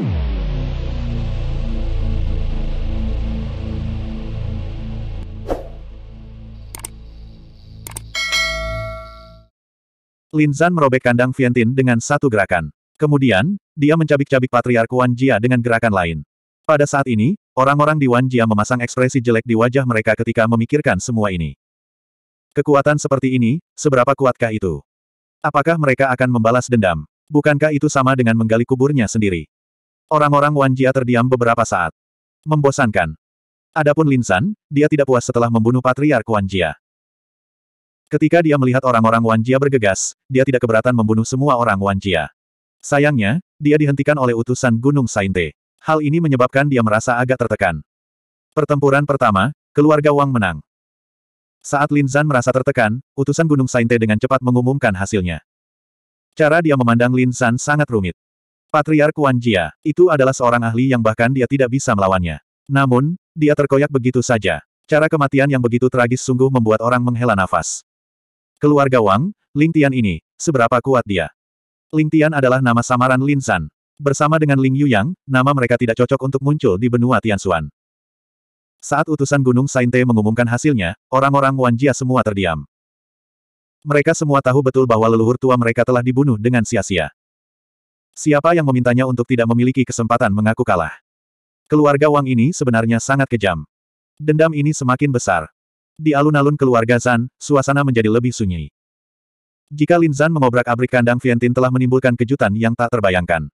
Lin Zhan merobek kandang Vientin dengan satu gerakan. Kemudian, dia mencabik-cabik patriark Wan Jia dengan gerakan lain. Pada saat ini, orang-orang di Wan Jia memasang ekspresi jelek di wajah mereka ketika memikirkan semua ini. Kekuatan seperti ini, seberapa kuatkah itu? Apakah mereka akan membalas dendam? Bukankah itu sama dengan menggali kuburnya sendiri? Orang-orang Wan Jia terdiam beberapa saat. Membosankan. Adapun Linsan, dia tidak puas setelah membunuh Patriark Wan Jia. Ketika dia melihat orang-orang Wan Jia bergegas, dia tidak keberatan membunuh semua orang Wan Jia. Sayangnya, dia dihentikan oleh utusan Gunung Sainte. Hal ini menyebabkan dia merasa agak tertekan. Pertempuran pertama, keluarga Wang menang. Saat Lin Zan merasa tertekan, utusan Gunung Sainte dengan cepat mengumumkan hasilnya. Cara dia memandang Lin Zan sangat rumit. Patriark Wan Jia, itu adalah seorang ahli yang bahkan dia tidak bisa melawannya. Namun, dia terkoyak begitu saja. Cara kematian yang begitu tragis sungguh membuat orang menghela nafas. Keluarga Wang, Ling Tian ini, seberapa kuat dia. Ling Tian adalah nama samaran Lin San. Bersama dengan Ling Yuyang, nama mereka tidak cocok untuk muncul di benua Tianxuan. Saat utusan Gunung Sainte mengumumkan hasilnya, orang-orang Wan Jia semua terdiam. Mereka semua tahu betul bahwa leluhur tua mereka telah dibunuh dengan sia-sia. Siapa yang memintanya untuk tidak memiliki kesempatan mengaku kalah? Keluarga Wang ini sebenarnya sangat kejam. Dendam ini semakin besar. Di alun-alun keluarga Zan, suasana menjadi lebih sunyi. Jika Lin Zan mengobrak-abrik kandang Vientin telah menimbulkan kejutan yang tak terbayangkan.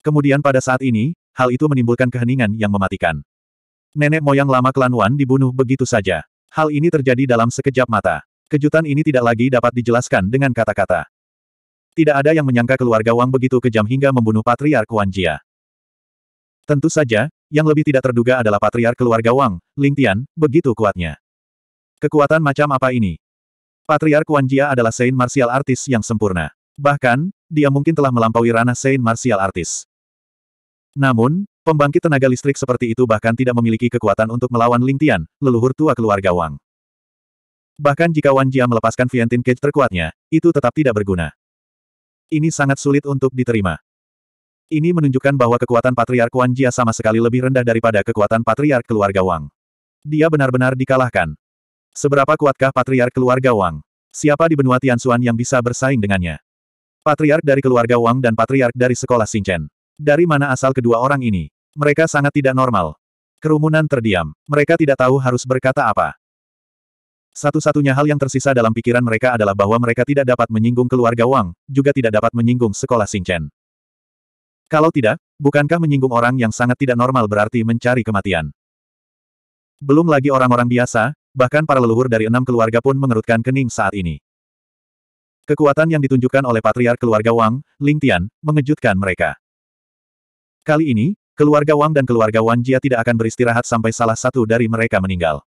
Kemudian pada saat ini, hal itu menimbulkan keheningan yang mematikan. Nenek moyang lama klan Wan dibunuh begitu saja. Hal ini terjadi dalam sekejap mata. Kejutan ini tidak lagi dapat dijelaskan dengan kata-kata. Tidak ada yang menyangka keluarga Wang begitu kejam hingga membunuh Patriark Wan Jia. Tentu saja, yang lebih tidak terduga adalah Patriark keluarga Wang, Ling Tian, begitu kuatnya. Kekuatan macam apa ini? Patriark Wan Jia adalah Saint Martial artist yang sempurna. Bahkan, dia mungkin telah melampaui ranah Saint Martial artist. Namun, pembangkit tenaga listrik seperti itu bahkan tidak memiliki kekuatan untuk melawan Ling Tian, leluhur tua keluarga Wang. Bahkan jika Wan Jia melepaskan Vientin Cage terkuatnya, itu tetap tidak berguna. Ini sangat sulit untuk diterima. Ini menunjukkan bahwa kekuatan Patriark Wan Jia sama sekali lebih rendah daripada kekuatan Patriark keluarga Wang. Dia benar-benar dikalahkan. Seberapa kuatkah Patriark keluarga Wang? Siapa di benua Tianxuan yang bisa bersaing dengannya? Patriark dari keluarga Wang dan Patriark dari sekolah Xingchen. Dari mana asal kedua orang ini? Mereka sangat tidak normal. Kerumunan terdiam. Mereka tidak tahu harus berkata apa. Satu-satunya hal yang tersisa dalam pikiran mereka adalah bahwa mereka tidak dapat menyinggung keluarga Wang, juga tidak dapat menyinggung sekolah Xingchen. Kalau tidak, bukankah menyinggung orang yang sangat tidak normal berarti mencari kematian? Belum lagi orang-orang biasa, bahkan para leluhur dari enam keluarga pun mengerutkan kening saat ini. Kekuatan yang ditunjukkan oleh patriar keluarga Wang, Ling Tian, mengejutkan mereka. Kali ini, keluarga Wang dan keluarga Wan Jia tidak akan beristirahat sampai salah satu dari mereka meninggal.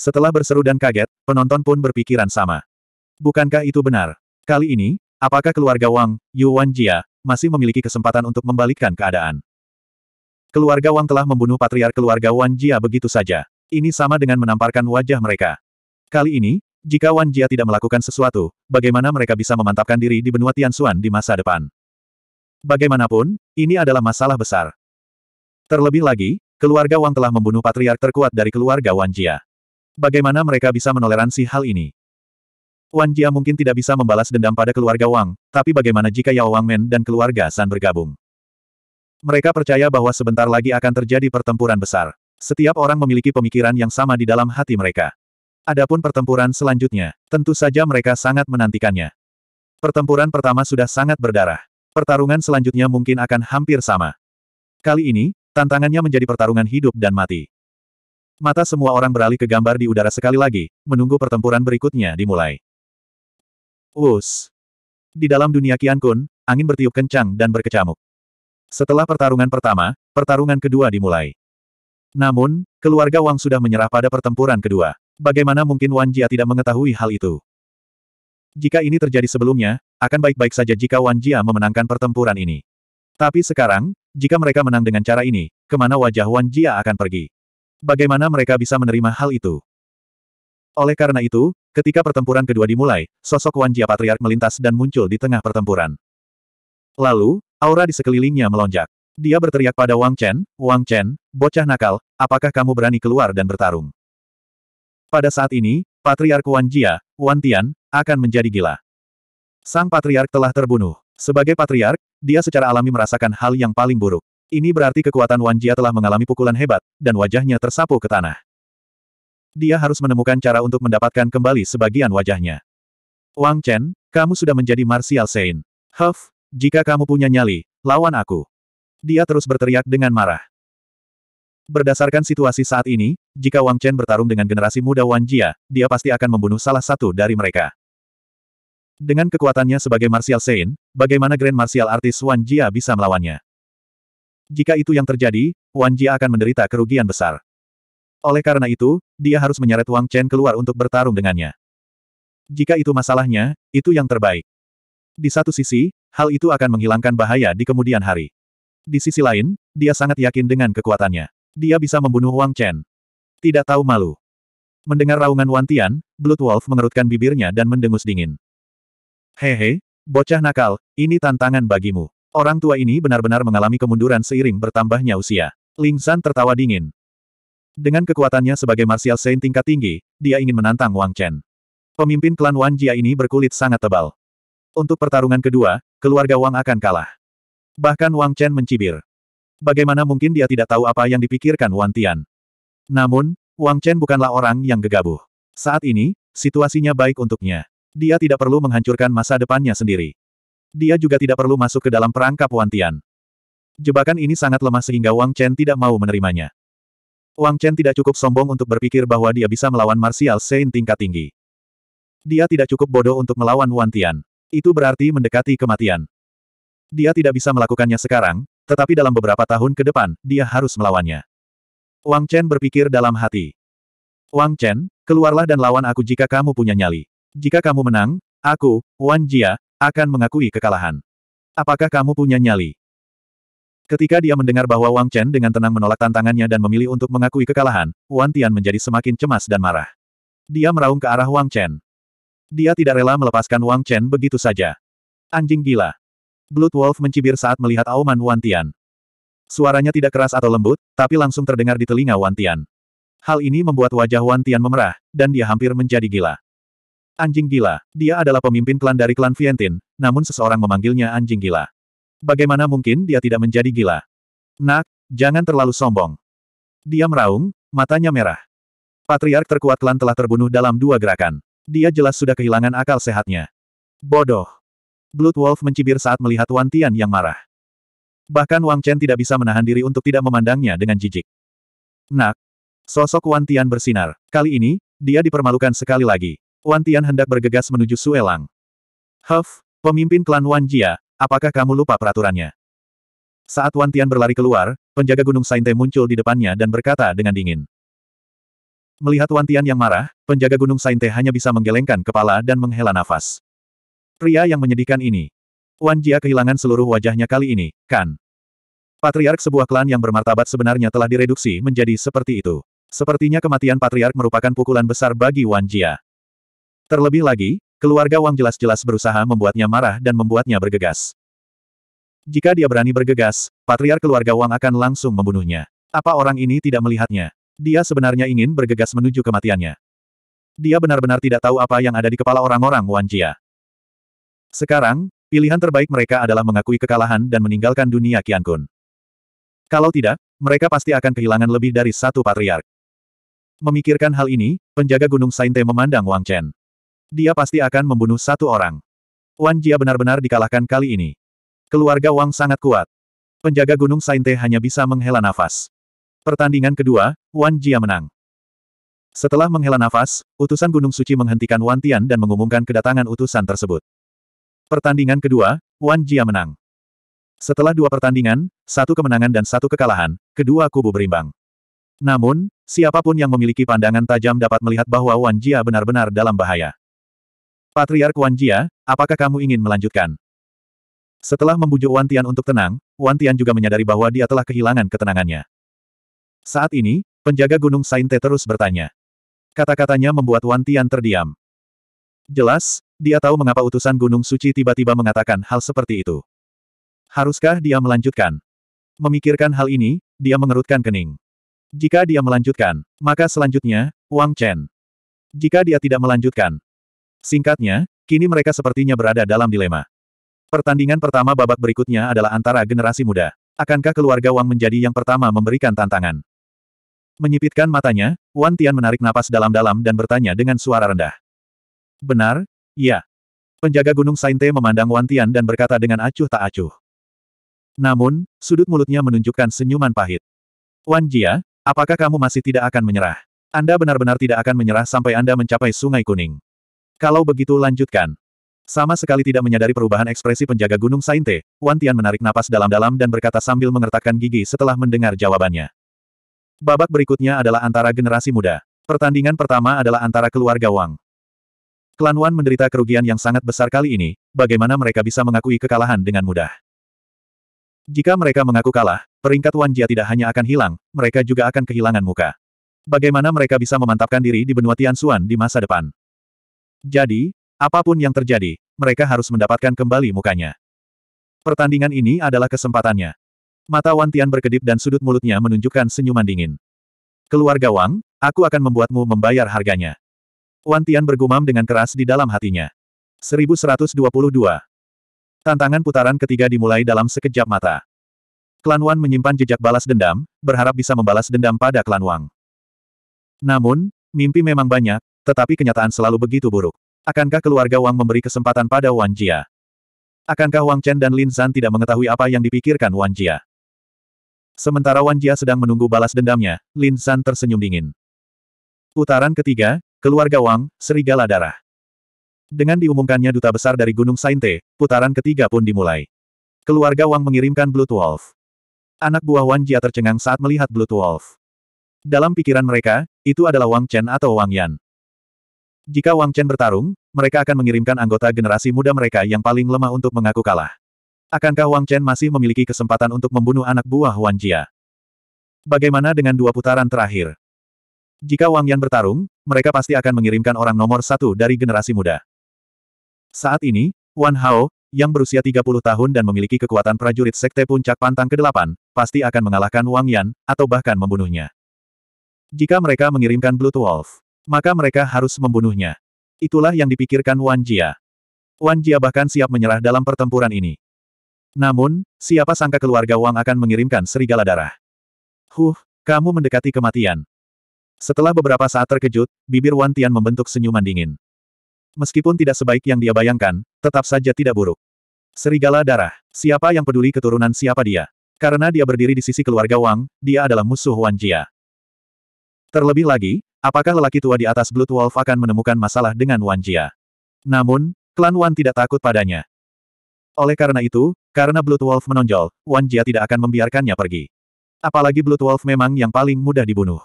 Setelah berseru dan kaget, penonton pun berpikiran sama. Bukankah itu benar? Kali ini, apakah keluarga Wang, Yuan Jia, masih memiliki kesempatan untuk membalikkan keadaan? Keluarga Wang telah membunuh patriar keluarga Wan Jia begitu saja. Ini sama dengan menamparkan wajah mereka. Kali ini, jika Wan Jia tidak melakukan sesuatu, bagaimana mereka bisa memantapkan diri di benua Tianxuan di masa depan? Bagaimanapun, ini adalah masalah besar. Terlebih lagi, keluarga Wang telah membunuh patriark terkuat dari keluarga Wan Jia. Bagaimana mereka bisa menoleransi hal ini? Wan Jia mungkin tidak bisa membalas dendam pada keluarga Wang, tapi bagaimana jika Yao Wang Men dan keluarga San bergabung? Mereka percaya bahwa sebentar lagi akan terjadi pertempuran besar. Setiap orang memiliki pemikiran yang sama di dalam hati mereka. Adapun pertempuran selanjutnya, tentu saja mereka sangat menantikannya. Pertempuran pertama sudah sangat berdarah. Pertarungan selanjutnya mungkin akan hampir sama. Kali ini, tantangannya menjadi pertarungan hidup dan mati. Mata semua orang beralih ke gambar di udara sekali lagi, menunggu pertempuran berikutnya dimulai. Us. Di dalam dunia Qian Kun, angin bertiup kencang dan berkecamuk. Setelah pertarungan pertama, pertarungan kedua dimulai. Namun, keluarga Wang sudah menyerah pada pertempuran kedua. Bagaimana mungkin Wan Jia tidak mengetahui hal itu? Jika ini terjadi sebelumnya, akan baik-baik saja jika Wan Jia memenangkan pertempuran ini. Tapi sekarang, jika mereka menang dengan cara ini, kemana wajah Wan Jia akan pergi? Bagaimana mereka bisa menerima hal itu? Oleh karena itu, ketika pertempuran kedua dimulai, sosok Wan Jia Patriark melintas dan muncul di tengah pertempuran. Lalu, aura di sekelilingnya melonjak. Dia berteriak pada Wang Chen, Wang Chen, bocah nakal, apakah kamu berani keluar dan bertarung? Pada saat ini, Patriark Wan Jia, Wan Tian, akan menjadi gila. Sang Patriark telah terbunuh. Sebagai Patriark, dia secara alami merasakan hal yang paling buruk. Ini berarti kekuatan Wan Jia telah mengalami pukulan hebat, dan wajahnya tersapu ke tanah. Dia harus menemukan cara untuk mendapatkan kembali sebagian wajahnya. Wang Chen, kamu sudah menjadi Martial Saint. Huff, jika kamu punya nyali, lawan aku. Dia terus berteriak dengan marah. Berdasarkan situasi saat ini, jika Wang Chen bertarung dengan generasi muda Wan Jia, dia pasti akan membunuh salah satu dari mereka. Dengan kekuatannya sebagai Martial Saint, bagaimana Grand Martial Artist Wan Jia bisa melawannya? Jika itu yang terjadi, Wan Jia akan menderita kerugian besar. Oleh karena itu, dia harus menyeret Wang Chen keluar untuk bertarung dengannya. Jika itu masalahnya, itu yang terbaik. Di satu sisi, hal itu akan menghilangkan bahaya di kemudian hari. Di sisi lain, dia sangat yakin dengan kekuatannya. Dia bisa membunuh Wang Chen. Tidak tahu malu. Mendengar raungan Wan Tian, Blood Wolf mengerutkan bibirnya dan mendengus dingin. Hehe, bocah nakal, ini tantangan bagimu. Orang tua ini benar-benar mengalami kemunduran seiring bertambahnya usia. Ling San tertawa dingin. Dengan kekuatannya sebagai martial saint tingkat tinggi, dia ingin menantang Wang Chen. Pemimpin klan Wan Jia ini berkulit sangat tebal. Untuk pertarungan kedua, keluarga Wang akan kalah. Bahkan Wang Chen mencibir. Bagaimana mungkin dia tidak tahu apa yang dipikirkan Wan Tian? Namun, Wang Chen bukanlah orang yang gegabah. Saat ini, situasinya baik untuknya. Dia tidak perlu menghancurkan masa depannya sendiri. Dia juga tidak perlu masuk ke dalam perangkap Wan Tian. Jebakan ini sangat lemah sehingga Wang Chen tidak mau menerimanya. Wang Chen tidak cukup sombong untuk berpikir bahwa dia bisa melawan Martial Saint tingkat tinggi. Dia tidak cukup bodoh untuk melawan Wan Tian. Itu berarti mendekati kematian. Dia tidak bisa melakukannya sekarang, tetapi dalam beberapa tahun ke depan, dia harus melawannya. Wang Chen berpikir dalam hati. Wang Chen, keluarlah dan lawan aku jika kamu punya nyali. Jika kamu menang, aku, Wan Jia, akan mengakui kekalahan. Apakah kamu punya nyali? Ketika dia mendengar bahwa Wang Chen dengan tenang menolak tantangannya dan memilih untuk mengakui kekalahan, Wan Tian menjadi semakin cemas dan marah. Dia meraung ke arah Wang Chen. Dia tidak rela melepaskan Wang Chen begitu saja. Anjing gila. Blood Wolf mencibir saat melihat auman Wan Tian. Suaranya tidak keras atau lembut, tapi langsung terdengar di telinga Wan Tian. Hal ini membuat wajah Wan Tian memerah, dan dia hampir menjadi gila. Anjing gila. Dia adalah pemimpin klan dari klan Vientin, namun seseorang memanggilnya anjing gila. Bagaimana mungkin dia tidak menjadi gila? Nak, jangan terlalu sombong. Dia meraung, matanya merah. Patriark terkuat klan telah terbunuh dalam dua gerakan. Dia jelas sudah kehilangan akal sehatnya. Bodoh. Blood Wolf mencibir saat melihat Wan Tian yang marah. Bahkan Wang Chen tidak bisa menahan diri untuk tidak memandangnya dengan jijik. Nak. Sosok Wan Tian bersinar. Kali ini, dia dipermalukan sekali lagi. Wan Tian hendak bergegas menuju Suelang. Huff, pemimpin klan Wan Jia, apakah kamu lupa peraturannya? Saat Wan Tian berlari keluar, penjaga Gunung Sainte muncul di depannya dan berkata dengan dingin. Melihat Wan Tian yang marah, penjaga Gunung Sainte hanya bisa menggelengkan kepala dan menghela nafas. Pria yang menyedihkan ini. Wan Jia kehilangan seluruh wajahnya kali ini, kan? Patriark sebuah klan yang bermartabat sebenarnya telah direduksi menjadi seperti itu. Sepertinya kematian Patriark merupakan pukulan besar bagi Wan Jia. Terlebih lagi, keluarga Wang jelas-jelas berusaha membuatnya marah dan membuatnya bergegas. Jika dia berani bergegas, patriar keluarga Wang akan langsung membunuhnya. Apa orang ini tidak melihatnya? Dia sebenarnya ingin bergegas menuju kematiannya. Dia benar-benar tidak tahu apa yang ada di kepala orang-orang Wan Jia. Sekarang, pilihan terbaik mereka adalah mengakui kekalahan dan meninggalkan dunia Qian Kun. Kalau tidak, mereka pasti akan kehilangan lebih dari satu patriark. Memikirkan hal ini, penjaga Gunung Sainte memandang Wang Chen. Dia pasti akan membunuh satu orang. Wan Jia benar-benar dikalahkan kali ini. Keluarga Wang sangat kuat. Penjaga Gunung Sainte hanya bisa menghela nafas. Pertandingan kedua, Wan Jia menang. Setelah menghela nafas, utusan Gunung Suci menghentikan Wan Tian dan mengumumkan kedatangan utusan tersebut. Pertandingan kedua, Wan Jia menang. Setelah dua pertandingan, satu kemenangan dan satu kekalahan, kedua kubu berimbang. Namun, siapapun yang memiliki pandangan tajam dapat melihat bahwa Wan Jia benar-benar dalam bahaya. Patriark Wan Jia, apakah kamu ingin melanjutkan? Setelah membujuk Wan Tian untuk tenang, Wan Tian juga menyadari bahwa dia telah kehilangan ketenangannya. Saat ini, penjaga Gunung Sainte terus bertanya. Kata-katanya membuat Wan Tian terdiam. Jelas, dia tahu mengapa utusan Gunung Suci tiba-tiba mengatakan hal seperti itu. Haruskah dia melanjutkan? Memikirkan hal ini, dia mengerutkan kening. Jika dia melanjutkan, maka selanjutnya, Wang Chen. Jika dia tidak melanjutkan, Singkatnya, kini mereka sepertinya berada dalam dilema. Pertandingan pertama babak berikutnya adalah antara generasi muda. Akankah keluarga Wang menjadi yang pertama memberikan tantangan? Menyipitkan matanya, Wan Tian menarik napas dalam-dalam dan bertanya dengan suara rendah. Benar? Ya. Penjaga Gunung Sainte memandang Wan Tian dan berkata dengan acuh tak acuh. Namun, sudut mulutnya menunjukkan senyuman pahit. Wan Jia, apakah kamu masih tidak akan menyerah? Anda benar-benar tidak akan menyerah sampai Anda mencapai Sungai Kuning. Kalau begitu lanjutkan. Sama sekali tidak menyadari perubahan ekspresi penjaga Gunung Sainte, Wan Tian menarik napas dalam-dalam dan berkata sambil mengertakkan gigi setelah mendengar jawabannya. Babak berikutnya adalah antara generasi muda. Pertandingan pertama adalah antara keluarga Wang. Klan Wan menderita kerugian yang sangat besar kali ini, bagaimana mereka bisa mengakui kekalahan dengan mudah. Jika mereka mengaku kalah, peringkat Wan Jia tidak hanya akan hilang, mereka juga akan kehilangan muka. Bagaimana mereka bisa memantapkan diri di benua Tianxuan di masa depan? Jadi, apapun yang terjadi, mereka harus mendapatkan kembali mukanya. Pertandingan ini adalah kesempatannya. Mata Wan Tian berkedip dan sudut mulutnya menunjukkan senyuman dingin. Keluarga Wang, aku akan membuatmu membayar harganya. Wan Tian bergumam dengan keras di dalam hatinya. 1122. Tantangan putaran ketiga dimulai dalam sekejap mata. Klan Wan menyimpan jejak balas dendam, berharap bisa membalas dendam pada klan Wang. Namun, mimpi memang banyak, tetapi kenyataan selalu begitu buruk. Akankah keluarga Wang memberi kesempatan pada Wan Jia? Akankah Wang Chen dan Lin San tidak mengetahui apa yang dipikirkan Wan Jia? Sementara Wan Jia sedang menunggu balas dendamnya, Lin San tersenyum dingin. Putaran ketiga, keluarga Wang, Serigala Darah. Dengan diumumkannya duta besar dari Gunung Sainte, putaran ketiga pun dimulai. Keluarga Wang mengirimkan Blood Wolf. Anak buah Wan Jia tercengang saat melihat Blood Wolf. Dalam pikiran mereka, itu adalah Wang Chen atau Wang Yan. Jika Wang Chen bertarung, mereka akan mengirimkan anggota generasi muda mereka yang paling lemah untuk mengaku kalah. Akankah Wang Chen masih memiliki kesempatan untuk membunuh anak buah Wan Jia? Bagaimana dengan dua putaran terakhir? Jika Wang Yan bertarung, mereka pasti akan mengirimkan orang nomor satu dari generasi muda. Saat ini, Wan Hao, yang berusia 30 tahun dan memiliki kekuatan prajurit Sekte Puncak Pantang ke-8, pasti akan mengalahkan Wang Yan, atau bahkan membunuhnya. Jika mereka mengirimkan Blue Wolf, maka mereka harus membunuhnya. Itulah yang dipikirkan Wan Jia. Wan Jia bahkan siap menyerah dalam pertempuran ini. Namun, siapa sangka keluarga Wang akan mengirimkan serigala darah. Huh, kamu mendekati kematian. Setelah beberapa saat terkejut, bibir Wan Tian membentuk senyuman dingin. Meskipun tidak sebaik yang dia bayangkan, tetap saja tidak buruk. Serigala darah, siapa yang peduli keturunan siapa dia? Karena dia berdiri di sisi keluarga Wang, dia adalah musuh Wan Jia. Terlebih lagi, Apakah lelaki tua di atas Blood Wolf akan menemukan masalah dengan Wan Jia? Namun, klan Wan tidak takut padanya. Oleh karena itu, karena Blood Wolf menonjol, Wan Jia tidak akan membiarkannya pergi. Apalagi Blood Wolf memang yang paling mudah dibunuh.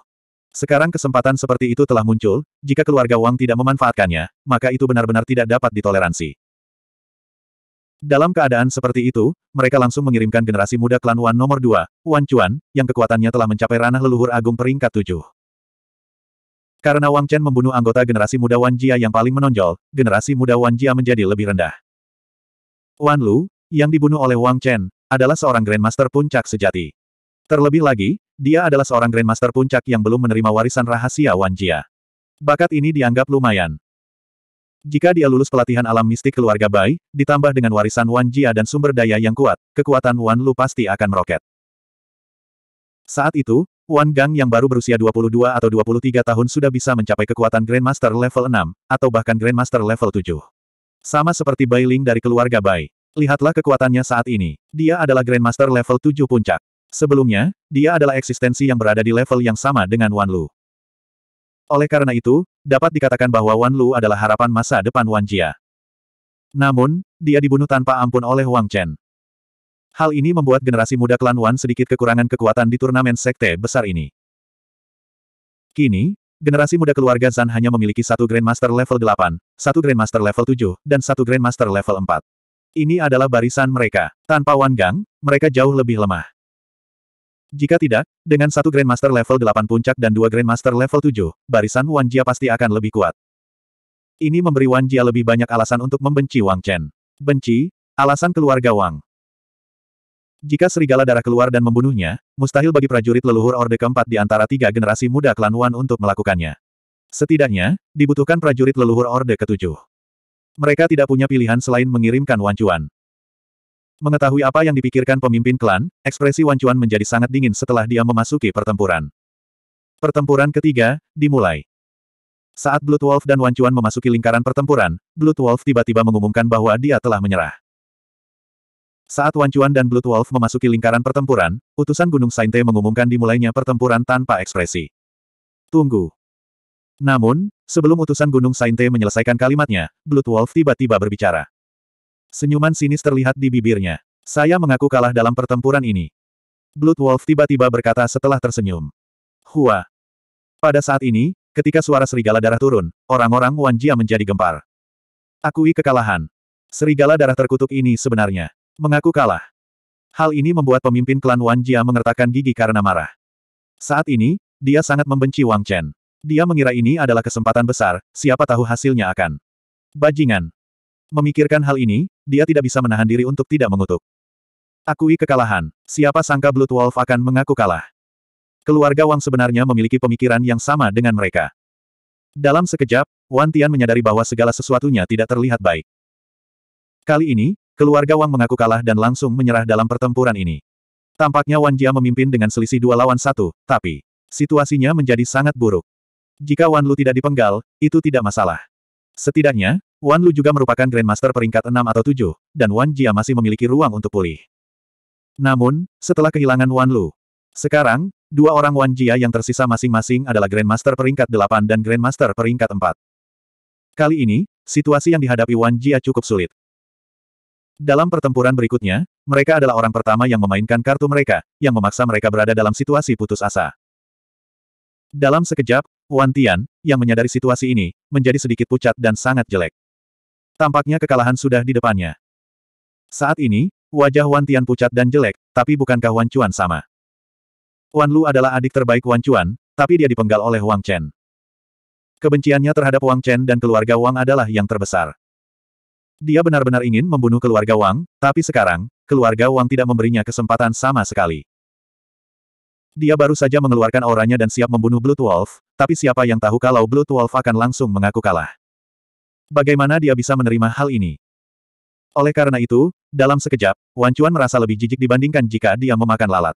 Sekarang kesempatan seperti itu telah muncul, jika keluarga Wang tidak memanfaatkannya, maka itu benar-benar tidak dapat ditoleransi. Dalam keadaan seperti itu, mereka langsung mengirimkan generasi muda klan Wan nomor 2, Wan Chuan, yang kekuatannya telah mencapai ranah leluhur agung peringkat 7. Karena Wang Chen membunuh anggota generasi muda Wan Jia yang paling menonjol, generasi muda Wan Jia menjadi lebih rendah. Wan Lu, yang dibunuh oleh Wang Chen, adalah seorang Grandmaster Puncak sejati. Terlebih lagi, dia adalah seorang Grandmaster Puncak yang belum menerima warisan rahasia Wan Jia. Bakat ini dianggap lumayan. Jika dia lulus pelatihan alam mistik keluarga Bai, ditambah dengan warisan Wan Jia dan sumber daya yang kuat, kekuatan Wan Lu pasti akan meroket. Saat itu, Wan Gang yang baru berusia 22 atau 23 tahun sudah bisa mencapai kekuatan Grandmaster level 6, atau bahkan Grandmaster level 7. Sama seperti Bai Ling dari keluarga Bai. Lihatlah kekuatannya saat ini. Dia adalah Grandmaster level 7 puncak. Sebelumnya, dia adalah eksistensi yang berada di level yang sama dengan Wan Lu. Oleh karena itu, dapat dikatakan bahwa Wan Lu adalah harapan masa depan Wan Jia. Namun, dia dibunuh tanpa ampun oleh Wang Chen. Hal ini membuat generasi muda klan Wan sedikit kekurangan kekuatan di turnamen sekte besar ini. Kini, generasi muda keluarga Zan hanya memiliki satu Grandmaster level 8, satu Grandmaster level 7, dan satu Grandmaster level 4. Ini adalah barisan mereka. Tanpa Wan Gang, mereka jauh lebih lemah. Jika tidak, dengan satu Grandmaster level 8 puncak dan dua Grandmaster level 7, barisan Wan Jia pasti akan lebih kuat. Ini memberi Wan Jia lebih banyak alasan untuk membenci Wang Chen. Benci, alasan keluarga Wang. Jika serigala darah keluar dan membunuhnya, mustahil bagi prajurit leluhur Orde keempat di antara tiga generasi muda klan Wan untuk melakukannya. Setidaknya, dibutuhkan prajurit leluhur Orde ketujuh. Mereka tidak punya pilihan selain mengirimkan Wan Chuan. Mengetahui apa yang dipikirkan pemimpin klan, ekspresi Wan Chuan menjadi sangat dingin setelah dia memasuki pertempuran. Pertempuran ketiga, dimulai. Saat Blood Wolf dan Wan Chuan memasuki lingkaran pertempuran, Blood Wolf tiba-tiba mengumumkan bahwa dia telah menyerah. Saat Wan Chuan dan Blood Wolf memasuki lingkaran pertempuran, utusan Gunung Sainte mengumumkan dimulainya pertempuran tanpa ekspresi. Tunggu. Namun, sebelum utusan Gunung Sainte menyelesaikan kalimatnya, Blood Wolf tiba-tiba berbicara. Senyuman sinis terlihat di bibirnya. Saya mengaku kalah dalam pertempuran ini. Blood Wolf tiba-tiba berkata setelah tersenyum. Hua. Pada saat ini, ketika suara serigala darah turun, orang-orang Wan Jia menjadi gempar. Akui kekalahan. Serigala darah terkutuk ini sebenarnya Mengaku kalah. Hal ini membuat pemimpin klan Wan Jia mengertakkan gigi karena marah. Saat ini, dia sangat membenci Wang Chen. Dia mengira ini adalah kesempatan besar, siapa tahu hasilnya akan. Bajingan. Memikirkan hal ini, dia tidak bisa menahan diri untuk tidak mengutuk. Akui kekalahan, siapa sangka Blood Wolf akan mengaku kalah. Keluarga Wang sebenarnya memiliki pemikiran yang sama dengan mereka. Dalam sekejap, Wan Tian menyadari bahwa segala sesuatunya tidak terlihat baik. Kali ini, Keluarga Wang mengaku kalah dan langsung menyerah dalam pertempuran ini. Tampaknya Wan Jia memimpin dengan selisih dua lawan satu, tapi situasinya menjadi sangat buruk. Jika Wan Lu tidak dipenggal, itu tidak masalah. Setidaknya, Wan Lu juga merupakan Grandmaster peringkat enam atau tujuh, dan Wan Jia masih memiliki ruang untuk pulih. Namun, setelah kehilangan Wan Lu, sekarang, dua orang Wan Jia yang tersisa masing-masing adalah Grandmaster peringkat delapan dan Grandmaster peringkat empat. Kali ini, situasi yang dihadapi Wan Jia cukup sulit. Dalam pertempuran berikutnya, mereka adalah orang pertama yang memainkan kartu mereka, yang memaksa mereka berada dalam situasi putus asa. Dalam sekejap, Wan Tian, yang menyadari situasi ini, menjadi sedikit pucat dan sangat jelek. Tampaknya kekalahan sudah di depannya. Saat ini, wajah Wan Tian pucat dan jelek, tapi bukankah Wan Chuan sama? Wan Lu adalah adik terbaik Wan Chuan, tapi dia dipenggal oleh Wang Chen. Kebenciannya terhadap Wang Chen dan keluarga Wang adalah yang terbesar. Dia benar-benar ingin membunuh keluarga Wang, tapi sekarang, keluarga Wang tidak memberinya kesempatan sama sekali. Dia baru saja mengeluarkan auranya dan siap membunuh Blood Wolf, tapi siapa yang tahu kalau Blood Wolf akan langsung mengaku kalah. Bagaimana dia bisa menerima hal ini? Oleh karena itu, dalam sekejap, Wan Chuan merasa lebih jijik dibandingkan jika dia memakan lalat.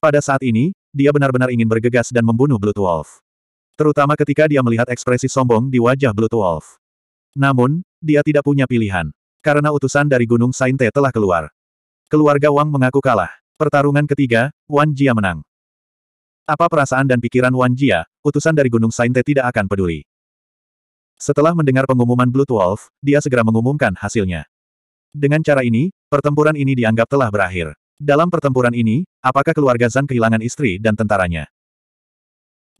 Pada saat ini, dia benar-benar ingin bergegas dan membunuh Blood Wolf. Terutama ketika dia melihat ekspresi sombong di wajah Blood Wolf. Namun, dia tidak punya pilihan. Karena utusan dari Gunung Sainte telah keluar. Keluarga Wang mengaku kalah. Pertarungan ketiga, Wan Jia menang. Apa perasaan dan pikiran Wan Jia, utusan dari Gunung Sainte tidak akan peduli. Setelah mendengar pengumuman Blood Wolf, dia segera mengumumkan hasilnya. Dengan cara ini, pertempuran ini dianggap telah berakhir. Dalam pertempuran ini, apakah keluarga Zan kehilangan istri dan tentaranya?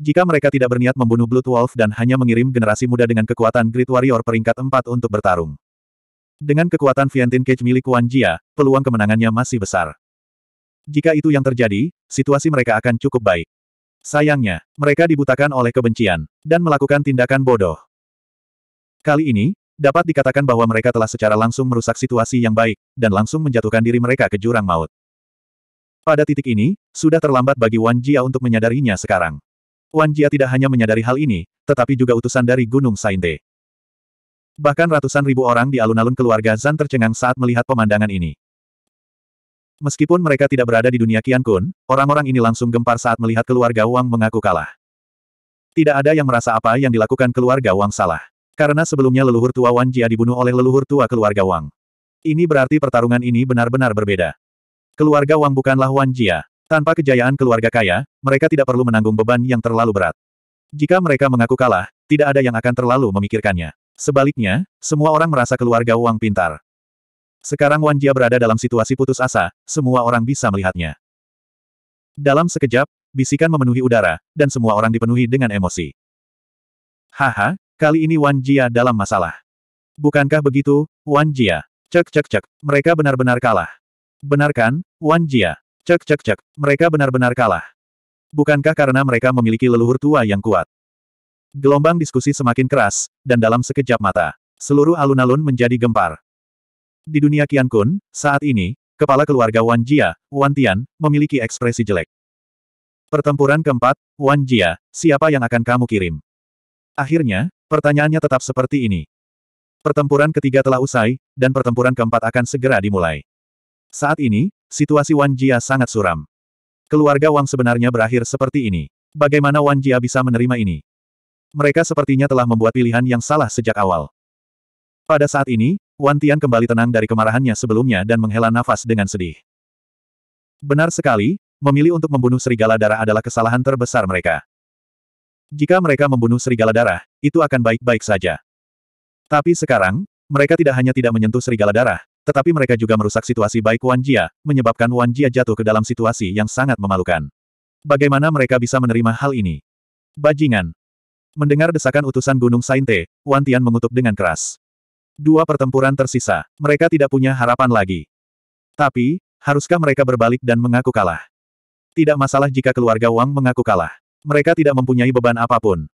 Jika mereka tidak berniat membunuh Blood Wolf dan hanya mengirim generasi muda dengan kekuatan Great Warrior peringkat 4 untuk bertarung. Dengan kekuatan Fiantin Cage milik Wan Jia, peluang kemenangannya masih besar. Jika itu yang terjadi, situasi mereka akan cukup baik. Sayangnya, mereka dibutakan oleh kebencian, dan melakukan tindakan bodoh. Kali ini, dapat dikatakan bahwa mereka telah secara langsung merusak situasi yang baik, dan langsung menjatuhkan diri mereka ke jurang maut. Pada titik ini, sudah terlambat bagi Wan Jia untuk menyadarinya sekarang. Wan Jia tidak hanya menyadari hal ini, tetapi juga utusan dari Gunung Sainte. Bahkan ratusan ribu orang di alun-alun keluarga Zan tercengang saat melihat pemandangan ini. Meskipun mereka tidak berada di dunia Qian Kun, orang-orang ini langsung gempar saat melihat keluarga Wang mengaku kalah. Tidak ada yang merasa apa yang dilakukan keluarga Wang salah. Karena sebelumnya leluhur tua Wan Jia dibunuh oleh leluhur tua keluarga Wang. Ini berarti pertarungan ini benar-benar berbeda. Keluarga Wang bukanlah Wan Jia, tanpa kejayaan keluarga kaya, mereka tidak perlu menanggung beban yang terlalu berat. Jika mereka mengaku kalah, tidak ada yang akan terlalu memikirkannya. Sebaliknya, semua orang merasa keluarga Wang pintar. Sekarang Wan Jia berada dalam situasi putus asa, semua orang bisa melihatnya. Dalam sekejap, bisikan memenuhi udara, dan semua orang dipenuhi dengan emosi. Haha, kali ini Wan Jia dalam masalah. Bukankah begitu, Wan Jia? Cek cek cek, mereka benar-benar kalah. Benarkan, Wan Jia? Cek cek cek, mereka benar-benar kalah. Bukankah karena mereka memiliki leluhur tua yang kuat? Gelombang diskusi semakin keras, dan dalam sekejap mata, seluruh alun-alun menjadi gempar. Di dunia Qian Kun, saat ini, kepala keluarga Wan Jia, Wan Tian, memiliki ekspresi jelek. Pertempuran keempat, Wan Jia, siapa yang akan kamu kirim? Akhirnya, pertanyaannya tetap seperti ini. Pertempuran ketiga telah usai, dan pertempuran keempat akan segera dimulai. Saat ini, situasi Wan Jia sangat suram. Keluarga Wang sebenarnya berakhir seperti ini. Bagaimana Wan Jia bisa menerima ini? Mereka sepertinya telah membuat pilihan yang salah sejak awal. Pada saat ini, Wan Tian kembali tenang dari kemarahannya sebelumnya dan menghela nafas dengan sedih. Benar sekali, memilih untuk membunuh serigala darah adalah kesalahan terbesar mereka. Jika mereka membunuh serigala darah, itu akan baik-baik saja. Tapi sekarang, mereka tidak hanya tidak menyentuh serigala darah, tetapi mereka juga merusak situasi baik Wan Jia, menyebabkan Wan Jia jatuh ke dalam situasi yang sangat memalukan. Bagaimana mereka bisa menerima hal ini? Bajingan. Mendengar desakan utusan Gunung Sainte, Wan Tian mengutuk dengan keras. Dua pertempuran tersisa, mereka tidak punya harapan lagi. Tapi, haruskah mereka berbalik dan mengaku kalah? Tidak masalah jika keluarga Wang mengaku kalah. Mereka tidak mempunyai beban apapun.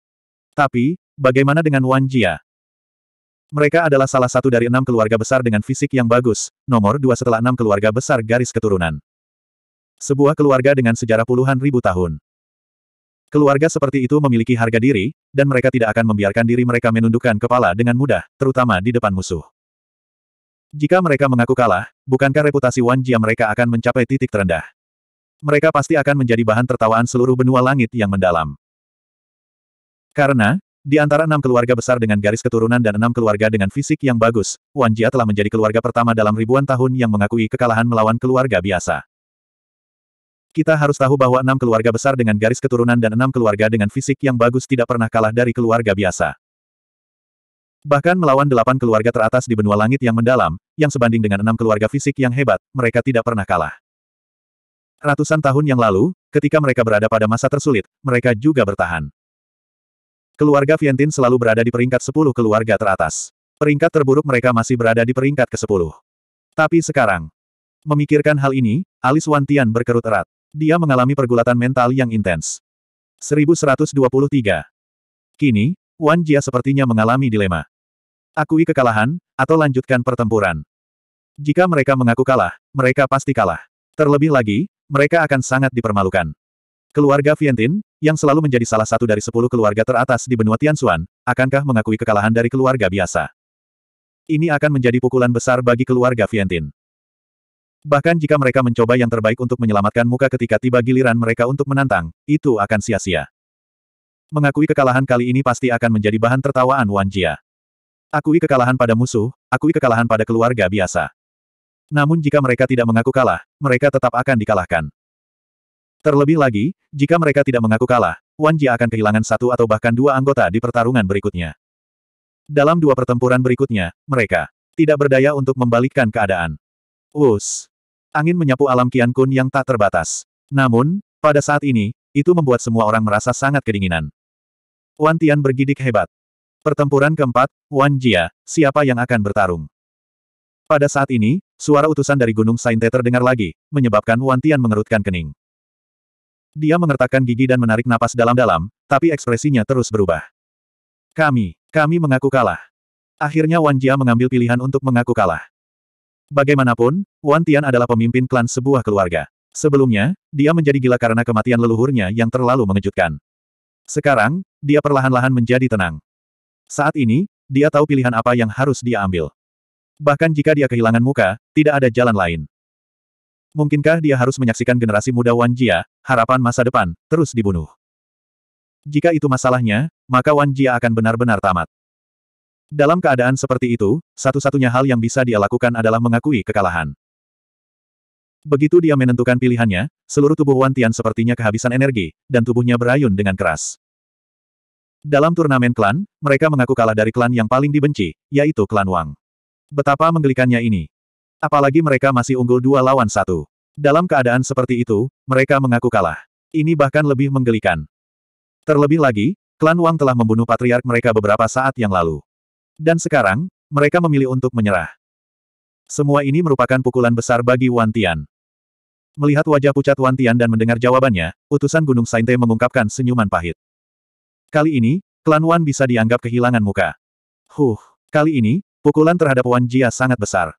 Tapi, bagaimana dengan Wan Jia? Mereka adalah salah satu dari enam keluarga besar dengan fisik yang bagus, nomor dua setelah enam keluarga besar garis keturunan. Sebuah keluarga dengan sejarah puluhan ribu tahun. Keluarga seperti itu memiliki harga diri, dan mereka tidak akan membiarkan diri mereka menundukkan kepala dengan mudah, terutama di depan musuh. Jika mereka mengaku kalah, bukankah reputasi Wan Jia mereka akan mencapai titik terendah? Mereka pasti akan menjadi bahan tertawaan seluruh benua langit yang mendalam. Karena, di antara enam keluarga besar dengan garis keturunan dan enam keluarga dengan fisik yang bagus, Wan Jia telah menjadi keluarga pertama dalam ribuan tahun yang mengakui kekalahan melawan keluarga biasa. Kita harus tahu bahwa enam keluarga besar dengan garis keturunan dan enam keluarga dengan fisik yang bagus tidak pernah kalah dari keluarga biasa. Bahkan melawan delapan keluarga teratas di benua langit yang mendalam, yang sebanding dengan enam keluarga fisik yang hebat, mereka tidak pernah kalah. Ratusan tahun yang lalu, ketika mereka berada pada masa tersulit, mereka juga bertahan. Keluarga Vientin selalu berada di peringkat 10 keluarga teratas. Peringkat terburuk mereka masih berada di peringkat ke-10. Tapi sekarang, memikirkan hal ini, alis Wan Tian berkerut erat. Dia mengalami pergulatan mental yang intens. 1123. Kini, Wan Jia sepertinya mengalami dilema. Akui kekalahan, atau lanjutkan pertempuran. Jika mereka mengaku kalah, mereka pasti kalah. Terlebih lagi, mereka akan sangat dipermalukan. Keluarga Vientin, yang selalu menjadi salah satu dari sepuluh keluarga teratas di benua Tianxuan, akankah mengakui kekalahan dari keluarga biasa? Ini akan menjadi pukulan besar bagi keluarga Vientin. Bahkan jika mereka mencoba yang terbaik untuk menyelamatkan muka ketika tiba giliran mereka untuk menantang, itu akan sia-sia. Mengakui kekalahan kali ini pasti akan menjadi bahan tertawaan Wan Jia. Akui kekalahan pada musuh, akui kekalahan pada keluarga biasa. Namun jika mereka tidak mengaku kalah, mereka tetap akan dikalahkan. Terlebih lagi, jika mereka tidak mengaku kalah, Wan Jia akan kehilangan satu atau bahkan dua anggota di pertarungan berikutnya. Dalam dua pertempuran berikutnya, mereka tidak berdaya untuk membalikkan keadaan. Us, Angin menyapu alam Kian Kun yang tak terbatas. Namun, pada saat ini, itu membuat semua orang merasa sangat kedinginan. Wan Tian bergidik hebat. Pertempuran keempat, Wan Jia, siapa yang akan bertarung? Pada saat ini, suara utusan dari Gunung Sainte terdengar lagi, menyebabkan Wan Tian mengerutkan kening. Dia mengertakkan gigi dan menarik napas dalam-dalam, tapi ekspresinya terus berubah. Kami, kami mengaku kalah. Akhirnya Wan Jia mengambil pilihan untuk mengaku kalah. Bagaimanapun, Wan Tian adalah pemimpin klan sebuah keluarga. Sebelumnya, dia menjadi gila karena kematian leluhurnya yang terlalu mengejutkan. Sekarang, dia perlahan-lahan menjadi tenang. Saat ini, dia tahu pilihan apa yang harus dia ambil. Bahkan jika dia kehilangan muka, tidak ada jalan lain. Mungkinkah dia harus menyaksikan generasi muda Wan Jia, harapan masa depan, terus dibunuh? Jika itu masalahnya, maka Wan Jia akan benar-benar tamat. Dalam keadaan seperti itu, satu-satunya hal yang bisa dia lakukan adalah mengakui kekalahan. Begitu dia menentukan pilihannya, seluruh tubuh Wan Tian sepertinya kehabisan energi, dan tubuhnya berayun dengan keras. Dalam turnamen klan, mereka mengaku kalah dari klan yang paling dibenci, yaitu klan Wang. Betapa menggelikannya ini. Apalagi mereka masih unggul dua lawan satu. Dalam keadaan seperti itu, mereka mengaku kalah. Ini bahkan lebih menggelikan. Terlebih lagi, klan Wang telah membunuh patriark mereka beberapa saat yang lalu. Dan sekarang, mereka memilih untuk menyerah. Semua ini merupakan pukulan besar bagi Wan Tian. Melihat wajah pucat Wan Tian dan mendengar jawabannya, utusan Gunung Sainte mengungkapkan senyuman pahit. Kali ini, klan Wan bisa dianggap kehilangan muka. Huh, kali ini, pukulan terhadap Wan Jia sangat besar.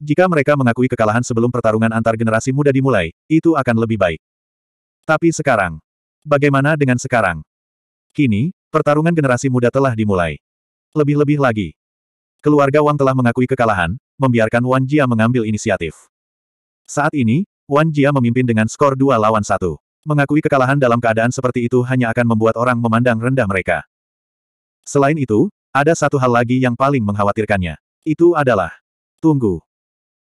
Jika mereka mengakui kekalahan sebelum pertarungan antar generasi muda dimulai, itu akan lebih baik. Tapi sekarang, bagaimana dengan sekarang? Kini, pertarungan generasi muda telah dimulai. Lebih-lebih lagi, keluarga Wang telah mengakui kekalahan, membiarkan Wan Jia mengambil inisiatif. Saat ini, Wan Jia memimpin dengan skor dua lawan satu. Mengakui kekalahan dalam keadaan seperti itu hanya akan membuat orang memandang rendah mereka. Selain itu, ada satu hal lagi yang paling mengkhawatirkannya. Itu adalah, tunggu,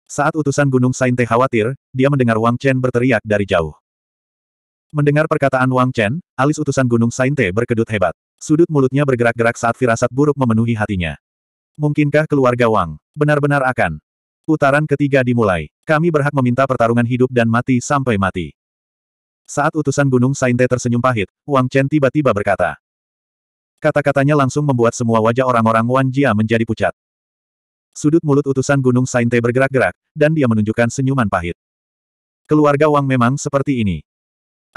saat utusan Gunung Sainte khawatir, dia mendengar Wang Chen berteriak dari jauh. Mendengar perkataan Wang Chen, alis utusan Gunung Sainte berkedut hebat. Sudut mulutnya bergerak-gerak saat firasat buruk memenuhi hatinya. Mungkinkah keluarga Wang benar-benar akan? Putaran ketiga dimulai. Kami berhak meminta pertarungan hidup dan mati sampai mati. Saat utusan Gunung Sainte tersenyum pahit, Wang Chen tiba-tiba berkata. Kata-katanya langsung membuat semua wajah orang-orang Wan Jia menjadi pucat. Sudut mulut utusan Gunung Sainte bergerak-gerak, dan dia menunjukkan senyuman pahit. Keluarga Wang memang seperti ini.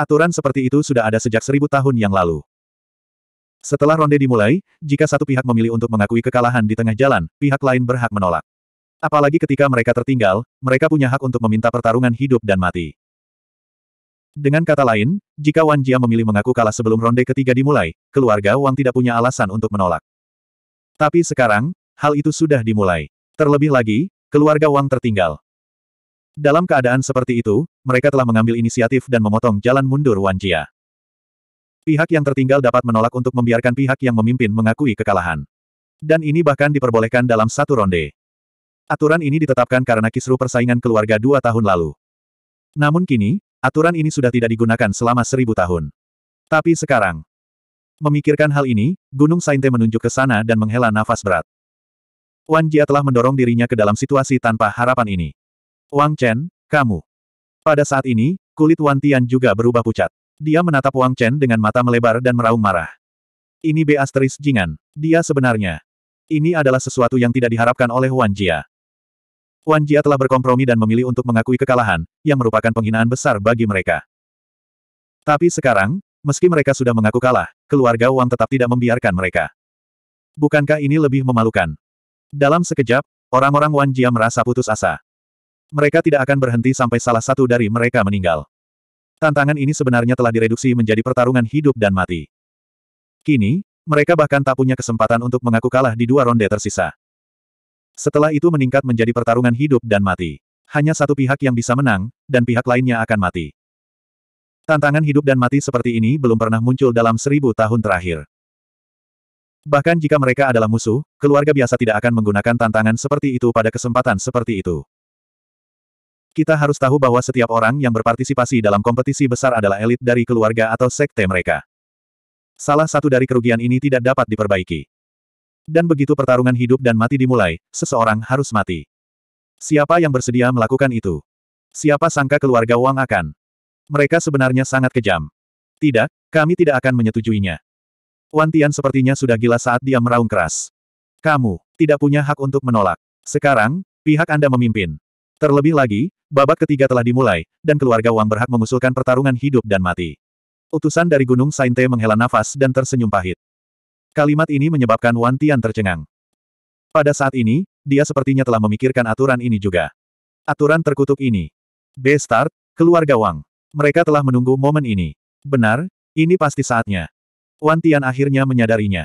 Aturan seperti itu sudah ada sejak seribu tahun yang lalu. Setelah ronde dimulai, jika satu pihak memilih untuk mengakui kekalahan di tengah jalan, pihak lain berhak menolak. Apalagi ketika mereka tertinggal, mereka punya hak untuk meminta pertarungan hidup dan mati. Dengan kata lain, jika Wan Jia memilih mengaku kalah sebelum ronde ketiga dimulai, keluarga Wang tidak punya alasan untuk menolak. Tapi sekarang, hal itu sudah dimulai. Terlebih lagi, keluarga Wang tertinggal. Dalam keadaan seperti itu, mereka telah mengambil inisiatif dan memotong jalan mundur Wan Jia. Pihak yang tertinggal dapat menolak untuk membiarkan pihak yang memimpin mengakui kekalahan. Dan ini bahkan diperbolehkan dalam satu ronde. Aturan ini ditetapkan karena kisru persaingan keluarga dua tahun lalu. Namun kini, aturan ini sudah tidak digunakan selama seribu tahun. Tapi sekarang, memikirkan hal ini, Gunung Sainte menunjuk ke sana dan menghela nafas berat. Wan Jia telah mendorong dirinya ke dalam situasi tanpa harapan ini. Wang Chen, kamu. Pada saat ini, kulit Wan Tian juga berubah pucat. Dia menatap Wang Chen dengan mata melebar dan meraung marah. Ini B asteris Jingan. Dia sebenarnya. Ini adalah sesuatu yang tidak diharapkan oleh Wan Jia. Wan Jia telah berkompromi dan memilih untuk mengakui kekalahan, yang merupakan penghinaan besar bagi mereka. Tapi sekarang, Meski mereka sudah mengaku kalah, keluarga Wang tetap tidak membiarkan mereka. Bukankah ini lebih memalukan? Dalam sekejap, orang-orang Wan Jia merasa putus asa. Mereka tidak akan berhenti sampai salah satu dari mereka meninggal. Tantangan ini sebenarnya telah direduksi menjadi pertarungan hidup dan mati. Kini, mereka bahkan tak punya kesempatan untuk mengaku kalah di dua ronde tersisa. Setelah itu meningkat menjadi pertarungan hidup dan mati. Hanya satu pihak yang bisa menang, dan pihak lainnya akan mati. Tantangan hidup dan mati seperti ini belum pernah muncul dalam seribu tahun terakhir. Bahkan jika mereka adalah musuh, keluarga biasa tidak akan menggunakan tantangan seperti itu pada kesempatan seperti itu. Kita harus tahu bahwa setiap orang yang berpartisipasi dalam kompetisi besar adalah elit dari keluarga atau sekte mereka. Salah satu dari kerugian ini tidak dapat diperbaiki. Dan begitu pertarungan hidup dan mati dimulai, seseorang harus mati. Siapa yang bersedia melakukan itu? Siapa sangka keluarga Wang akan? Mereka sebenarnya sangat kejam. Tidak, kami tidak akan menyetujuinya. Wan Tian sepertinya sudah gila saat dia meraung keras. Kamu, tidak punya hak untuk menolak. Sekarang, pihak Anda memimpin. Terlebih lagi, babak ketiga telah dimulai, dan keluarga Wang berhak mengusulkan pertarungan hidup dan mati. Utusan dari Gunung Sainte menghela nafas dan tersenyum pahit. Kalimat ini menyebabkan Wan Tian tercengang. Pada saat ini, dia sepertinya telah memikirkan aturan ini juga. Aturan terkutuk ini. b keluarga Wang. Mereka telah menunggu momen ini. Benar, ini pasti saatnya. Wan Tian akhirnya menyadarinya.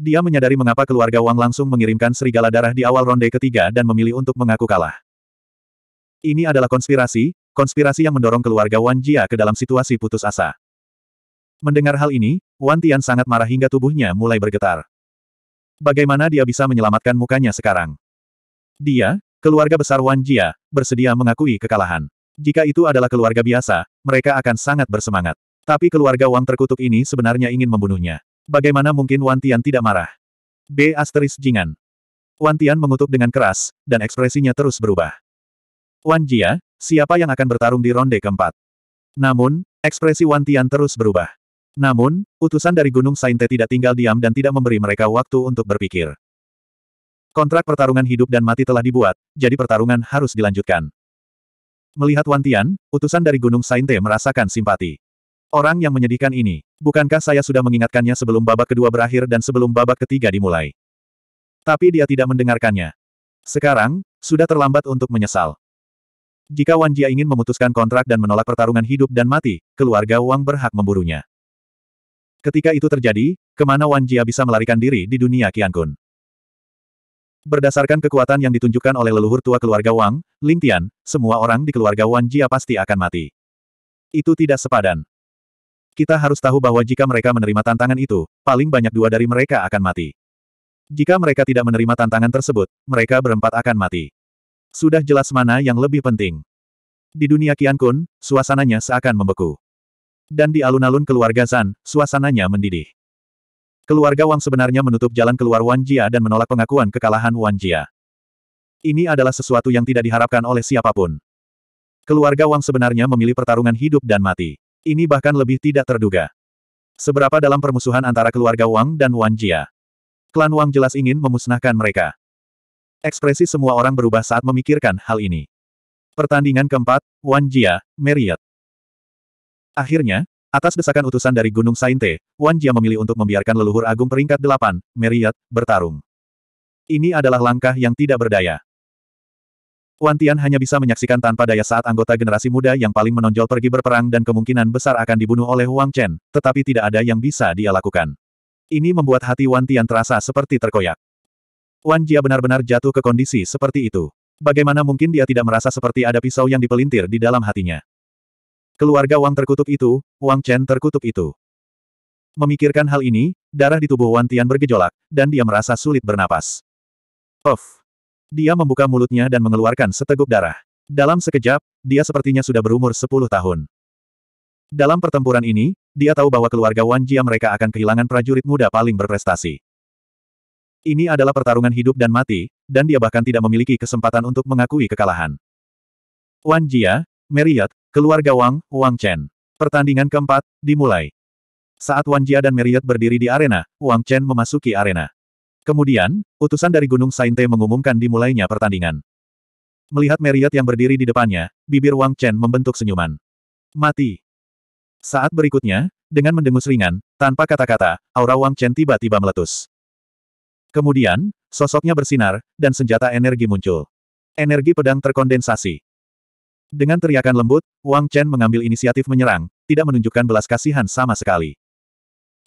Dia menyadari mengapa keluarga Wang langsung mengirimkan serigala darah di awal ronde ketiga dan memilih untuk mengaku kalah. Ini adalah konspirasi, konspirasi yang mendorong keluarga Wan Jia ke dalam situasi putus asa. Mendengar hal ini, Wan Tian sangat marah hingga tubuhnya mulai bergetar. Bagaimana dia bisa menyelamatkan mukanya sekarang? Dia, keluarga besar Wan Jia, bersedia mengakui kekalahan. Jika itu adalah keluarga biasa, mereka akan sangat bersemangat. Tapi keluarga Wang terkutuk ini sebenarnya ingin membunuhnya. Bagaimana mungkin Wan Tian tidak marah? B. Asteris Jingan. Wan Tian mengutuk dengan keras, dan ekspresinya terus berubah. Wan Jia, siapa yang akan bertarung di ronde keempat? Namun, ekspresi Wan Tian terus berubah. Namun, utusan dari Gunung Sainte tidak tinggal diam dan tidak memberi mereka waktu untuk berpikir. Kontrak pertarungan hidup dan mati telah dibuat, jadi pertarungan harus dilanjutkan. Melihat Wan Tian, utusan dari Gunung Sainte merasakan simpati. Orang yang menyedihkan ini, bukankah saya sudah mengingatkannya sebelum babak kedua berakhir dan sebelum babak ketiga dimulai? Tapi dia tidak mendengarkannya. Sekarang, sudah terlambat untuk menyesal. Jika Wan Jia ingin memutuskan kontrak dan menolak pertarungan hidup dan mati, keluarga Wang berhak memburunya. Ketika itu terjadi, kemana Wan Jia bisa melarikan diri di dunia Qiankun? Berdasarkan kekuatan yang ditunjukkan oleh leluhur tua keluarga Wang, Ling Tian, semua orang di keluarga Wan Jia pasti akan mati. Itu tidak sepadan. Kita harus tahu bahwa jika mereka menerima tantangan itu, paling banyak dua dari mereka akan mati. Jika mereka tidak menerima tantangan tersebut, mereka berempat akan mati. Sudah jelas mana yang lebih penting. Di dunia Qiankun, Kun, suasananya seakan membeku. Dan di alun-alun keluarga San, suasananya mendidih. Keluarga Wang sebenarnya menutup jalan keluar Wan Jia dan menolak pengakuan kekalahan Wan Jia. Ini adalah sesuatu yang tidak diharapkan oleh siapapun. Keluarga Wang sebenarnya memilih pertarungan hidup dan mati. Ini bahkan lebih tidak terduga. Seberapa dalam permusuhan antara keluarga Wang dan Wan Jia. Klan Wang jelas ingin memusnahkan mereka. Ekspresi semua orang berubah saat memikirkan hal ini. Pertandingan keempat, Wan Jia, Marriott. Akhirnya, atas desakan utusan dari Gunung Sainte, Wan Jia memilih untuk membiarkan leluhur agung peringkat delapan, Marriott, bertarung. Ini adalah langkah yang tidak berdaya. Wan Tian hanya bisa menyaksikan tanpa daya saat anggota generasi muda yang paling menonjol pergi berperang dan kemungkinan besar akan dibunuh oleh Wang Chen, tetapi tidak ada yang bisa dia lakukan. Ini membuat hati Wan Tian terasa seperti terkoyak. Wan Jia benar-benar jatuh ke kondisi seperti itu. Bagaimana mungkin dia tidak merasa seperti ada pisau yang dipelintir di dalam hatinya? Keluarga Wang terkutuk itu, Wang Chen terkutuk itu. Memikirkan hal ini, darah di tubuh Wan Tian bergejolak, dan dia merasa sulit bernapas. Of, dia membuka mulutnya dan mengeluarkan seteguk darah. Dalam sekejap, dia sepertinya sudah berumur 10 tahun. Dalam pertempuran ini, dia tahu bahwa keluarga Wan Jia mereka akan kehilangan prajurit muda paling berprestasi. Ini adalah pertarungan hidup dan mati, dan dia bahkan tidak memiliki kesempatan untuk mengakui kekalahan. Wan Jia, Meriat, keluarga Wang, Wang Chen. Pertandingan keempat, dimulai. Saat Wan Jia dan Meriat berdiri di arena, Wang Chen memasuki arena. Kemudian, utusan dari Gunung Sainte mengumumkan dimulainya pertandingan. Melihat Marriott yang berdiri di depannya, bibir Wang Chen membentuk senyuman. Mati. Saat berikutnya, dengan mendengus ringan, tanpa kata-kata, aura Wang Chen tiba-tiba meletus. Kemudian, sosoknya bersinar, dan senjata energi muncul. Energi pedang terkondensasi. Dengan teriakan lembut, Wang Chen mengambil inisiatif menyerang, tidak menunjukkan belas kasihan sama sekali.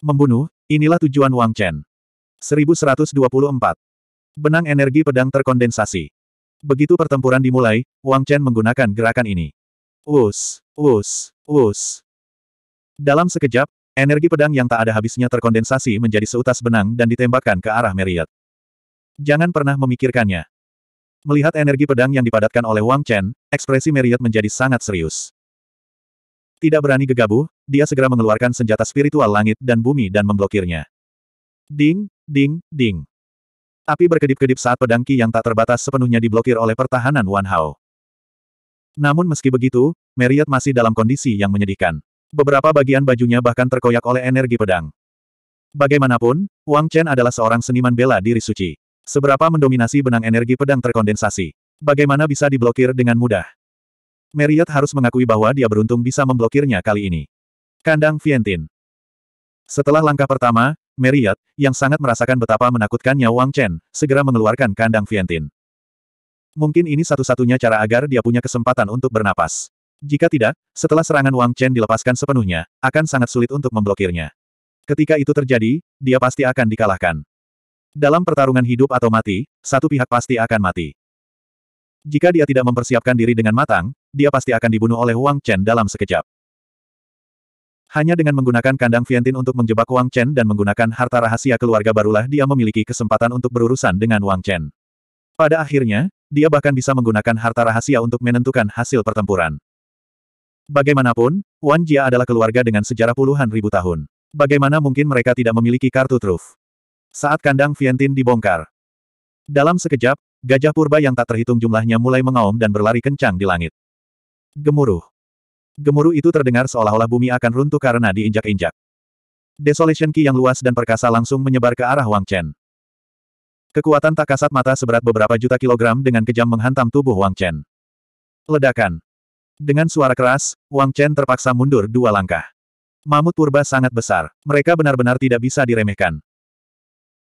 Membunuh, inilah tujuan Wang Chen. 1124. Benang energi pedang terkondensasi. Begitu pertempuran dimulai, Wang Chen menggunakan gerakan ini. Us, us, us. Dalam sekejap, energi pedang yang tak ada habisnya terkondensasi menjadi seutas benang dan ditembakkan ke arah Marriott. Jangan pernah memikirkannya. Melihat energi pedang yang dipadatkan oleh Wang Chen, ekspresi Marriott menjadi sangat serius. Tidak berani gegabah, dia segera mengeluarkan senjata spiritual langit dan bumi dan memblokirnya. Ding, Ding, ding. Api berkedip-kedip saat pedang Qi yang tak terbatas sepenuhnya diblokir oleh pertahanan Wan Hao. Namun meski begitu, Marriott masih dalam kondisi yang menyedihkan. Beberapa bagian bajunya bahkan terkoyak oleh energi pedang. Bagaimanapun, Wang Chen adalah seorang seniman bela diri suci. Seberapa mendominasi benang energi pedang terkondensasi. Bagaimana bisa diblokir dengan mudah? Marriott harus mengakui bahwa dia beruntung bisa memblokirnya kali ini. Kandang Vientin Setelah langkah pertama, Meriat, yang sangat merasakan betapa menakutkannya Wang Chen, segera mengeluarkan kandang Vientin. Mungkin ini satu-satunya cara agar dia punya kesempatan untuk bernapas. Jika tidak, setelah serangan Wang Chen dilepaskan sepenuhnya, akan sangat sulit untuk memblokirnya. Ketika itu terjadi, dia pasti akan dikalahkan. Dalam pertarungan hidup atau mati, satu pihak pasti akan mati. Jika dia tidak mempersiapkan diri dengan matang, dia pasti akan dibunuh oleh Wang Chen dalam sekejap. Hanya dengan menggunakan kandang Vientin untuk menjebak Wang Chen dan menggunakan harta rahasia keluarga barulah dia memiliki kesempatan untuk berurusan dengan Wang Chen. Pada akhirnya, dia bahkan bisa menggunakan harta rahasia untuk menentukan hasil pertempuran. Bagaimanapun, Wan Jia adalah keluarga dengan sejarah puluhan ribu tahun. Bagaimana mungkin mereka tidak memiliki kartu truf? Saat kandang Vientin dibongkar. Dalam sekejap, gajah purba yang tak terhitung jumlahnya mulai mengaum dan berlari kencang di langit. Gemuruh. Gemuruh itu terdengar seolah-olah bumi akan runtuh karena diinjak-injak. Desolation Ki yang luas dan perkasa langsung menyebar ke arah Wang Chen. Kekuatan tak kasat mata seberat beberapa juta kilogram dengan kejam menghantam tubuh Wang Chen. Ledakan. Dengan suara keras, Wang Chen terpaksa mundur dua langkah. Mamut purba sangat besar. Mereka benar-benar tidak bisa diremehkan.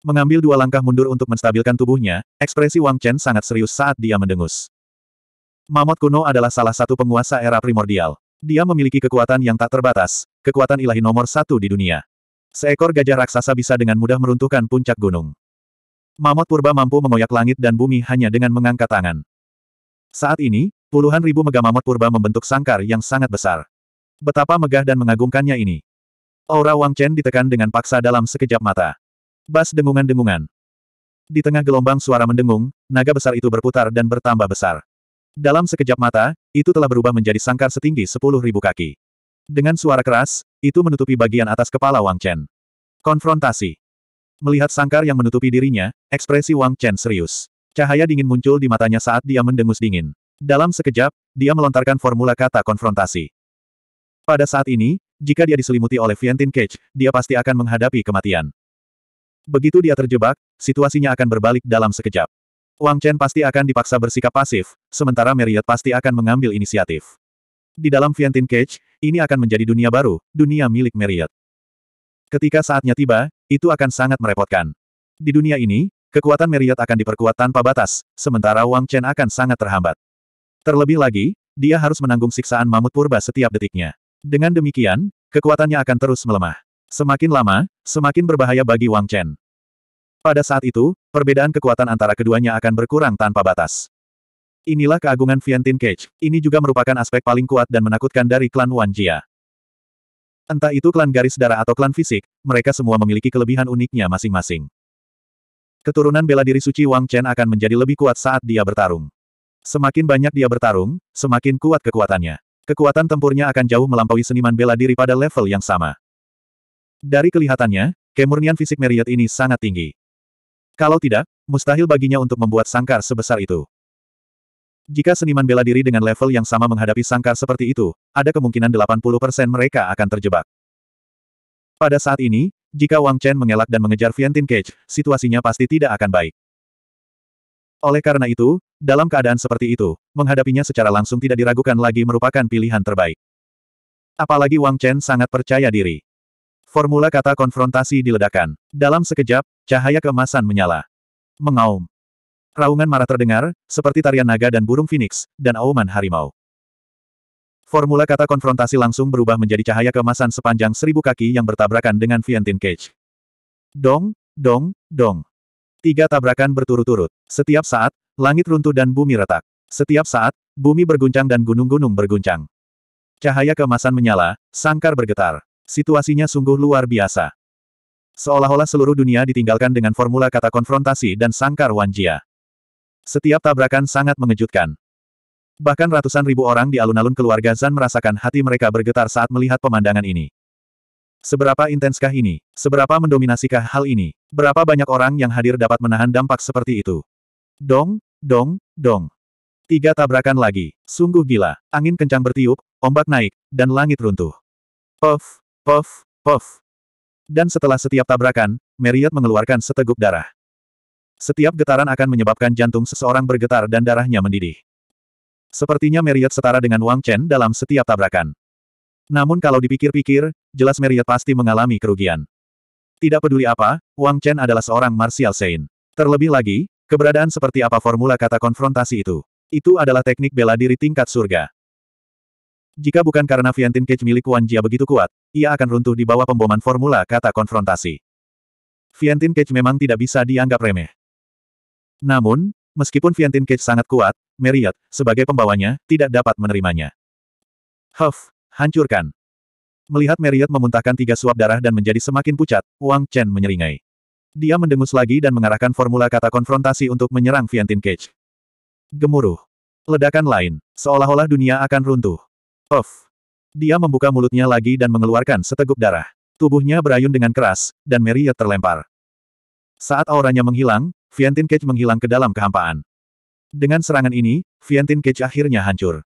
Mengambil dua langkah mundur untuk menstabilkan tubuhnya, ekspresi Wang Chen sangat serius saat dia mendengus. Mamut kuno adalah salah satu penguasa era primordial. Dia memiliki kekuatan yang tak terbatas, kekuatan ilahi nomor satu di dunia. Seekor gajah raksasa bisa dengan mudah meruntuhkan puncak gunung. Mamot purba mampu mengoyak langit dan bumi hanya dengan mengangkat tangan. Saat ini, puluhan ribu megamamot purba membentuk sangkar yang sangat besar. Betapa megah dan mengagumkannya ini. Aura Wang Chen ditekan dengan paksa dalam sekejap mata. Bas dengungan-dengungan. Di tengah gelombang suara mendengung, naga besar itu berputar dan bertambah besar. Dalam sekejap mata, itu telah berubah menjadi sangkar setinggi sepuluh ribu kaki. Dengan suara keras, itu menutupi bagian atas kepala Wang Chen. Konfrontasi. Melihat sangkar yang menutupi dirinya, ekspresi Wang Chen serius. Cahaya dingin muncul di matanya saat dia mendengus dingin. Dalam sekejap, dia melontarkan formula kata konfrontasi. Pada saat ini, jika dia diselimuti oleh Vientin Cage, dia pasti akan menghadapi kematian. Begitu dia terjebak, situasinya akan berbalik dalam sekejap. Wang Chen pasti akan dipaksa bersikap pasif, sementara Marriott pasti akan mengambil inisiatif. Di dalam Vientin Cage, ini akan menjadi dunia baru, dunia milik Marriott. Ketika saatnya tiba, itu akan sangat merepotkan. Di dunia ini, kekuatan Marriott akan diperkuat tanpa batas, sementara Wang Chen akan sangat terhambat. Terlebih lagi, dia harus menanggung siksaan mamut purba setiap detiknya. Dengan demikian, kekuatannya akan terus melemah. Semakin lama, semakin berbahaya bagi Wang Chen. Pada saat itu, perbedaan kekuatan antara keduanya akan berkurang tanpa batas. Inilah keagungan Fiantin Cage. Ini juga merupakan aspek paling kuat dan menakutkan dari klan Wan Jia. Entah itu klan garis darah atau klan fisik, mereka semua memiliki kelebihan uniknya masing-masing. Keturunan bela diri suci Wang Chen akan menjadi lebih kuat saat dia bertarung. Semakin banyak dia bertarung, semakin kuat kekuatannya. Kekuatan tempurnya akan jauh melampaui seniman bela diri pada level yang sama. Dari kelihatannya, kemurnian fisik Marriott ini sangat tinggi. Kalau tidak, mustahil baginya untuk membuat sangkar sebesar itu. Jika seniman bela diri dengan level yang sama menghadapi sangkar seperti itu, ada kemungkinan 80% mereka akan terjebak. Pada saat ini, jika Wang Chen mengelak dan mengejar Vientin Cage, situasinya pasti tidak akan baik. Oleh karena itu, dalam keadaan seperti itu, menghadapinya secara langsung tidak diragukan lagi merupakan pilihan terbaik. Apalagi Wang Chen sangat percaya diri. Formula kata konfrontasi diledakan. Dalam sekejap, Cahaya kemasan menyala. Mengaum. Raungan marah terdengar, seperti tarian naga dan burung phoenix, dan auman harimau. Formula kata konfrontasi langsung berubah menjadi cahaya kemasan sepanjang seribu kaki yang bertabrakan dengan Vientin Cage. Dong, dong, dong. Tiga tabrakan berturut-turut. Setiap saat, langit runtuh dan bumi retak. Setiap saat, bumi berguncang dan gunung-gunung berguncang. Cahaya kemasan menyala, sangkar bergetar. Situasinya sungguh luar biasa. Seolah-olah seluruh dunia ditinggalkan dengan formula kata konfrontasi dan sangkar wanjia. Setiap tabrakan sangat mengejutkan. Bahkan ratusan ribu orang di alun-alun keluarga Zan merasakan hati mereka bergetar saat melihat pemandangan ini. Seberapa intenskah ini? Seberapa mendominasikah hal ini? Berapa banyak orang yang hadir dapat menahan dampak seperti itu? Dong, dong, dong. Tiga tabrakan lagi. Sungguh gila. Angin kencang bertiup, ombak naik, dan langit runtuh. Puff, puff, puff. Dan setelah setiap tabrakan, Marriott mengeluarkan seteguk darah. Setiap getaran akan menyebabkan jantung seseorang bergetar dan darahnya mendidih. Sepertinya Marriott setara dengan Wang Chen dalam setiap tabrakan. Namun kalau dipikir-pikir, jelas Marriott pasti mengalami kerugian. Tidak peduli apa, Wang Chen adalah seorang martial saint. Terlebih lagi, keberadaan seperti apa formula kata konfrontasi itu. Itu adalah teknik bela diri tingkat surga. Jika bukan karena Viantin Cage milik Wan Jia begitu kuat, ia akan runtuh di bawah pemboman formula kata konfrontasi. Vientin Cage memang tidak bisa dianggap remeh. Namun, meskipun Vientin Cage sangat kuat, Marriott, sebagai pembawanya, tidak dapat menerimanya. Huff, hancurkan. Melihat Marriott memuntahkan tiga suap darah dan menjadi semakin pucat, Wang Chen menyeringai. Dia mendengus lagi dan mengarahkan formula kata konfrontasi untuk menyerang Vientin Cage. Gemuruh. Ledakan lain, seolah-olah dunia akan runtuh. Off. Dia membuka mulutnya lagi dan mengeluarkan seteguk darah. Tubuhnya berayun dengan keras, dan Meriah terlempar. Saat auranya menghilang, Vientin Cage menghilang ke dalam kehampaan. Dengan serangan ini, Vientin Cage akhirnya hancur.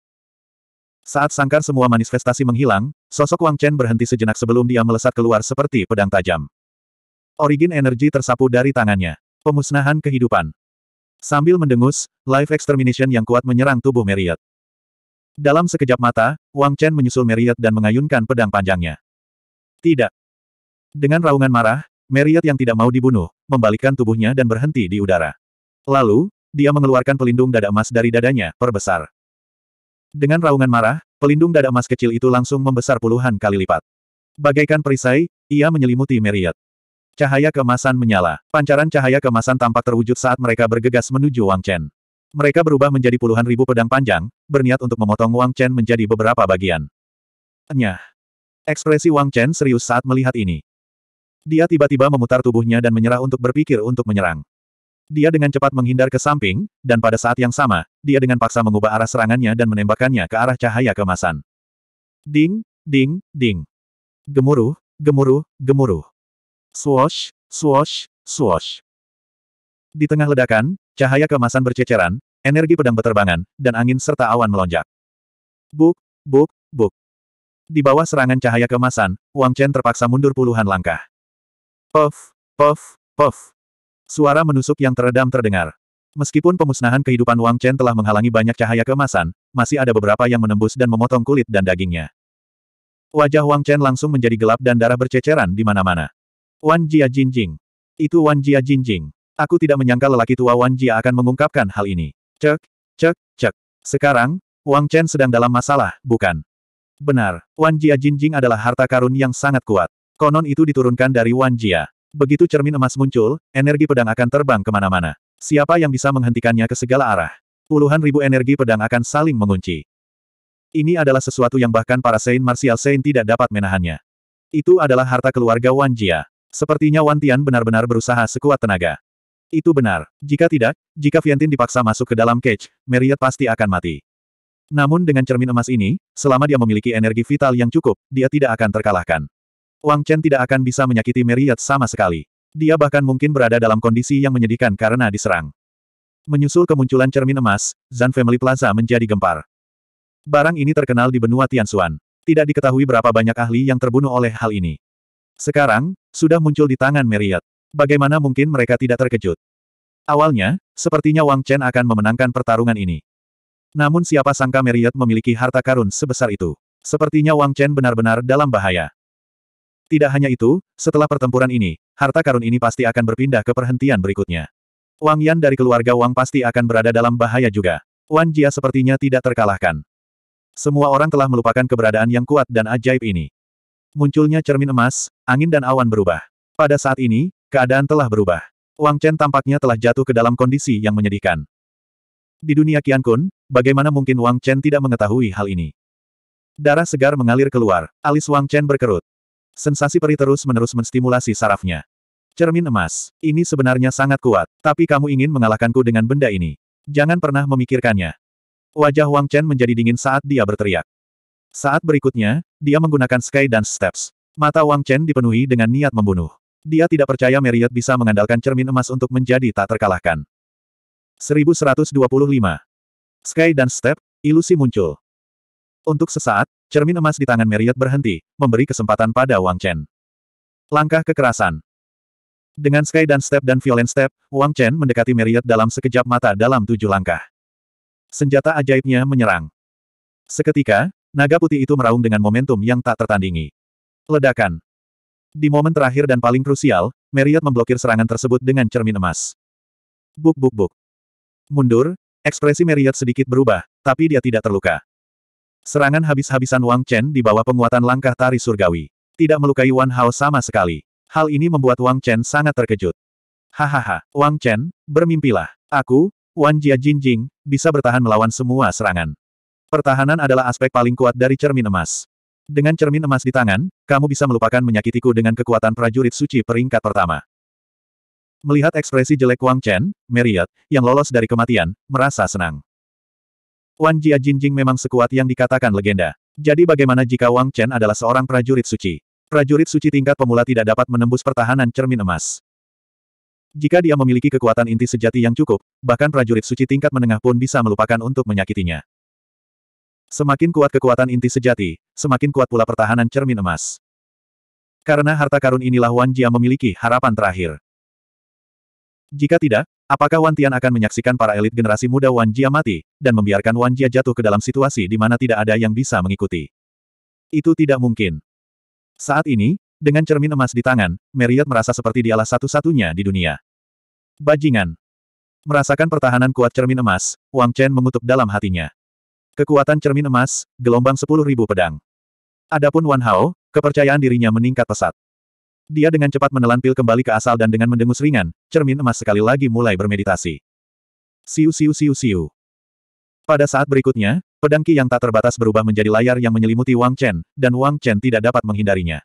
Saat sangkar semua manifestasi menghilang, sosok Wang Chen berhenti sejenak sebelum dia melesat keluar seperti pedang tajam. Origin energi tersapu dari tangannya. Pemusnahan kehidupan. Sambil mendengus, life extermination yang kuat menyerang tubuh Marriott. Dalam sekejap mata, Wang Chen menyusul Marriott dan mengayunkan pedang panjangnya. Tidak. Dengan raungan marah, Marriott yang tidak mau dibunuh, membalikkan tubuhnya dan berhenti di udara. Lalu, dia mengeluarkan pelindung dada emas dari dadanya, perbesar. Dengan raungan marah, pelindung dada emas kecil itu langsung membesar puluhan kali lipat. Bagaikan perisai, ia menyelimuti Marriott. Cahaya kemasan menyala. Pancaran cahaya kemasan tampak terwujud saat mereka bergegas menuju Wang Chen. Mereka berubah menjadi puluhan ribu pedang panjang, berniat untuk memotong Wang Chen menjadi beberapa bagian. Nyah. Ekspresi Wang Chen serius saat melihat ini. Dia tiba-tiba memutar tubuhnya dan menyerah untuk berpikir untuk menyerang. Dia dengan cepat menghindar ke samping, dan pada saat yang sama, dia dengan paksa mengubah arah serangannya dan menembakkannya ke arah cahaya kemasan. Ding, ding, ding. Gemuruh, gemuruh, gemuruh. Swash, swash, swash. Di tengah ledakan, cahaya kemasan berceceran, energi pedang beterbangan, dan angin serta awan melonjak. Buk, buk, buk. Di bawah serangan cahaya kemasan, Wang Chen terpaksa mundur puluhan langkah. Puff, puff, puff. Suara menusuk yang teredam terdengar. Meskipun pemusnahan kehidupan Wang Chen telah menghalangi banyak cahaya kemasan, masih ada beberapa yang menembus dan memotong kulit dan dagingnya. Wajah Wang Chen langsung menjadi gelap dan darah berceceran di mana-mana. Wan Jia Jinjing. Itu Wan Jia Jinjing. Aku tidak menyangka lelaki tua Wan Jia akan mengungkapkan hal ini. Cek, cek, cek. Sekarang, Wang Chen sedang dalam masalah, bukan? Benar, Wan Jia Jinjing adalah harta karun yang sangat kuat. Konon itu diturunkan dari Wan Jia. Begitu cermin emas muncul, energi pedang akan terbang kemana-mana. Siapa yang bisa menghentikannya ke segala arah? Puluhan ribu energi pedang akan saling mengunci. Ini adalah sesuatu yang bahkan para Saint Martial Saint tidak dapat menahannya. Itu adalah harta keluarga Wan Jia. Sepertinya Wan Tian benar-benar berusaha sekuat tenaga. Itu benar. Jika tidak, jika Vientin dipaksa masuk ke dalam cage, Marriott pasti akan mati. Namun dengan cermin emas ini, selama dia memiliki energi vital yang cukup, dia tidak akan terkalahkan. Wang Chen tidak akan bisa menyakiti Marriott sama sekali. Dia bahkan mungkin berada dalam kondisi yang menyedihkan karena diserang. Menyusul kemunculan cermin emas, Zan Family Plaza menjadi gempar. Barang ini terkenal di benua Tianxuan. Tidak diketahui berapa banyak ahli yang terbunuh oleh hal ini. Sekarang, sudah muncul di tangan Marriott. Bagaimana mungkin mereka tidak terkejut? Awalnya, sepertinya Wang Chen akan memenangkan pertarungan ini. Namun siapa sangka Marriott memiliki harta karun sebesar itu. Sepertinya Wang Chen benar-benar dalam bahaya. Tidak hanya itu, setelah pertempuran ini, harta karun ini pasti akan berpindah ke perhentian berikutnya. Wang Yan dari keluarga Wang pasti akan berada dalam bahaya juga. Wan Jia sepertinya tidak terkalahkan. Semua orang telah melupakan keberadaan yang kuat dan ajaib ini. Munculnya cermin emas, angin dan awan berubah. Pada saat ini, Keadaan telah berubah. Wang Chen tampaknya telah jatuh ke dalam kondisi yang menyedihkan. Di dunia Qian Kun, bagaimana mungkin Wang Chen tidak mengetahui hal ini? Darah segar mengalir keluar, alis Wang Chen berkerut. Sensasi perih terus-menerus menstimulasi sarafnya. Cermin emas, ini sebenarnya sangat kuat, tapi kamu ingin mengalahkanku dengan benda ini. Jangan pernah memikirkannya. Wajah Wang Chen menjadi dingin saat dia berteriak. Saat berikutnya, dia menggunakan Sky Dance Steps. Mata Wang Chen dipenuhi dengan niat membunuh. Dia tidak percaya Marriott bisa mengandalkan cermin emas untuk menjadi tak terkalahkan. 1125. Sky dan Step, ilusi muncul. Untuk sesaat, cermin emas di tangan Marriott berhenti, memberi kesempatan pada Wang Chen. Langkah kekerasan. Dengan Sky dan Step dan Violent Step, Wang Chen mendekati Marriott dalam sekejap mata dalam tujuh langkah. Senjata ajaibnya menyerang. Seketika, naga putih itu meraung dengan momentum yang tak tertandingi. Ledakan. Di momen terakhir dan paling krusial, Marriott memblokir serangan tersebut dengan cermin emas. Buk buk buk. Mundur, ekspresi Marriott sedikit berubah, tapi dia tidak terluka. Serangan habis-habisan Wang Chen di bawah penguatan langkah tari surgawi. Tidak melukai Wan Hao sama sekali. Hal ini membuat Wang Chen sangat terkejut. Hahaha, Wang Chen, bermimpilah. Aku, Wan Jia Jinjing, bisa bertahan melawan semua serangan. Pertahanan adalah aspek paling kuat dari cermin emas. Dengan cermin emas di tangan, kamu bisa melupakan menyakitiku dengan kekuatan prajurit suci peringkat pertama. Melihat ekspresi jelek Wang Chen, Marriott, yang lolos dari kematian, merasa senang. Wan Jia Jinjing memang sekuat yang dikatakan legenda. Jadi bagaimana jika Wang Chen adalah seorang prajurit suci? Prajurit suci tingkat pemula tidak dapat menembus pertahanan cermin emas. Jika dia memiliki kekuatan inti sejati yang cukup, bahkan prajurit suci tingkat menengah pun bisa melupakan untuk menyakitinya. Semakin kuat kekuatan inti sejati, semakin kuat pula pertahanan cermin emas. Karena harta karun inilah Wan Jia memiliki harapan terakhir. Jika tidak, apakah Wan Tian akan menyaksikan para elit generasi muda Wan Jia mati, dan membiarkan Wan Jia jatuh ke dalam situasi di mana tidak ada yang bisa mengikuti? Itu tidak mungkin. Saat ini, dengan cermin emas di tangan, Marriott merasa seperti dialah satu-satunya di dunia. Bajingan. Merasakan pertahanan kuat cermin emas, Wang Chen mengutuk dalam hatinya. Kekuatan cermin emas, gelombang sepuluh ribu pedang. Adapun Wan Hao, kepercayaan dirinya meningkat pesat. Dia dengan cepat menelan pil kembali ke asal dan dengan mendengus ringan, cermin emas sekali lagi mulai bermeditasi. Siu siu siu siu. Pada saat berikutnya, pedang ki yang tak terbatas berubah menjadi layar yang menyelimuti Wang Chen, dan Wang Chen tidak dapat menghindarinya.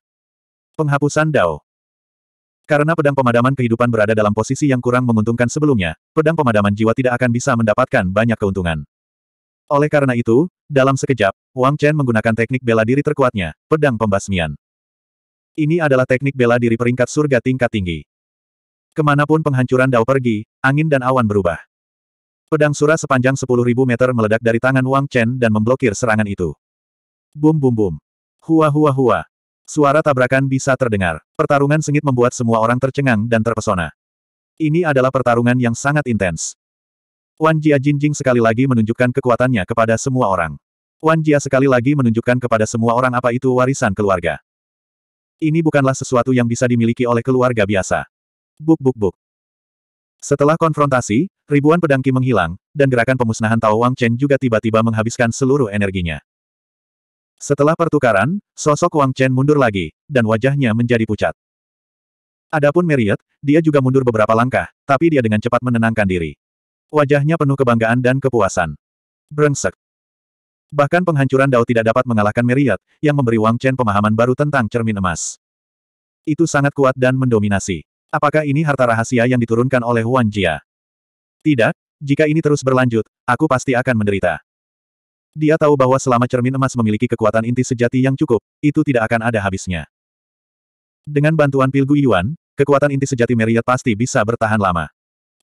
Penghapusan Dao Karena pedang pemadaman kehidupan berada dalam posisi yang kurang menguntungkan sebelumnya, pedang pemadaman jiwa tidak akan bisa mendapatkan banyak keuntungan. Oleh karena itu, dalam sekejap, Wang Chen menggunakan teknik bela diri terkuatnya, pedang pembasmian. Ini adalah teknik bela diri peringkat surga tingkat tinggi. Kemanapun penghancuran Dao pergi, angin dan awan berubah. Pedang sura sepanjang 10.000 meter meledak dari tangan Wang Chen dan memblokir serangan itu. Bum bum bum. Hua hua hua. Suara tabrakan bisa terdengar. Pertarungan sengit membuat semua orang tercengang dan terpesona. Ini adalah pertarungan yang sangat intens. Wan Jia Jinjing sekali lagi menunjukkan kekuatannya kepada semua orang. Wan Jia sekali lagi menunjukkan kepada semua orang apa itu warisan keluarga. Ini bukanlah sesuatu yang bisa dimiliki oleh keluarga biasa. Buk buk buk. Setelah konfrontasi, ribuan pedangki menghilang, dan gerakan pemusnahan Tao Wang Chen juga tiba-tiba menghabiskan seluruh energinya. Setelah pertukaran, sosok Wang Chen mundur lagi, dan wajahnya menjadi pucat. Adapun Marriott, dia juga mundur beberapa langkah, tapi dia dengan cepat menenangkan diri. Wajahnya penuh kebanggaan dan kepuasan. Brengsek. Bahkan penghancuran Dao tidak dapat mengalahkan Meriat, yang memberi Wang Chen pemahaman baru tentang cermin emas. Itu sangat kuat dan mendominasi. Apakah ini harta rahasia yang diturunkan oleh Wan Jia? Tidak, jika ini terus berlanjut, aku pasti akan menderita. Dia tahu bahwa selama cermin emas memiliki kekuatan inti sejati yang cukup, itu tidak akan ada habisnya. Dengan bantuan Pilgu Yuan, kekuatan inti sejati Meriat pasti bisa bertahan lama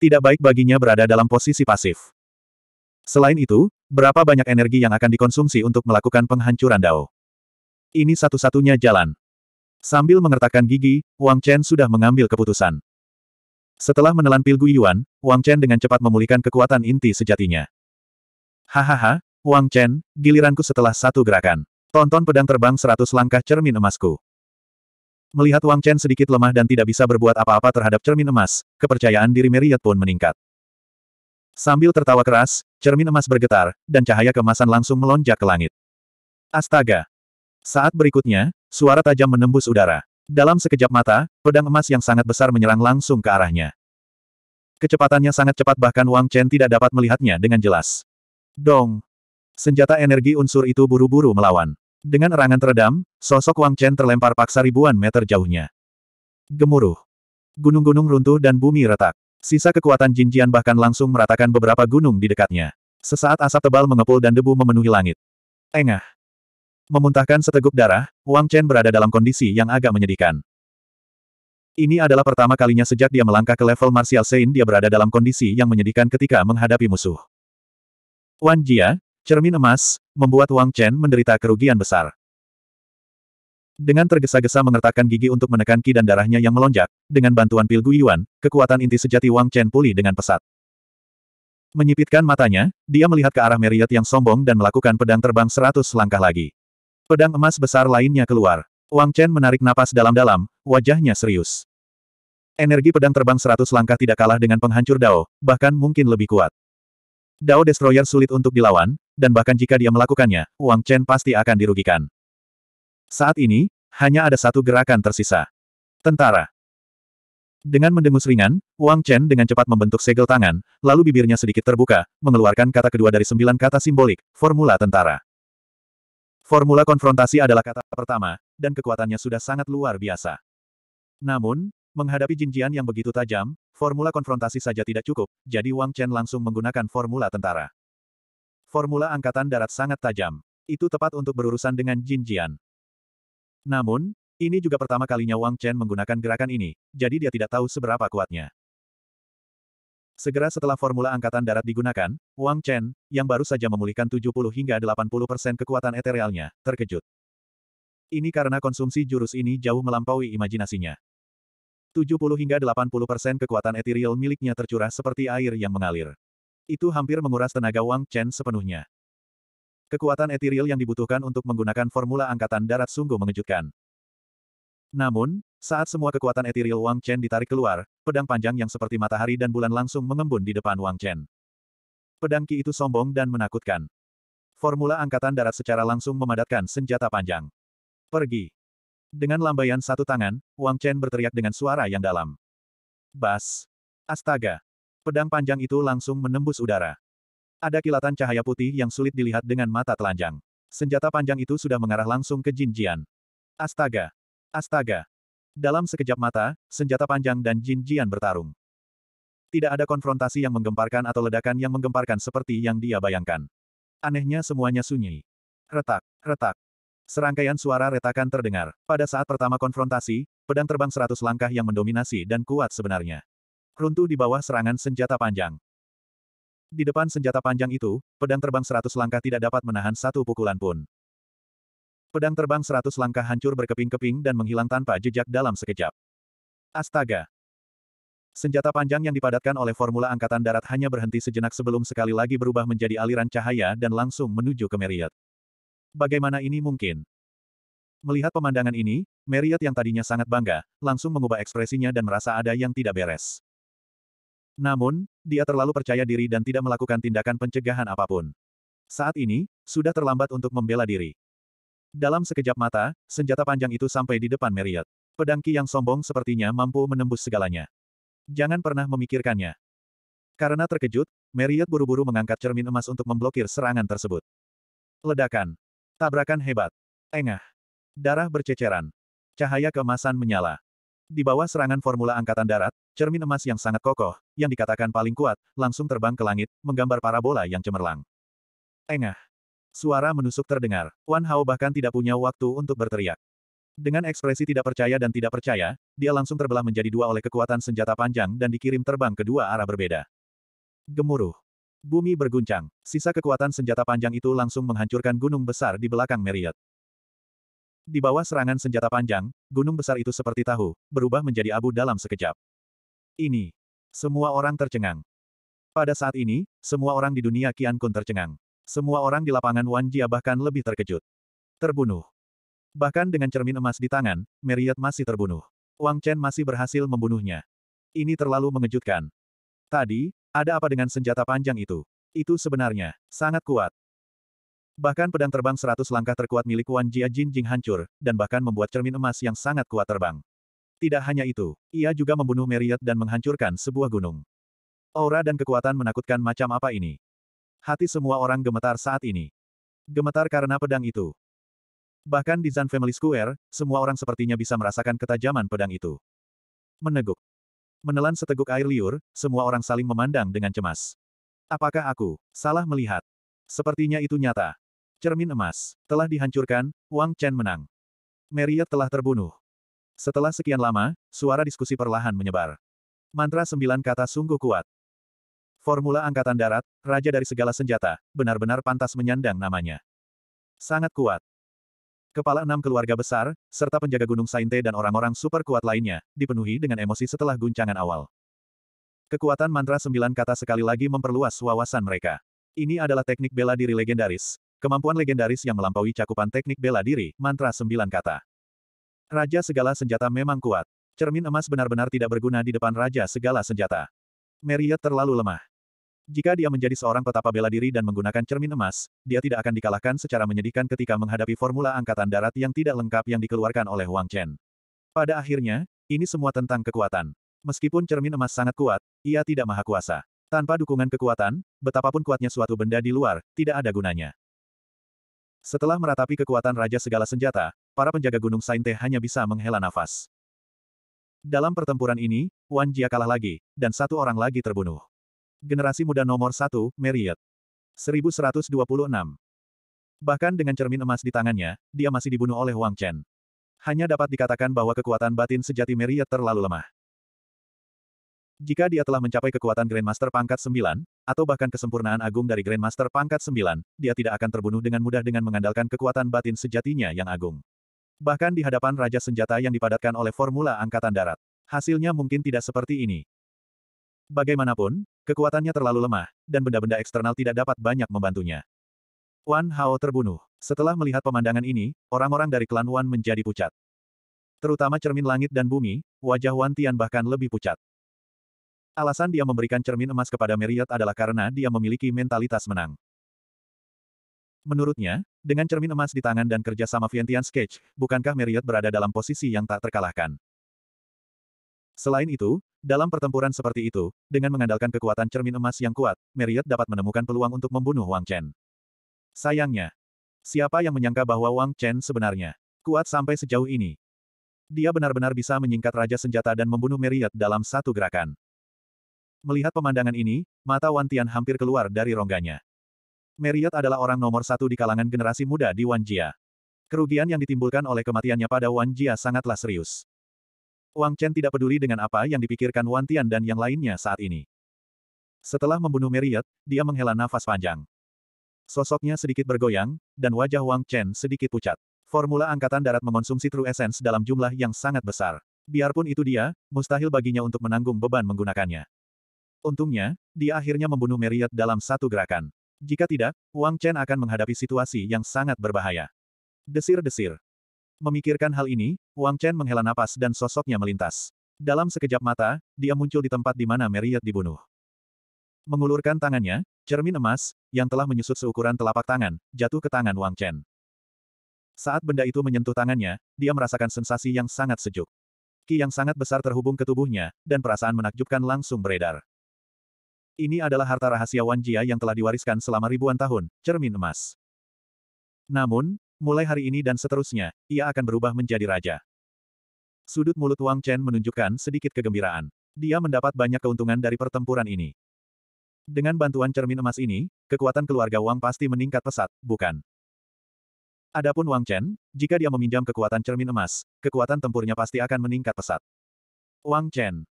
tidak baik baginya berada dalam posisi pasif. Selain itu, berapa banyak energi yang akan dikonsumsi untuk melakukan penghancuran Dao? Ini satu-satunya jalan. Sambil mengertakkan gigi, Wang Chen sudah mengambil keputusan. Setelah menelan pil Guiyuan, Wang Chen dengan cepat memulihkan kekuatan inti sejatinya. Hahaha, Wang Chen, giliranku setelah satu gerakan. Tonton pedang terbang seratus langkah cermin emasku. Melihat Wang Chen sedikit lemah dan tidak bisa berbuat apa-apa terhadap cermin emas, kepercayaan diri Marriott pun meningkat. Sambil tertawa keras, cermin emas bergetar, dan cahaya kemasan langsung melonjak ke langit. Astaga! Saat berikutnya, suara tajam menembus udara. Dalam sekejap mata, pedang emas yang sangat besar menyerang langsung ke arahnya. Kecepatannya sangat cepat bahkan Wang Chen tidak dapat melihatnya dengan jelas. Dong! Senjata energi unsur itu buru-buru melawan. Dengan erangan teredam, sosok Wang Chen terlempar paksa ribuan meter jauhnya. Gemuruh. Gunung-gunung runtuh dan bumi retak. Sisa kekuatan Jinjian bahkan langsung meratakan beberapa gunung di dekatnya. Sesaat asap tebal mengepul dan debu memenuhi langit. Engah. Memuntahkan seteguk darah, Wang Chen berada dalam kondisi yang agak menyedihkan. Ini adalah pertama kalinya sejak dia melangkah ke level Martial Saint dia berada dalam kondisi yang menyedihkan ketika menghadapi musuh. Wan Jia, Cermin emas, membuat Wang Chen menderita kerugian besar. Dengan tergesa-gesa mengertakkan gigi untuk menekan ki dan darahnya yang melonjak, dengan bantuan pil Guyuan, kekuatan inti sejati Wang Chen pulih dengan pesat. Menyipitkan matanya, dia melihat ke arah Marriott yang sombong dan melakukan pedang terbang seratus langkah lagi. Pedang emas besar lainnya keluar. Wang Chen menarik napas dalam-dalam, wajahnya serius. Energi pedang terbang seratus langkah tidak kalah dengan penghancur Dao, bahkan mungkin lebih kuat. Dao Destroyer sulit untuk dilawan, dan bahkan jika dia melakukannya, Wang Chen pasti akan dirugikan. Saat ini, hanya ada satu gerakan tersisa. Tentara. Dengan mendengus ringan, Wang Chen dengan cepat membentuk segel tangan, lalu bibirnya sedikit terbuka, mengeluarkan kata kedua dari sembilan kata simbolik, formula tentara. Formula konfrontasi adalah kata pertama, dan kekuatannya sudah sangat luar biasa. Namun, Menghadapi Jinjian yang begitu tajam, formula konfrontasi saja tidak cukup, jadi Wang Chen langsung menggunakan formula tentara. Formula angkatan darat sangat tajam. Itu tepat untuk berurusan dengan Jinjian. Namun, ini juga pertama kalinya Wang Chen menggunakan gerakan ini, jadi dia tidak tahu seberapa kuatnya. Segera setelah formula angkatan darat digunakan, Wang Chen, yang baru saja memulihkan 70 hingga 80 persen kekuatan eterealnya, terkejut. Ini karena konsumsi jurus ini jauh melampaui imajinasinya. 70 hingga 80 persen kekuatan etiril miliknya tercurah seperti air yang mengalir. Itu hampir menguras tenaga Wang Chen sepenuhnya. Kekuatan etiril yang dibutuhkan untuk menggunakan formula angkatan darat sungguh mengejutkan. Namun, saat semua kekuatan etiril Wang Chen ditarik keluar, pedang panjang yang seperti matahari dan bulan langsung mengembun di depan Wang Chen. Pedang Ki itu sombong dan menakutkan. Formula angkatan darat secara langsung memadatkan senjata panjang. Pergi. Dengan lambaian satu tangan, Wang Chen berteriak dengan suara yang dalam. Bas! Astaga! Pedang panjang itu langsung menembus udara. Ada kilatan cahaya putih yang sulit dilihat dengan mata telanjang. Senjata panjang itu sudah mengarah langsung ke Jin Jian. Astaga! Astaga! Dalam sekejap mata, senjata panjang dan Jin Jian bertarung. Tidak ada konfrontasi yang menggemparkan atau ledakan yang menggemparkan seperti yang dia bayangkan. Anehnya semuanya sunyi. Retak, retak, Serangkaian suara retakan terdengar. Pada saat pertama konfrontasi, pedang terbang seratus langkah yang mendominasi dan kuat sebenarnya. Runtuh di bawah serangan senjata panjang. Di depan senjata panjang itu, pedang terbang seratus langkah tidak dapat menahan satu pukulan pun. Pedang terbang seratus langkah hancur berkeping-keping dan menghilang tanpa jejak dalam sekejap. Astaga! Senjata panjang yang dipadatkan oleh formula Angkatan Darat hanya berhenti sejenak sebelum sekali lagi berubah menjadi aliran cahaya dan langsung menuju ke Marriott. Bagaimana ini mungkin? Melihat pemandangan ini, Marriott yang tadinya sangat bangga, langsung mengubah ekspresinya dan merasa ada yang tidak beres. Namun, dia terlalu percaya diri dan tidak melakukan tindakan pencegahan apapun. Saat ini, sudah terlambat untuk membela diri. Dalam sekejap mata, senjata panjang itu sampai di depan Marriott. Pedangki yang sombong sepertinya mampu menembus segalanya. Jangan pernah memikirkannya. Karena terkejut, Marriott buru-buru mengangkat cermin emas untuk memblokir serangan tersebut. Ledakan. Tabrakan hebat. Engah. Darah berceceran. Cahaya kemasan menyala. Di bawah serangan formula Angkatan Darat, cermin emas yang sangat kokoh, yang dikatakan paling kuat, langsung terbang ke langit, menggambar parabola yang cemerlang. Engah. Suara menusuk terdengar. Wan Hao bahkan tidak punya waktu untuk berteriak. Dengan ekspresi tidak percaya dan tidak percaya, dia langsung terbelah menjadi dua oleh kekuatan senjata panjang dan dikirim terbang ke dua arah berbeda. Gemuruh. Bumi berguncang. Sisa kekuatan senjata panjang itu langsung menghancurkan gunung besar di belakang Marriott. Di bawah serangan senjata panjang, gunung besar itu seperti tahu, berubah menjadi abu dalam sekejap. Ini. Semua orang tercengang. Pada saat ini, semua orang di dunia Qian Kun tercengang. Semua orang di lapangan Wan Jia bahkan lebih terkejut. Terbunuh. Bahkan dengan cermin emas di tangan, Marriott masih terbunuh. Wang Chen masih berhasil membunuhnya. Ini terlalu mengejutkan. Tadi, ada apa dengan senjata panjang itu? Itu sebenarnya sangat kuat. Bahkan pedang terbang seratus langkah terkuat milik Wan Jia Jin Jing hancur, dan bahkan membuat cermin emas yang sangat kuat terbang. Tidak hanya itu, ia juga membunuh Marriott dan menghancurkan sebuah gunung. Aura dan kekuatan menakutkan macam apa ini? Hati semua orang gemetar saat ini. Gemetar karena pedang itu. Bahkan di Zan Family Square, semua orang sepertinya bisa merasakan ketajaman pedang itu. Meneguk. Menelan seteguk air liur, semua orang saling memandang dengan cemas. Apakah aku salah melihat? Sepertinya itu nyata. Cermin emas telah dihancurkan, Wang Chen menang. Marriott telah terbunuh. Setelah sekian lama, suara diskusi perlahan menyebar. Mantra sembilan kata sungguh kuat. Formula Angkatan Darat, Raja dari segala senjata, benar-benar pantas menyandang namanya. Sangat kuat. Kepala enam keluarga besar, serta penjaga Gunung Sainte dan orang-orang super kuat lainnya, dipenuhi dengan emosi setelah guncangan awal. Kekuatan mantra sembilan kata sekali lagi memperluas wawasan mereka. Ini adalah teknik bela diri legendaris, kemampuan legendaris yang melampaui cakupan teknik bela diri, mantra sembilan kata. Raja segala senjata memang kuat. Cermin emas benar-benar tidak berguna di depan Raja segala senjata. Marriott terlalu lemah. Jika dia menjadi seorang petapa bela diri dan menggunakan cermin emas, dia tidak akan dikalahkan secara menyedihkan ketika menghadapi formula angkatan darat yang tidak lengkap yang dikeluarkan oleh Wang Chen. Pada akhirnya, ini semua tentang kekuatan. Meskipun cermin emas sangat kuat, ia tidak maha kuasa. Tanpa dukungan kekuatan, betapapun kuatnya suatu benda di luar, tidak ada gunanya. Setelah meratapi kekuatan Raja Segala Senjata, para penjaga Gunung Sainte hanya bisa menghela nafas. Dalam pertempuran ini, Wan Jia kalah lagi, dan satu orang lagi terbunuh generasi muda nomor satu, Marriott. 1126. Bahkan dengan cermin emas di tangannya, dia masih dibunuh oleh Wang Chen. Hanya dapat dikatakan bahwa kekuatan batin sejati Marriott terlalu lemah. Jika dia telah mencapai kekuatan Grandmaster pangkat 9, atau bahkan kesempurnaan agung dari Grandmaster pangkat 9, dia tidak akan terbunuh dengan mudah dengan mengandalkan kekuatan batin sejatinya yang agung. Bahkan di hadapan Raja Senjata yang dipadatkan oleh formula Angkatan Darat. Hasilnya mungkin tidak seperti ini. Bagaimanapun, Kekuatannya terlalu lemah, dan benda-benda eksternal tidak dapat banyak membantunya. Wan Hao terbunuh. Setelah melihat pemandangan ini, orang-orang dari klan Wan menjadi pucat. Terutama cermin langit dan bumi, wajah Wan Tian bahkan lebih pucat. Alasan dia memberikan cermin emas kepada Meriot adalah karena dia memiliki mentalitas menang. Menurutnya, dengan cermin emas di tangan dan kerja sama Vientiane Sketch, bukankah Meriot berada dalam posisi yang tak terkalahkan? Selain itu, dalam pertempuran seperti itu, dengan mengandalkan kekuatan cermin emas yang kuat, Marriott dapat menemukan peluang untuk membunuh Wang Chen. Sayangnya, siapa yang menyangka bahwa Wang Chen sebenarnya kuat sampai sejauh ini? Dia benar-benar bisa menyingkat Raja Senjata dan membunuh Marriott dalam satu gerakan. Melihat pemandangan ini, mata Wan Tian hampir keluar dari rongganya. Marriott adalah orang nomor satu di kalangan generasi muda di Wan Jia. Kerugian yang ditimbulkan oleh kematiannya pada Wan Jia sangatlah serius. Wang Chen tidak peduli dengan apa yang dipikirkan Wan Tian dan yang lainnya saat ini. Setelah membunuh Meriet, dia menghela nafas panjang. Sosoknya sedikit bergoyang, dan wajah Wang Chen sedikit pucat. Formula Angkatan Darat mengonsumsi True Essence dalam jumlah yang sangat besar. Biarpun itu dia, mustahil baginya untuk menanggung beban menggunakannya. Untungnya, dia akhirnya membunuh Meriet dalam satu gerakan. Jika tidak, Wang Chen akan menghadapi situasi yang sangat berbahaya. Desir-desir, Memikirkan hal ini, Wang Chen menghela napas dan sosoknya melintas. Dalam sekejap mata, dia muncul di tempat di mana Marriott dibunuh. Mengulurkan tangannya, cermin emas, yang telah menyusut seukuran telapak tangan, jatuh ke tangan Wang Chen. Saat benda itu menyentuh tangannya, dia merasakan sensasi yang sangat sejuk. Ki yang sangat besar terhubung ke tubuhnya, dan perasaan menakjubkan langsung beredar. Ini adalah harta rahasia Wan Jia yang telah diwariskan selama ribuan tahun, cermin emas. Namun, Mulai hari ini dan seterusnya, ia akan berubah menjadi raja. Sudut mulut Wang Chen menunjukkan sedikit kegembiraan. Dia mendapat banyak keuntungan dari pertempuran ini. Dengan bantuan cermin emas ini, kekuatan keluarga Wang pasti meningkat pesat, bukan? Adapun Wang Chen, jika dia meminjam kekuatan cermin emas, kekuatan tempurnya pasti akan meningkat pesat. Wang Chen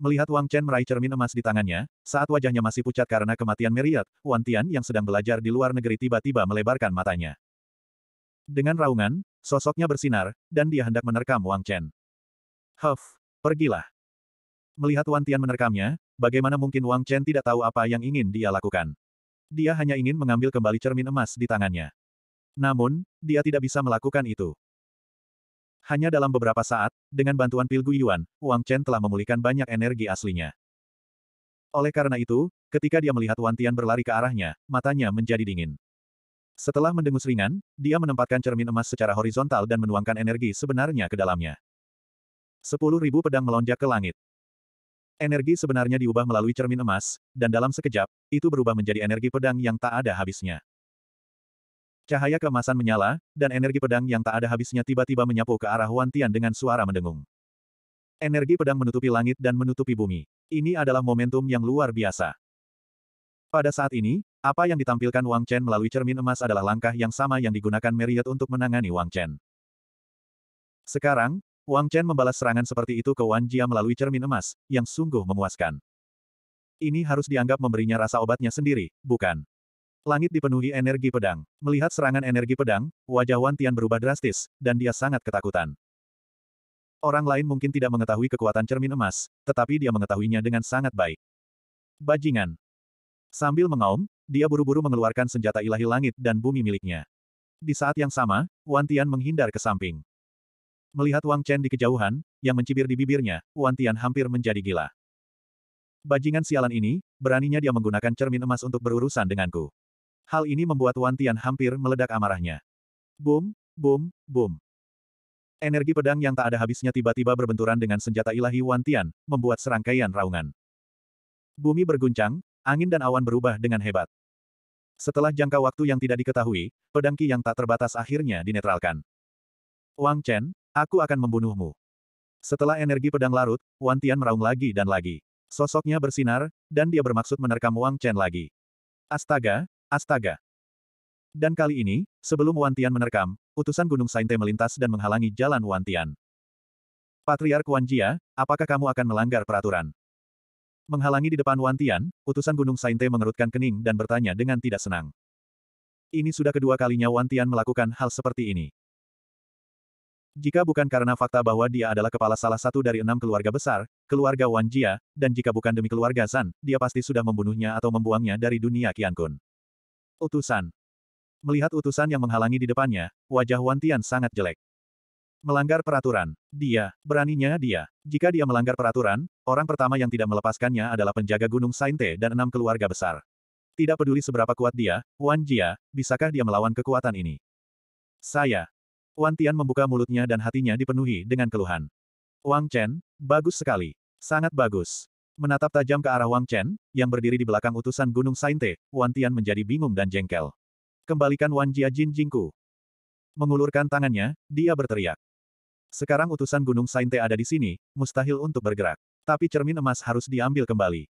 Melihat Wang Chen meraih cermin emas di tangannya, saat wajahnya masih pucat karena kematian Meriat, Wan Tian yang sedang belajar di luar negeri tiba-tiba melebarkan matanya. Dengan raungan, sosoknya bersinar, dan dia hendak menerkam Wang Chen. Huff, pergilah. Melihat Wan Tian menerkamnya, bagaimana mungkin Wang Chen tidak tahu apa yang ingin dia lakukan. Dia hanya ingin mengambil kembali cermin emas di tangannya. Namun, dia tidak bisa melakukan itu. Hanya dalam beberapa saat, dengan bantuan pil Yuan, Wang Chen telah memulihkan banyak energi aslinya. Oleh karena itu, ketika dia melihat Wan Tian berlari ke arahnya, matanya menjadi dingin. Setelah mendengus ringan, dia menempatkan cermin emas secara horizontal dan menuangkan energi sebenarnya ke dalamnya. Sepuluh ribu pedang melonjak ke langit. Energi sebenarnya diubah melalui cermin emas, dan dalam sekejap, itu berubah menjadi energi pedang yang tak ada habisnya. Cahaya keemasan menyala, dan energi pedang yang tak ada habisnya tiba-tiba menyapu ke arah Wan Tian dengan suara mendengung. Energi pedang menutupi langit dan menutupi bumi. Ini adalah momentum yang luar biasa. Pada saat ini, apa yang ditampilkan Wang Chen melalui cermin emas adalah langkah yang sama yang digunakan Marriott untuk menangani Wang Chen. Sekarang, Wang Chen membalas serangan seperti itu ke Wan Jia melalui cermin emas, yang sungguh memuaskan. Ini harus dianggap memberinya rasa obatnya sendiri, bukan? Langit dipenuhi energi pedang. Melihat serangan energi pedang, wajah Wan Tian berubah drastis, dan dia sangat ketakutan. Orang lain mungkin tidak mengetahui kekuatan cermin emas, tetapi dia mengetahuinya dengan sangat baik. Bajingan. Sambil mengaum, dia buru-buru mengeluarkan senjata ilahi langit dan bumi miliknya. Di saat yang sama, Wan Tian menghindar ke samping. Melihat Wang Chen di kejauhan, yang mencibir di bibirnya, Wan Tian hampir menjadi gila. Bajingan sialan ini, beraninya dia menggunakan cermin emas untuk berurusan denganku. Hal ini membuat Wan Tian hampir meledak amarahnya. Boom, boom, boom. Energi pedang yang tak ada habisnya tiba-tiba berbenturan dengan senjata ilahi Wan Tian, membuat serangkaian raungan. Bumi berguncang, angin dan awan berubah dengan hebat. Setelah jangka waktu yang tidak diketahui, pedang Qi yang tak terbatas akhirnya dinetralkan. Wang Chen, aku akan membunuhmu. Setelah energi pedang larut, Wan Tian meraung lagi dan lagi. Sosoknya bersinar, dan dia bermaksud menerkam Wang Chen lagi. Astaga, astaga. Dan kali ini, sebelum Wan Tian menerkam, utusan Gunung Sainte melintas dan menghalangi jalan Wan Tian. Patriark Wan Jia, apakah kamu akan melanggar peraturan? Menghalangi di depan Wan Tian, utusan Gunung Sainte mengerutkan kening dan bertanya dengan tidak senang. Ini sudah kedua kalinya Wan Tian melakukan hal seperti ini. Jika bukan karena fakta bahwa dia adalah kepala salah satu dari enam keluarga besar, keluarga Wan Jia, dan jika bukan demi keluarga San, dia pasti sudah membunuhnya atau membuangnya dari dunia Qiankun. Utusan. Melihat utusan yang menghalangi di depannya, wajah Wan Tian sangat jelek. Melanggar peraturan. Dia, beraninya dia. Jika dia melanggar peraturan, orang pertama yang tidak melepaskannya adalah penjaga Gunung Sainte dan enam keluarga besar. Tidak peduli seberapa kuat dia, Wan Jia, bisakah dia melawan kekuatan ini? Saya. Wan Tian membuka mulutnya dan hatinya dipenuhi dengan keluhan. Wang Chen, bagus sekali. Sangat bagus. Menatap tajam ke arah Wang Chen, yang berdiri di belakang utusan Gunung Sainte, Wan Tian menjadi bingung dan jengkel. Kembalikan Wan Jia Jin Jingku. Mengulurkan tangannya, dia berteriak. Sekarang utusan Gunung Sainte ada di sini, mustahil untuk bergerak. Tapi cermin emas harus diambil kembali.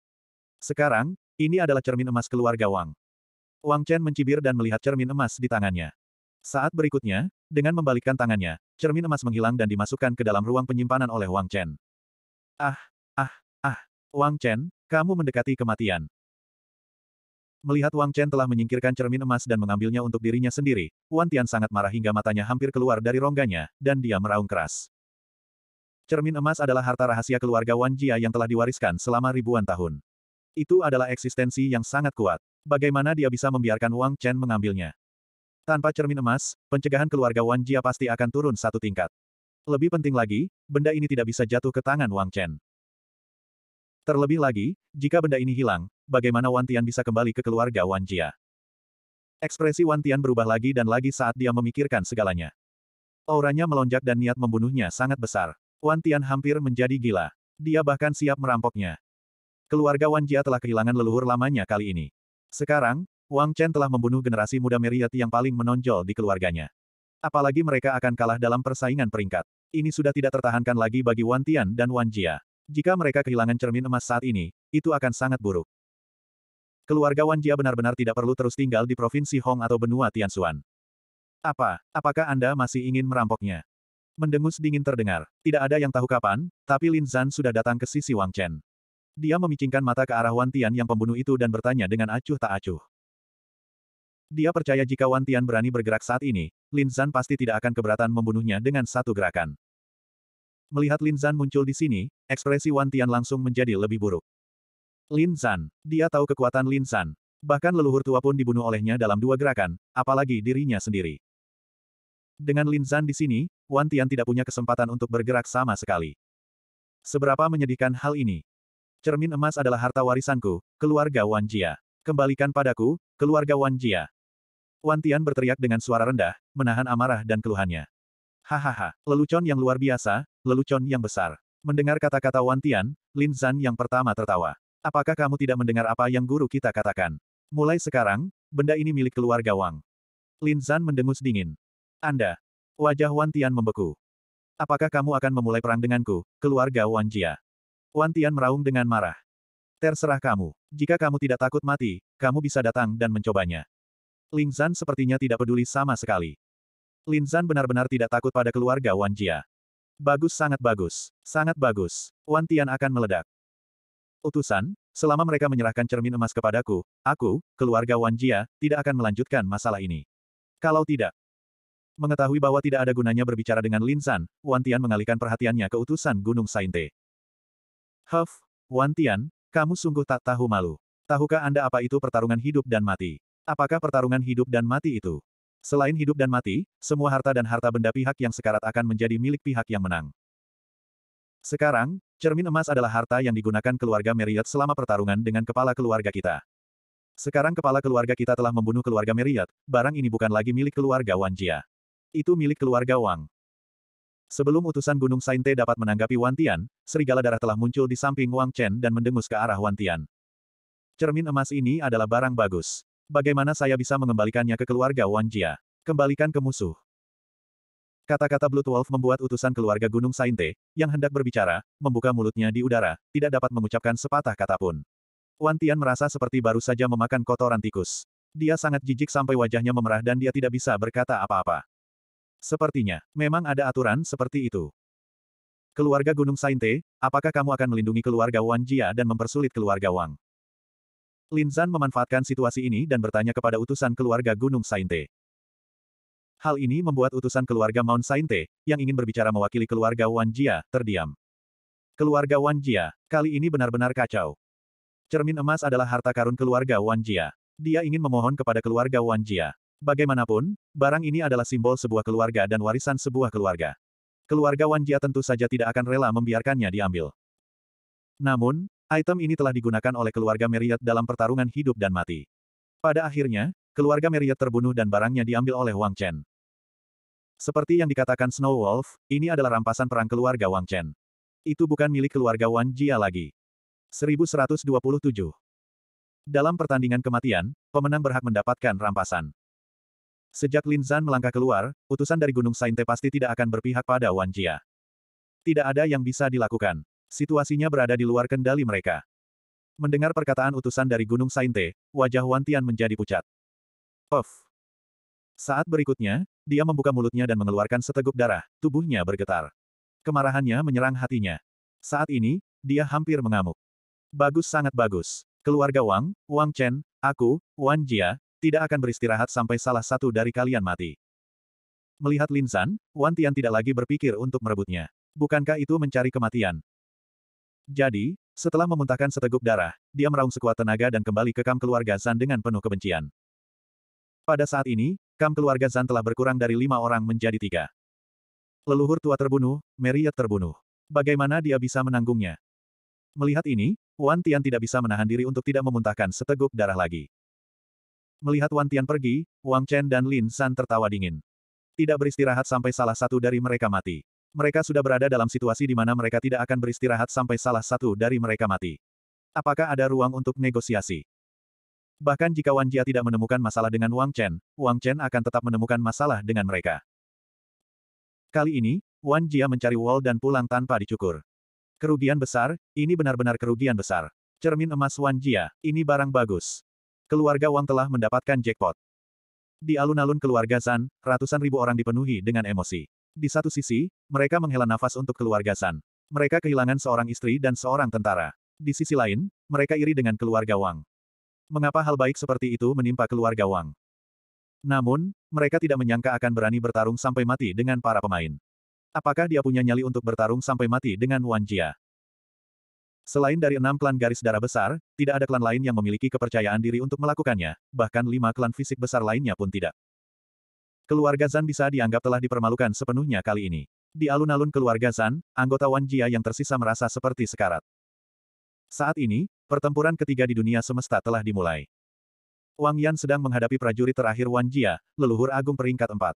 Sekarang, ini adalah cermin emas keluarga Wang. Wang Chen mencibir dan melihat cermin emas di tangannya. Saat berikutnya, dengan membalikkan tangannya, cermin emas menghilang dan dimasukkan ke dalam ruang penyimpanan oleh Wang Chen. Ah, ah, ah, Wang Chen, kamu mendekati kematian. Melihat Wang Chen telah menyingkirkan cermin emas dan mengambilnya untuk dirinya sendiri, Wan Tian sangat marah hingga matanya hampir keluar dari rongganya, dan dia meraung keras. Cermin emas adalah harta rahasia keluarga Wan Jia yang telah diwariskan selama ribuan tahun. Itu adalah eksistensi yang sangat kuat. Bagaimana dia bisa membiarkan Wang Chen mengambilnya? Tanpa cermin emas, pencegahan keluarga Wan Jia pasti akan turun satu tingkat. Lebih penting lagi, benda ini tidak bisa jatuh ke tangan Wang Chen. Terlebih lagi, jika benda ini hilang, bagaimana Wan Tian bisa kembali ke keluarga Wan Jia? Ekspresi Wan Tian berubah lagi dan lagi saat dia memikirkan segalanya. Auranya melonjak dan niat membunuhnya sangat besar. Wan Tian hampir menjadi gila. Dia bahkan siap merampoknya. Keluarga Wan Jia telah kehilangan leluhur lamanya kali ini. Sekarang, Wang Chen telah membunuh generasi muda Meriat yang paling menonjol di keluarganya. Apalagi mereka akan kalah dalam persaingan peringkat. Ini sudah tidak tertahankan lagi bagi Wan Tian dan Wan Jia. Jika mereka kehilangan cermin emas saat ini, itu akan sangat buruk. Keluarga Wan Jia benar-benar tidak perlu terus tinggal di provinsi Hong atau benua Tianxuan. Apa, apakah Anda masih ingin merampoknya? Mendengus dingin terdengar. Tidak ada yang tahu kapan, tapi Lin Zan sudah datang ke sisi Wang Chen. Dia memicingkan mata ke arah Wan Tian yang pembunuh itu dan bertanya dengan acuh tak acuh. Dia percaya jika Wan Tian berani bergerak saat ini, Lin Zan pasti tidak akan keberatan membunuhnya dengan satu gerakan. Melihat Lin Zan muncul di sini, ekspresi Wan Tian langsung menjadi lebih buruk. Lin Zan. Dia tahu kekuatan Lin Zan. Bahkan leluhur tua pun dibunuh olehnya dalam dua gerakan, apalagi dirinya sendiri. Dengan Lin Zan di sini, Wan Tian tidak punya kesempatan untuk bergerak sama sekali. Seberapa menyedihkan hal ini. Cermin emas adalah harta warisanku, keluarga Wan Jia. Kembalikan padaku, keluarga Wan Jia. Wan Tian berteriak dengan suara rendah, menahan amarah dan keluhannya. Hahaha, lelucon yang luar biasa, lelucon yang besar. Mendengar kata-kata Wan Tian, Lin Zhan yang pertama tertawa. Apakah kamu tidak mendengar apa yang guru kita katakan? Mulai sekarang, benda ini milik keluarga Wang. Lin Zhan mendengus dingin. Anda. Wajah Wan Tian membeku. Apakah kamu akan memulai perang denganku, keluarga Wan Jia? Wan Tian meraung dengan marah. Terserah kamu. Jika kamu tidak takut mati, kamu bisa datang dan mencobanya. Lin Zhan sepertinya tidak peduli sama sekali. Lin Zhan benar-benar tidak takut pada keluarga Wan Jia. Bagus sangat bagus. Sangat bagus. Wan Tian akan meledak. Utusan, selama mereka menyerahkan cermin emas kepadaku, aku, keluarga Wan Jia, tidak akan melanjutkan masalah ini. Kalau tidak, mengetahui bahwa tidak ada gunanya berbicara dengan Lin San, Wan Tian mengalihkan perhatiannya ke utusan Gunung Sainte. Huff, Wan Tian, kamu sungguh tak tahu malu. Tahukah Anda apa itu pertarungan hidup dan mati? Apakah pertarungan hidup dan mati itu? Selain hidup dan mati, semua harta dan harta benda pihak yang sekarat akan menjadi milik pihak yang menang. Sekarang, cermin emas adalah harta yang digunakan keluarga Marriott selama pertarungan dengan kepala keluarga kita. Sekarang kepala keluarga kita telah membunuh keluarga Marriott, barang ini bukan lagi milik keluarga Wan Jia. Itu milik keluarga Wang. Sebelum utusan Gunung Sainte dapat menanggapi Wan Tian, serigala darah telah muncul di samping Wang Chen dan mendengus ke arah Wan Tian. Cermin emas ini adalah barang bagus. Bagaimana saya bisa mengembalikannya ke keluarga Wan Jia? Kembalikan ke musuh. Kata-kata Blue Wolf membuat utusan keluarga Gunung Sainte, yang hendak berbicara, membuka mulutnya di udara, tidak dapat mengucapkan sepatah kata pun. Wan Tian merasa seperti baru saja memakan kotoran tikus. Dia sangat jijik sampai wajahnya memerah dan dia tidak bisa berkata apa-apa. Sepertinya, memang ada aturan seperti itu. Keluarga Gunung Sainte, apakah kamu akan melindungi keluarga Wan Jia dan mempersulit keluarga Wang? Lin Zan memanfaatkan situasi ini dan bertanya kepada utusan keluarga Gunung Sainte. Hal ini membuat utusan keluarga Mount Sainte, yang ingin berbicara mewakili keluarga Wan Jia, terdiam. Keluarga Wan Jia, kali ini benar-benar kacau. Cermin emas adalah harta karun keluarga Wan Jia. Dia ingin memohon kepada keluarga Wan Jia. Bagaimanapun, barang ini adalah simbol sebuah keluarga dan warisan sebuah keluarga. Keluarga Wan Jia tentu saja tidak akan rela membiarkannya diambil. Namun, Item ini telah digunakan oleh keluarga Marriott dalam pertarungan hidup dan mati. Pada akhirnya, keluarga Marriott terbunuh dan barangnya diambil oleh Wang Chen. Seperti yang dikatakan Snow Wolf, ini adalah rampasan perang keluarga Wang Chen. Itu bukan milik keluarga Wang Jia lagi. 1127 Dalam pertandingan kematian, pemenang berhak mendapatkan rampasan. Sejak Lin Zan melangkah keluar, utusan dari Gunung Sainte pasti tidak akan berpihak pada Wang Jia. Tidak ada yang bisa dilakukan situasinya berada di luar kendali mereka. Mendengar perkataan utusan dari Gunung Sainte, wajah Wan Tian menjadi pucat. Puff. Saat berikutnya, dia membuka mulutnya dan mengeluarkan seteguk darah, tubuhnya bergetar. Kemarahannya menyerang hatinya. Saat ini, dia hampir mengamuk. Bagus sangat bagus. Keluarga Wang, Wang Chen, aku, Wan Jia, tidak akan beristirahat sampai salah satu dari kalian mati. Melihat Lin San, Wan Tian tidak lagi berpikir untuk merebutnya. Bukankah itu mencari kematian? Jadi, setelah memuntahkan seteguk darah, dia meraung sekuat tenaga dan kembali ke kam keluarga Zan dengan penuh kebencian. Pada saat ini, kam keluarga Zan telah berkurang dari lima orang menjadi tiga. Leluhur tua terbunuh, Meriet terbunuh. Bagaimana dia bisa menanggungnya? Melihat ini, Wan Tian tidak bisa menahan diri untuk tidak memuntahkan seteguk darah lagi. Melihat Wan Tian pergi, Wang Chen dan Lin San tertawa dingin. Tidak beristirahat sampai salah satu dari mereka mati. Mereka sudah berada dalam situasi di mana mereka tidak akan beristirahat sampai salah satu dari mereka mati. Apakah ada ruang untuk negosiasi? Bahkan jika Wan Jia tidak menemukan masalah dengan Wang Chen, Wang Chen akan tetap menemukan masalah dengan mereka. Kali ini, Wan Jia mencari wall dan pulang tanpa dicukur. Kerugian besar, ini benar-benar kerugian besar. Cermin emas Wan Jia, ini barang bagus. Keluarga Wang telah mendapatkan jackpot. Di alun-alun keluarga Zan, ratusan ribu orang dipenuhi dengan emosi. Di satu sisi, mereka menghela nafas untuk keluarga San. Mereka kehilangan seorang istri dan seorang tentara. Di sisi lain, mereka iri dengan keluarga Wang. Mengapa hal baik seperti itu menimpa keluarga Wang? Namun, mereka tidak menyangka akan berani bertarung sampai mati dengan para pemain. Apakah dia punya nyali untuk bertarung sampai mati dengan Wan Jia? Selain dari enam klan garis darah besar, tidak ada klan lain yang memiliki kepercayaan diri untuk melakukannya, bahkan lima klan fisik besar lainnya pun tidak. Keluarga Zan bisa dianggap telah dipermalukan sepenuhnya kali ini. Di alun-alun keluarga Zan, anggota Wan Jia yang tersisa merasa seperti sekarat. Saat ini, pertempuran ketiga di dunia semesta telah dimulai. Wang Yan sedang menghadapi prajurit terakhir Wan Jia, leluhur agung peringkat empat.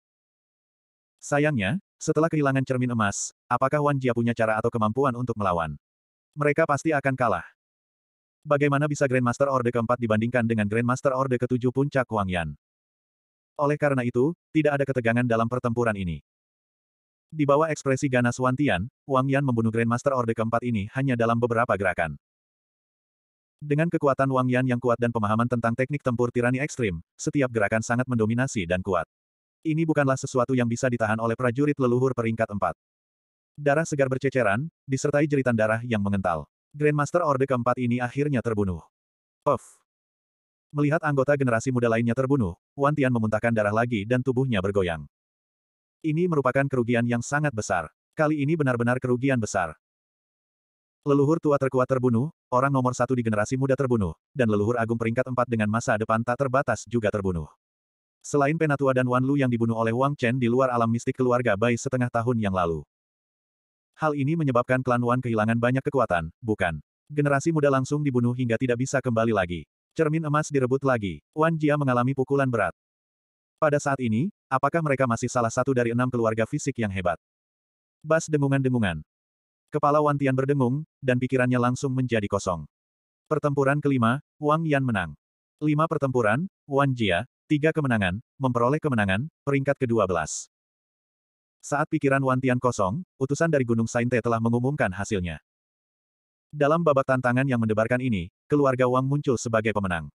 Sayangnya, setelah kehilangan cermin emas, apakah Wan Jia punya cara atau kemampuan untuk melawan? Mereka pasti akan kalah. Bagaimana bisa Grandmaster Orde keempat dibandingkan dengan Grandmaster Orde ketujuh puncak Wang Yan? Oleh karena itu, tidak ada ketegangan dalam pertempuran ini. Di bawah ekspresi ganas Wan Wang Yan membunuh Grandmaster Orde keempat ini hanya dalam beberapa gerakan. Dengan kekuatan Wang Yan yang kuat dan pemahaman tentang teknik tempur tirani ekstrim, setiap gerakan sangat mendominasi dan kuat. Ini bukanlah sesuatu yang bisa ditahan oleh prajurit leluhur peringkat empat. Darah segar berceceran, disertai jeritan darah yang mengental. Grandmaster Orde keempat ini akhirnya terbunuh. Puff! Melihat anggota generasi muda lainnya terbunuh, Wan Tian memuntahkan darah lagi dan tubuhnya bergoyang. Ini merupakan kerugian yang sangat besar. Kali ini benar-benar kerugian besar. Leluhur tua terkuat terbunuh, orang nomor satu di generasi muda terbunuh, dan leluhur agung peringkat empat dengan masa depan tak terbatas juga terbunuh. Selain Penatua dan Wan Lu yang dibunuh oleh Wang Chen di luar alam mistik keluarga Bai setengah tahun yang lalu. Hal ini menyebabkan klan Wan kehilangan banyak kekuatan, bukan? Generasi muda langsung dibunuh hingga tidak bisa kembali lagi. Cermin emas direbut lagi. Wan Jia mengalami pukulan berat. Pada saat ini, apakah mereka masih salah satu dari enam keluarga fisik yang hebat? Bas dengungan-dengungan. Kepala Wan Tian berdengung, dan pikirannya langsung menjadi kosong. Pertempuran kelima, Wang Yan menang. Lima pertempuran, Wan Jia, tiga kemenangan, memperoleh kemenangan, peringkat ke-12. Saat pikiran Wan Tian kosong, utusan dari Gunung Sainte telah mengumumkan hasilnya. Dalam babak tantangan yang mendebarkan ini, keluarga Wang muncul sebagai pemenang.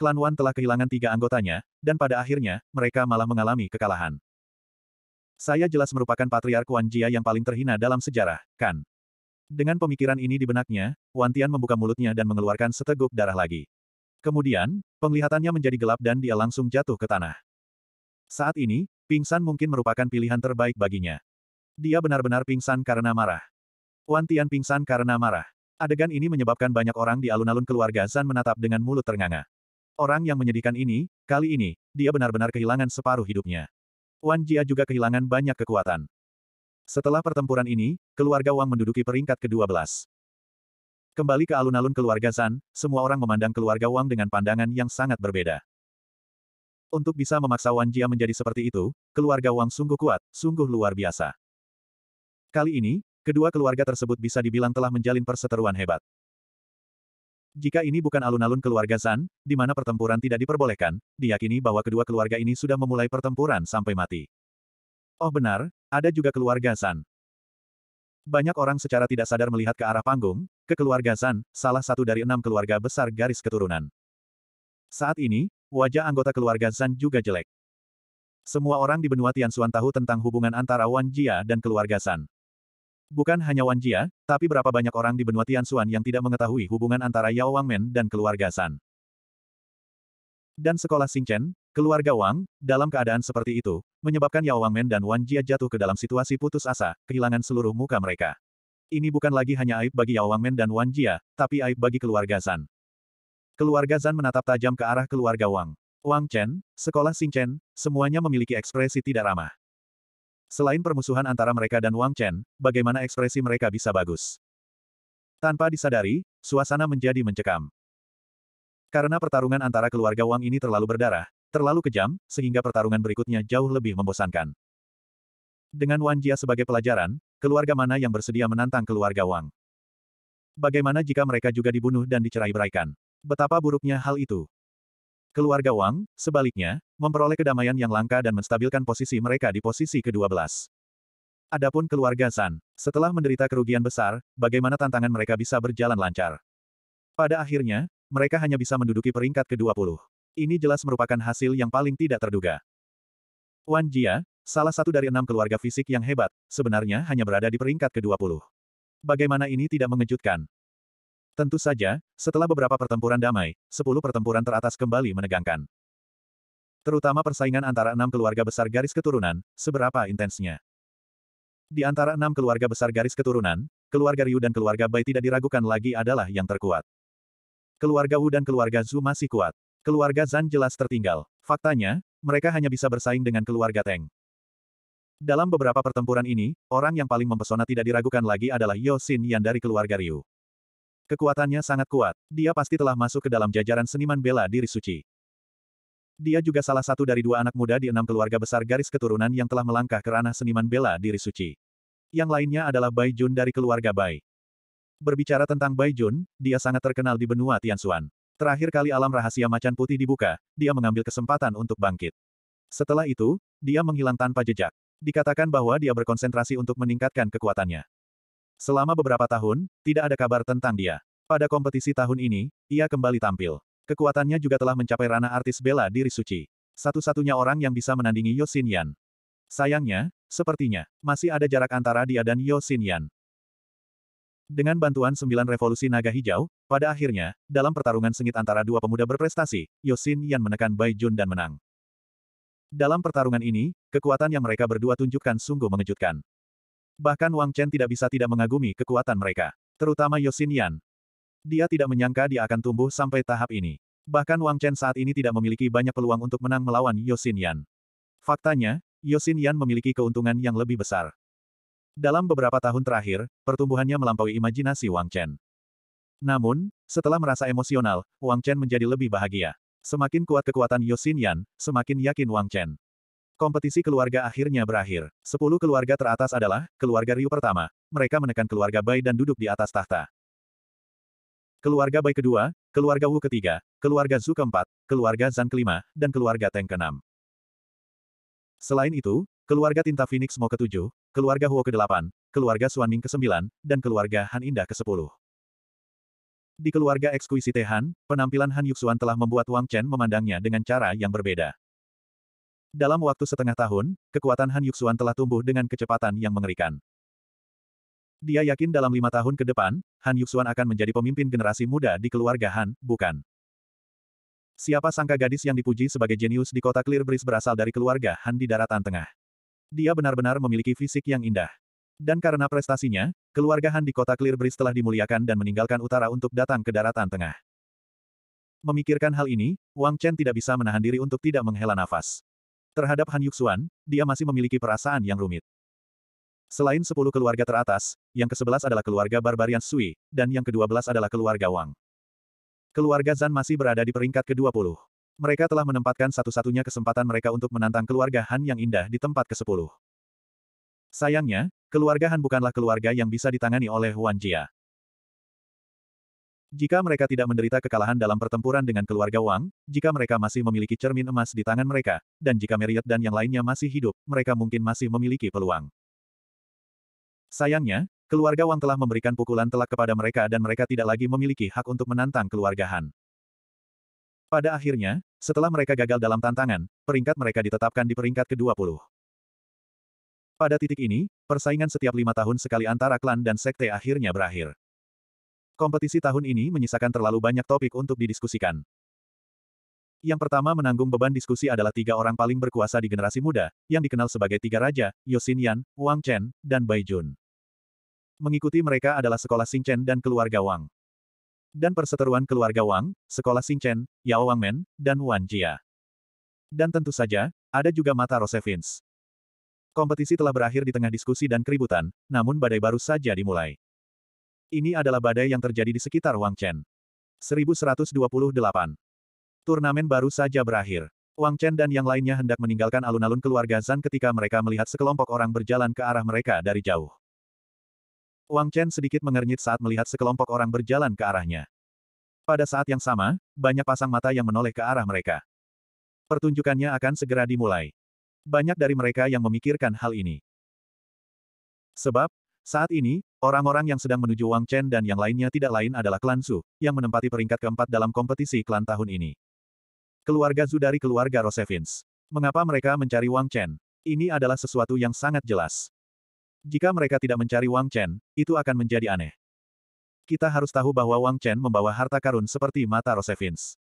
Klan Wan telah kehilangan tiga anggotanya, dan pada akhirnya, mereka malah mengalami kekalahan. Saya jelas merupakan patriark Wan Jia yang paling terhina dalam sejarah, kan? Dengan pemikiran ini di benaknya, Wan Tian membuka mulutnya dan mengeluarkan seteguk darah lagi. Kemudian, penglihatannya menjadi gelap dan dia langsung jatuh ke tanah. Saat ini, pingsan mungkin merupakan pilihan terbaik baginya. Dia benar-benar pingsan karena marah. Wan Tian pingsan karena marah. Adegan ini menyebabkan banyak orang di alun-alun keluarga Zan menatap dengan mulut ternganga. Orang yang menyedihkan ini, kali ini, dia benar-benar kehilangan separuh hidupnya. Wan Jia juga kehilangan banyak kekuatan. Setelah pertempuran ini, keluarga Wang menduduki peringkat ke-12. Kembali ke alun-alun keluarga Zan, semua orang memandang keluarga Wang dengan pandangan yang sangat berbeda. Untuk bisa memaksa Wan Jia menjadi seperti itu, keluarga Wang sungguh kuat, sungguh luar biasa. Kali ini, Kedua keluarga tersebut bisa dibilang telah menjalin perseteruan hebat. Jika ini bukan alun-alun keluarga Zan, di mana pertempuran tidak diperbolehkan, diyakini bahwa kedua keluarga ini sudah memulai pertempuran sampai mati. Oh benar, ada juga keluarga Zan. Banyak orang secara tidak sadar melihat ke arah panggung, ke keluarga Zan, salah satu dari enam keluarga besar garis keturunan. Saat ini, wajah anggota keluarga Zan juga jelek. Semua orang di benua Tian Suan tahu tentang hubungan antara Wan Jia dan keluarga Zan. Bukan hanya Wan Jia, tapi berapa banyak orang di benua Tian Tianxuan yang tidak mengetahui hubungan antara Yao Wang Men dan keluarga San. Dan sekolah Chen, keluarga Wang, dalam keadaan seperti itu, menyebabkan Yao Wang Men dan Wan Jia jatuh ke dalam situasi putus asa, kehilangan seluruh muka mereka. Ini bukan lagi hanya aib bagi Yao Wang Men dan Wan Jia, tapi aib bagi keluarga San. Keluarga San menatap tajam ke arah keluarga Wang. Wang Chen, sekolah Chen, semuanya memiliki ekspresi tidak ramah. Selain permusuhan antara mereka dan Wang Chen, bagaimana ekspresi mereka bisa bagus? Tanpa disadari, suasana menjadi mencekam. Karena pertarungan antara keluarga Wang ini terlalu berdarah, terlalu kejam, sehingga pertarungan berikutnya jauh lebih membosankan. Dengan Wan Jia sebagai pelajaran, keluarga mana yang bersedia menantang keluarga Wang? Bagaimana jika mereka juga dibunuh dan dicerai beraikan? Betapa buruknya hal itu. Keluarga Wang, sebaliknya, memperoleh kedamaian yang langka dan menstabilkan posisi mereka di posisi ke-12. Adapun keluarga San, setelah menderita kerugian besar, bagaimana tantangan mereka bisa berjalan lancar? Pada akhirnya, mereka hanya bisa menduduki peringkat ke-20. Ini jelas merupakan hasil yang paling tidak terduga. Wan Jia, salah satu dari enam keluarga fisik yang hebat, sebenarnya hanya berada di peringkat ke-20. Bagaimana ini tidak mengejutkan? Tentu saja, setelah beberapa pertempuran damai, sepuluh pertempuran teratas kembali menegangkan. Terutama persaingan antara enam keluarga besar garis keturunan, seberapa intensnya. Di antara enam keluarga besar garis keturunan, keluarga Ryu dan keluarga Bai tidak diragukan lagi adalah yang terkuat. Keluarga Wu dan keluarga Zhu masih kuat. Keluarga Zan jelas tertinggal. Faktanya, mereka hanya bisa bersaing dengan keluarga Teng. Dalam beberapa pertempuran ini, orang yang paling mempesona tidak diragukan lagi adalah Yosin yang Yan dari keluarga Ryu. Kekuatannya sangat kuat. Dia pasti telah masuk ke dalam jajaran seniman bela diri suci. Dia juga salah satu dari dua anak muda di enam keluarga besar garis keturunan yang telah melangkah ke ranah seniman bela diri suci. Yang lainnya adalah Bai Jun dari keluarga Bai. Berbicara tentang Bai Jun, dia sangat terkenal di benua Tianxuan. Terakhir kali alam rahasia macan putih dibuka, dia mengambil kesempatan untuk bangkit. Setelah itu, dia menghilang tanpa jejak. Dikatakan bahwa dia berkonsentrasi untuk meningkatkan kekuatannya. Selama beberapa tahun, tidak ada kabar tentang dia. Pada kompetisi tahun ini, ia kembali tampil. Kekuatannya juga telah mencapai ranah artis bela diri suci. Satu-satunya orang yang bisa menandingi Yosin Yan. Sayangnya, sepertinya, masih ada jarak antara dia dan Yosin Yan. Dengan bantuan sembilan revolusi naga hijau, pada akhirnya, dalam pertarungan sengit antara dua pemuda berprestasi, Yosin Yan menekan Bai Jun dan menang. Dalam pertarungan ini, kekuatan yang mereka berdua tunjukkan sungguh mengejutkan. Bahkan Wang Chen tidak bisa tidak mengagumi kekuatan mereka. Terutama Yosin Yan. Dia tidak menyangka dia akan tumbuh sampai tahap ini. Bahkan Wang Chen saat ini tidak memiliki banyak peluang untuk menang melawan Yosin Yan. Faktanya, Yosin Yan memiliki keuntungan yang lebih besar. Dalam beberapa tahun terakhir, pertumbuhannya melampaui imajinasi Wang Chen. Namun, setelah merasa emosional, Wang Chen menjadi lebih bahagia. Semakin kuat kekuatan Yosin Yan, semakin yakin Wang Chen. Kompetisi keluarga akhirnya berakhir. Sepuluh keluarga teratas adalah, keluarga Ryu pertama. Mereka menekan keluarga Bai dan duduk di atas tahta. Keluarga Bai kedua, keluarga Wu ketiga, keluarga Zhu keempat, keluarga Zan kelima, dan keluarga Teng keenam. Selain itu, keluarga Tinta Phoenix Mo ketujuh, keluarga Huo kedelapan, keluarga Suaning kesembilan, dan keluarga Han Indah kesepuluh. Di keluarga ekskuisite Han, penampilan Han Yuxuan telah membuat Wang Chen memandangnya dengan cara yang berbeda. Dalam waktu setengah tahun, kekuatan Han Yuxuan telah tumbuh dengan kecepatan yang mengerikan. Dia yakin dalam lima tahun ke depan, Han Yuxuan akan menjadi pemimpin generasi muda di keluarga Han, bukan? Siapa sangka gadis yang dipuji sebagai jenius di kota Clear berasal dari keluarga Han di daratan tengah. Dia benar-benar memiliki fisik yang indah. Dan karena prestasinya, keluarga Han di kota Clear telah dimuliakan dan meninggalkan utara untuk datang ke daratan tengah. Memikirkan hal ini, Wang Chen tidak bisa menahan diri untuk tidak menghela nafas. Terhadap Han Yuxuan, dia masih memiliki perasaan yang rumit. Selain sepuluh keluarga teratas, yang kesebelas adalah keluarga Barbarian Sui, dan yang kedua-belas adalah keluarga Wang. Keluarga Zan masih berada di peringkat ke-20. Mereka telah menempatkan satu-satunya kesempatan mereka untuk menantang keluarga Han yang indah di tempat ke-10. Sayangnya, keluarga Han bukanlah keluarga yang bisa ditangani oleh Huan Jia. Jika mereka tidak menderita kekalahan dalam pertempuran dengan keluarga Wang, jika mereka masih memiliki cermin emas di tangan mereka, dan jika Marriott dan yang lainnya masih hidup, mereka mungkin masih memiliki peluang. Sayangnya, keluarga Wang telah memberikan pukulan telak kepada mereka dan mereka tidak lagi memiliki hak untuk menantang keluarga Han. Pada akhirnya, setelah mereka gagal dalam tantangan, peringkat mereka ditetapkan di peringkat ke-20. Pada titik ini, persaingan setiap lima tahun sekali antara klan dan sekte akhirnya berakhir. Kompetisi tahun ini menyisakan terlalu banyak topik untuk didiskusikan. Yang pertama menanggung beban diskusi adalah tiga orang paling berkuasa di generasi muda, yang dikenal sebagai tiga raja, Yosin Yan, Wang Chen, dan Bai Jun. Mengikuti mereka adalah sekolah Chen dan keluarga Wang. Dan perseteruan keluarga Wang, sekolah Chen, Yao Wangmen, dan Wan Jia. Dan tentu saja, ada juga mata Rosevins. Kompetisi telah berakhir di tengah diskusi dan keributan, namun badai baru saja dimulai. Ini adalah badai yang terjadi di sekitar Wang Chen. 1128. Turnamen baru saja berakhir. Wang Chen dan yang lainnya hendak meninggalkan alun-alun keluarga Zan ketika mereka melihat sekelompok orang berjalan ke arah mereka dari jauh. Wang Chen sedikit mengernyit saat melihat sekelompok orang berjalan ke arahnya. Pada saat yang sama, banyak pasang mata yang menoleh ke arah mereka. Pertunjukannya akan segera dimulai. Banyak dari mereka yang memikirkan hal ini. Sebab, saat ini, orang-orang yang sedang menuju Wang Chen dan yang lainnya tidak lain adalah klan Su, yang menempati peringkat keempat dalam kompetisi klan tahun ini. Keluarga Zu dari keluarga Rosevins. Mengapa mereka mencari Wang Chen? Ini adalah sesuatu yang sangat jelas. Jika mereka tidak mencari Wang Chen, itu akan menjadi aneh. Kita harus tahu bahwa Wang Chen membawa harta karun seperti mata Rosevins.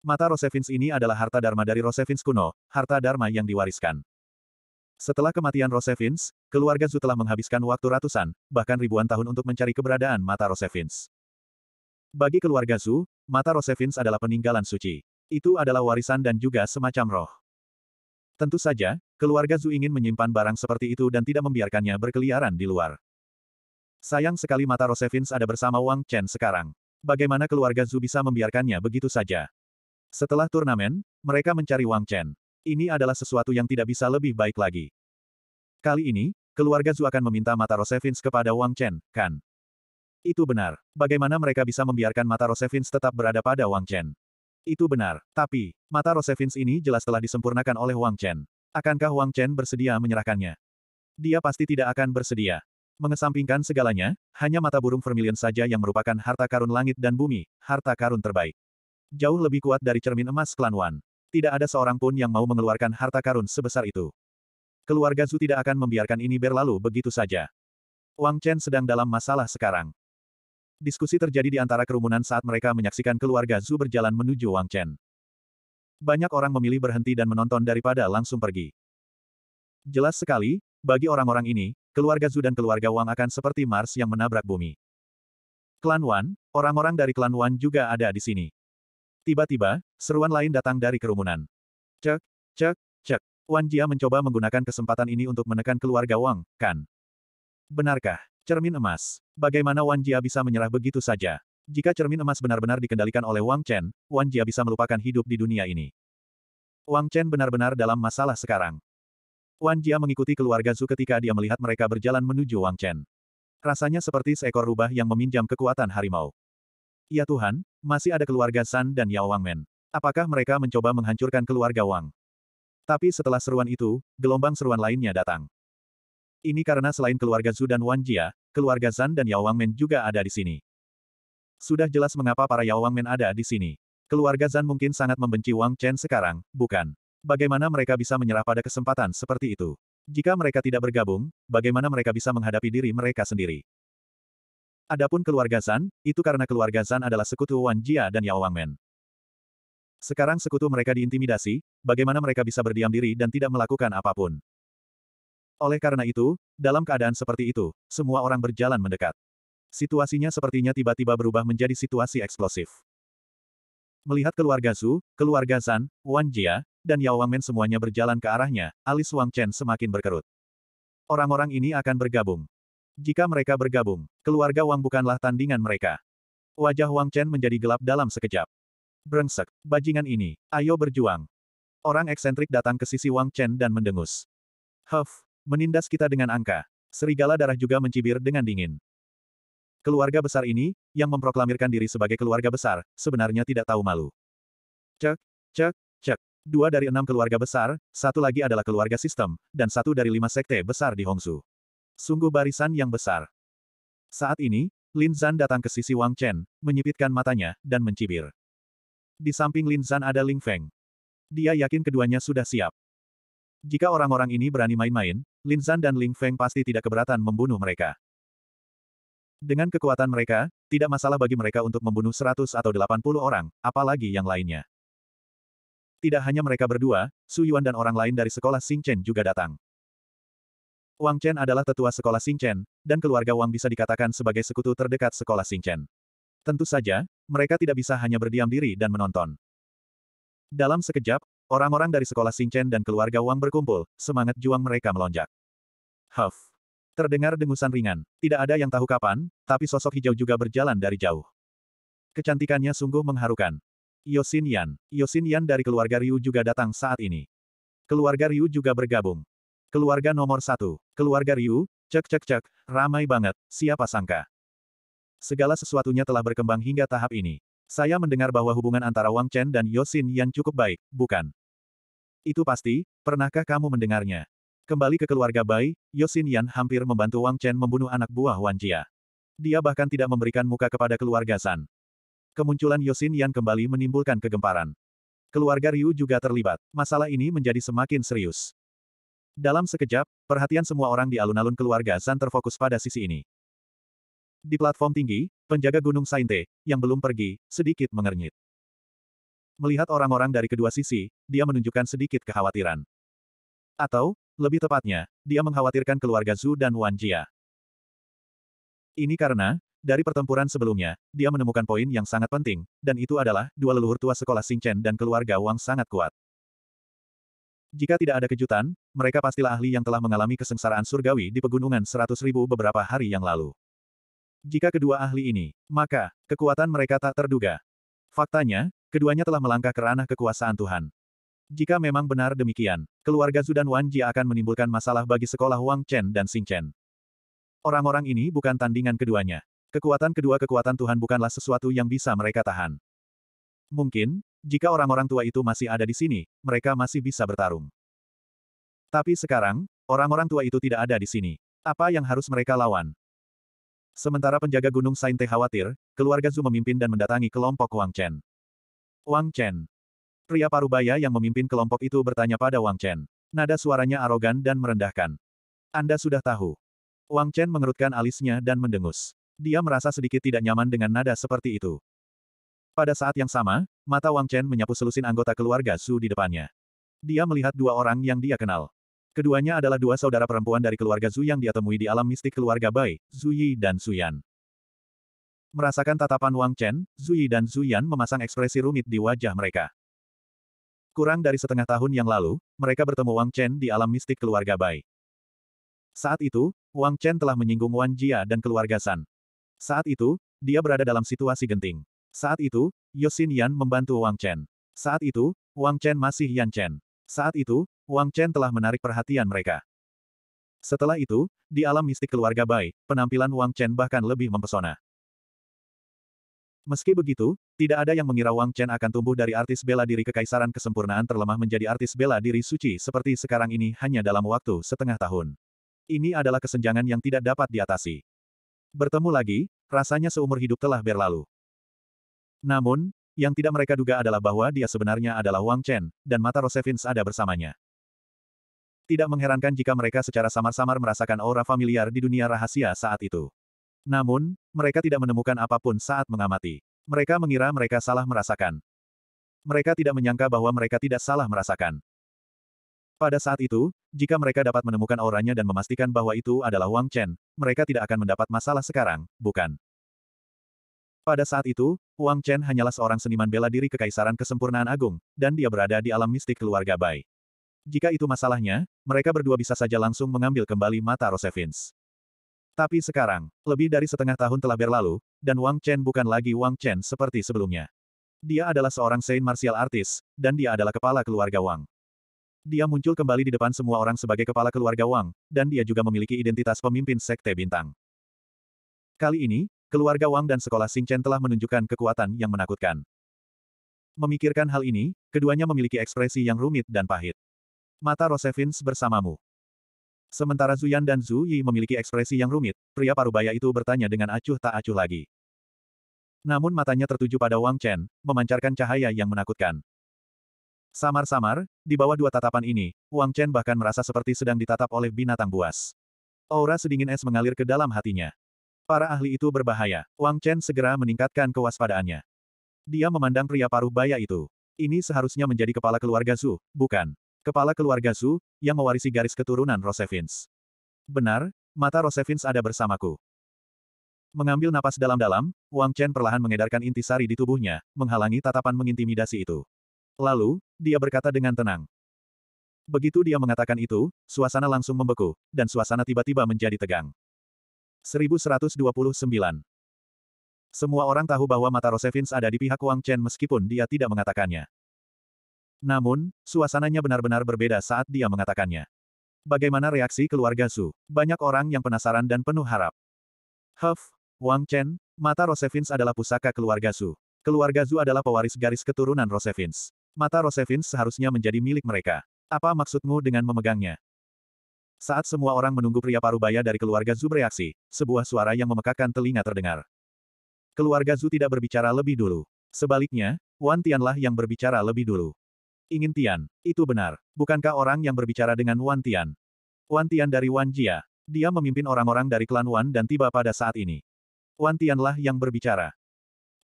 Mata Rosevins ini adalah harta dharma dari Rosevins kuno, harta dharma yang diwariskan. Setelah kematian Rosevins, keluarga Zhu telah menghabiskan waktu ratusan, bahkan ribuan tahun untuk mencari keberadaan mata Rosevins. Bagi keluarga Zhu, mata Rosevins adalah peninggalan suci. Itu adalah warisan dan juga semacam roh. Tentu saja, keluarga Zhu ingin menyimpan barang seperti itu dan tidak membiarkannya berkeliaran di luar. Sayang sekali mata Rosevins ada bersama Wang Chen sekarang. Bagaimana keluarga Zhu bisa membiarkannya begitu saja? Setelah turnamen, mereka mencari Wang Chen. Ini adalah sesuatu yang tidak bisa lebih baik lagi. Kali ini, keluarga Zhu akan meminta mata Rosevins kepada Wang Chen, kan? Itu benar. Bagaimana mereka bisa membiarkan mata Rosevins tetap berada pada Wang Chen? Itu benar. Tapi, mata Rosevins ini jelas telah disempurnakan oleh Wang Chen. Akankah Wang Chen bersedia menyerahkannya? Dia pasti tidak akan bersedia. Mengesampingkan segalanya, hanya mata burung vermilion saja yang merupakan harta karun langit dan bumi, harta karun terbaik. Jauh lebih kuat dari cermin emas klan Wan. Tidak ada seorang pun yang mau mengeluarkan harta karun sebesar itu. Keluarga Zhu tidak akan membiarkan ini berlalu begitu saja. Wang Chen sedang dalam masalah sekarang. Diskusi terjadi di antara kerumunan saat mereka menyaksikan keluarga Zhu berjalan menuju Wang Chen. Banyak orang memilih berhenti dan menonton daripada langsung pergi. Jelas sekali, bagi orang-orang ini, keluarga Zhu dan keluarga Wang akan seperti Mars yang menabrak bumi. Klan Wan, orang-orang dari klan Wan juga ada di sini. Tiba-tiba, seruan lain datang dari kerumunan. Cek, cek, cek. Wan Jia mencoba menggunakan kesempatan ini untuk menekan keluarga Wang, kan? Benarkah? Cermin emas. Bagaimana Wan Jia bisa menyerah begitu saja? Jika cermin emas benar-benar dikendalikan oleh Wang Chen, Wan Jia bisa melupakan hidup di dunia ini. Wang Chen benar-benar dalam masalah sekarang. Wan Jia mengikuti keluarga Zhu ketika dia melihat mereka berjalan menuju Wang Chen. Rasanya seperti seekor rubah yang meminjam kekuatan harimau. Ya Tuhan, masih ada keluarga San dan Yao Wangmen. Apakah mereka mencoba menghancurkan keluarga Wang? Tapi setelah seruan itu, gelombang seruan lainnya datang. Ini karena selain keluarga Zhu dan Wan Jia, keluarga Zan dan Yao Wangmen juga ada di sini. Sudah jelas mengapa para Yao Wangmen ada di sini. Keluarga Zan mungkin sangat membenci Wang Chen sekarang, bukan? Bagaimana mereka bisa menyerah pada kesempatan seperti itu? Jika mereka tidak bergabung, bagaimana mereka bisa menghadapi diri mereka sendiri? Adapun keluarga Zan, itu karena keluarga Zan adalah sekutu Wan Jia dan Yao Wangmen. Sekarang sekutu mereka diintimidasi, bagaimana mereka bisa berdiam diri dan tidak melakukan apapun. Oleh karena itu, dalam keadaan seperti itu, semua orang berjalan mendekat. Situasinya sepertinya tiba-tiba berubah menjadi situasi eksplosif. Melihat keluarga Su, keluarga Zan, Wan Jia, dan Yao Wangmen semuanya berjalan ke arahnya, alis Wang Chen semakin berkerut. Orang-orang ini akan bergabung. Jika mereka bergabung, keluarga Wang bukanlah tandingan mereka. Wajah Wang Chen menjadi gelap dalam sekejap. Brengsek, bajingan ini, ayo berjuang. Orang eksentrik datang ke sisi Wang Chen dan mendengus. Huff, menindas kita dengan angka. Serigala darah juga mencibir dengan dingin. Keluarga besar ini, yang memproklamirkan diri sebagai keluarga besar, sebenarnya tidak tahu malu. Cek, cek, cek. Dua dari enam keluarga besar, satu lagi adalah keluarga sistem, dan satu dari lima sekte besar di Hongsu. Sungguh barisan yang besar. Saat ini, Lin Zan datang ke sisi Wang Chen, menyipitkan matanya, dan mencibir. Di samping Lin Zan ada Ling Feng. Dia yakin keduanya sudah siap. Jika orang-orang ini berani main-main, Lin Zan dan Ling Feng pasti tidak keberatan membunuh mereka. Dengan kekuatan mereka, tidak masalah bagi mereka untuk membunuh 100 atau 80 orang, apalagi yang lainnya. Tidak hanya mereka berdua, Su Yuan dan orang lain dari sekolah Xing Chen juga datang. Wang Chen adalah tetua sekolah Chen, dan keluarga Wang bisa dikatakan sebagai sekutu terdekat sekolah Chen. Tentu saja, mereka tidak bisa hanya berdiam diri dan menonton. Dalam sekejap, orang-orang dari sekolah Chen dan keluarga Wang berkumpul, semangat juang mereka melonjak. Huff. Terdengar dengusan ringan. Tidak ada yang tahu kapan, tapi sosok hijau juga berjalan dari jauh. Kecantikannya sungguh mengharukan. Yosin Yan. Yosin Yan dari keluarga Ryu juga datang saat ini. Keluarga Ryu juga bergabung. Keluarga nomor satu. Keluarga Ryu, cek cek cek, ramai banget, siapa sangka. Segala sesuatunya telah berkembang hingga tahap ini. Saya mendengar bahwa hubungan antara Wang Chen dan Yosin yang cukup baik, bukan? Itu pasti, pernahkah kamu mendengarnya? Kembali ke keluarga Bai, Yosin Yan hampir membantu Wang Chen membunuh anak buah Wan Jia. Dia bahkan tidak memberikan muka kepada keluarga San. Kemunculan Yosin Yan kembali menimbulkan kegemparan. Keluarga Ryu juga terlibat. Masalah ini menjadi semakin serius. Dalam sekejap, perhatian semua orang di alun-alun keluarga San terfokus pada sisi ini. Di platform tinggi, penjaga Gunung Sainte, yang belum pergi, sedikit mengernyit. Melihat orang-orang dari kedua sisi, dia menunjukkan sedikit kekhawatiran. Atau, lebih tepatnya, dia mengkhawatirkan keluarga Zhu dan Wan Jia. Ini karena, dari pertempuran sebelumnya, dia menemukan poin yang sangat penting, dan itu adalah, dua leluhur tua sekolah Xingchen dan keluarga Wang sangat kuat. Jika tidak ada kejutan, mereka pastilah ahli yang telah mengalami kesengsaraan surgawi di pegunungan seratus ribu beberapa hari yang lalu. Jika kedua ahli ini, maka, kekuatan mereka tak terduga. Faktanya, keduanya telah melangkah ke ranah kekuasaan Tuhan. Jika memang benar demikian, keluarga Zudan Wan Ji akan menimbulkan masalah bagi sekolah Wang Chen dan Xing Chen. Orang-orang ini bukan tandingan keduanya. Kekuatan kedua kekuatan Tuhan bukanlah sesuatu yang bisa mereka tahan. Mungkin, jika orang-orang tua itu masih ada di sini, mereka masih bisa bertarung. Tapi sekarang, orang-orang tua itu tidak ada di sini. Apa yang harus mereka lawan? Sementara penjaga Gunung Sainte khawatir, keluarga Zhu memimpin dan mendatangi kelompok Wang Chen. Wang Chen. Pria parubaya yang memimpin kelompok itu bertanya pada Wang Chen. Nada suaranya arogan dan merendahkan. Anda sudah tahu. Wang Chen mengerutkan alisnya dan mendengus. Dia merasa sedikit tidak nyaman dengan nada seperti itu. Pada saat yang sama, mata Wang Chen menyapu selusin anggota keluarga Su di depannya. Dia melihat dua orang yang dia kenal. Keduanya adalah dua saudara perempuan dari keluarga Zhu yang dia temui di alam mistik keluarga Bai, Zhu Yi dan Zu Yan. Merasakan tatapan Wang Chen, Zhu Yi dan Zhu Yan memasang ekspresi rumit di wajah mereka. Kurang dari setengah tahun yang lalu, mereka bertemu Wang Chen di alam mistik keluarga Bai. Saat itu, Wang Chen telah menyinggung Wan Jia dan keluarga San. Saat itu, dia berada dalam situasi genting. Saat itu, Yosin Yan membantu Wang Chen. Saat itu, Wang Chen masih Yan Chen. Saat itu, Wang Chen telah menarik perhatian mereka. Setelah itu, di alam mistik keluarga Bai, penampilan Wang Chen bahkan lebih mempesona. Meski begitu, tidak ada yang mengira Wang Chen akan tumbuh dari artis bela diri kekaisaran kesempurnaan terlemah menjadi artis bela diri suci seperti sekarang ini hanya dalam waktu setengah tahun. Ini adalah kesenjangan yang tidak dapat diatasi. Bertemu lagi, rasanya seumur hidup telah berlalu. Namun, yang tidak mereka duga adalah bahwa dia sebenarnya adalah Wang Chen, dan mata Rosevins ada bersamanya. Tidak mengherankan jika mereka secara samar-samar merasakan aura familiar di dunia rahasia saat itu. Namun, mereka tidak menemukan apapun saat mengamati. Mereka mengira mereka salah merasakan. Mereka tidak menyangka bahwa mereka tidak salah merasakan. Pada saat itu, jika mereka dapat menemukan auranya dan memastikan bahwa itu adalah Wang Chen, mereka tidak akan mendapat masalah sekarang, bukan? Pada saat itu, Wang Chen hanyalah seorang seniman bela diri kekaisaran kesempurnaan agung, dan dia berada di alam mistik keluarga Bai. Jika itu masalahnya, mereka berdua bisa saja langsung mengambil kembali mata Rosevins. Tapi sekarang, lebih dari setengah tahun telah berlalu, dan Wang Chen bukan lagi Wang Chen seperti sebelumnya. Dia adalah seorang Saint Martial Artist, dan dia adalah kepala keluarga Wang. Dia muncul kembali di depan semua orang sebagai kepala keluarga Wang, dan dia juga memiliki identitas pemimpin Sekte Bintang. Kali ini, keluarga Wang dan sekolah Chen telah menunjukkan kekuatan yang menakutkan. Memikirkan hal ini, keduanya memiliki ekspresi yang rumit dan pahit. Mata Rosevins bersamamu. Sementara Zuyan dan Zhu Yi memiliki ekspresi yang rumit, pria parubaya itu bertanya dengan acuh tak acuh lagi. Namun matanya tertuju pada Wang Chen, memancarkan cahaya yang menakutkan. Samar-samar, di bawah dua tatapan ini, Wang Chen bahkan merasa seperti sedang ditatap oleh binatang buas. Aura sedingin es mengalir ke dalam hatinya. Para ahli itu berbahaya. Wang Chen segera meningkatkan kewaspadaannya. Dia memandang pria paruh baya itu. Ini seharusnya menjadi kepala keluarga Su, bukan? Kepala keluarga Su yang mewarisi garis keturunan Rosevins. Benar, mata Rosevins ada bersamaku. Mengambil napas dalam-dalam, Wang Chen perlahan mengedarkan intisari di tubuhnya, menghalangi tatapan mengintimidasi itu. Lalu, dia berkata dengan tenang. Begitu dia mengatakan itu, suasana langsung membeku, dan suasana tiba-tiba menjadi tegang. 1129. Semua orang tahu bahwa mata Rosevins ada di pihak Wang Chen meskipun dia tidak mengatakannya. Namun, suasananya benar-benar berbeda saat dia mengatakannya. Bagaimana reaksi keluarga Su? Banyak orang yang penasaran dan penuh harap. Huff, Wang Chen, mata Rosevins adalah pusaka keluarga Su. Keluarga Zu adalah pewaris garis keturunan Rosevins. Mata Rosevins seharusnya menjadi milik mereka. Apa maksudmu dengan memegangnya? Saat semua orang menunggu pria parubaya dari keluarga Zu bereaksi, sebuah suara yang memekakan telinga terdengar. Keluarga Zu tidak berbicara lebih dulu. Sebaliknya, Wan Tianlah yang berbicara lebih dulu. Ingin Tian, itu benar. Bukankah orang yang berbicara dengan Wan Tian? Wan Tian dari Wan Jia. Dia memimpin orang-orang dari klan Wan dan tiba pada saat ini. Wan Tianlah yang berbicara.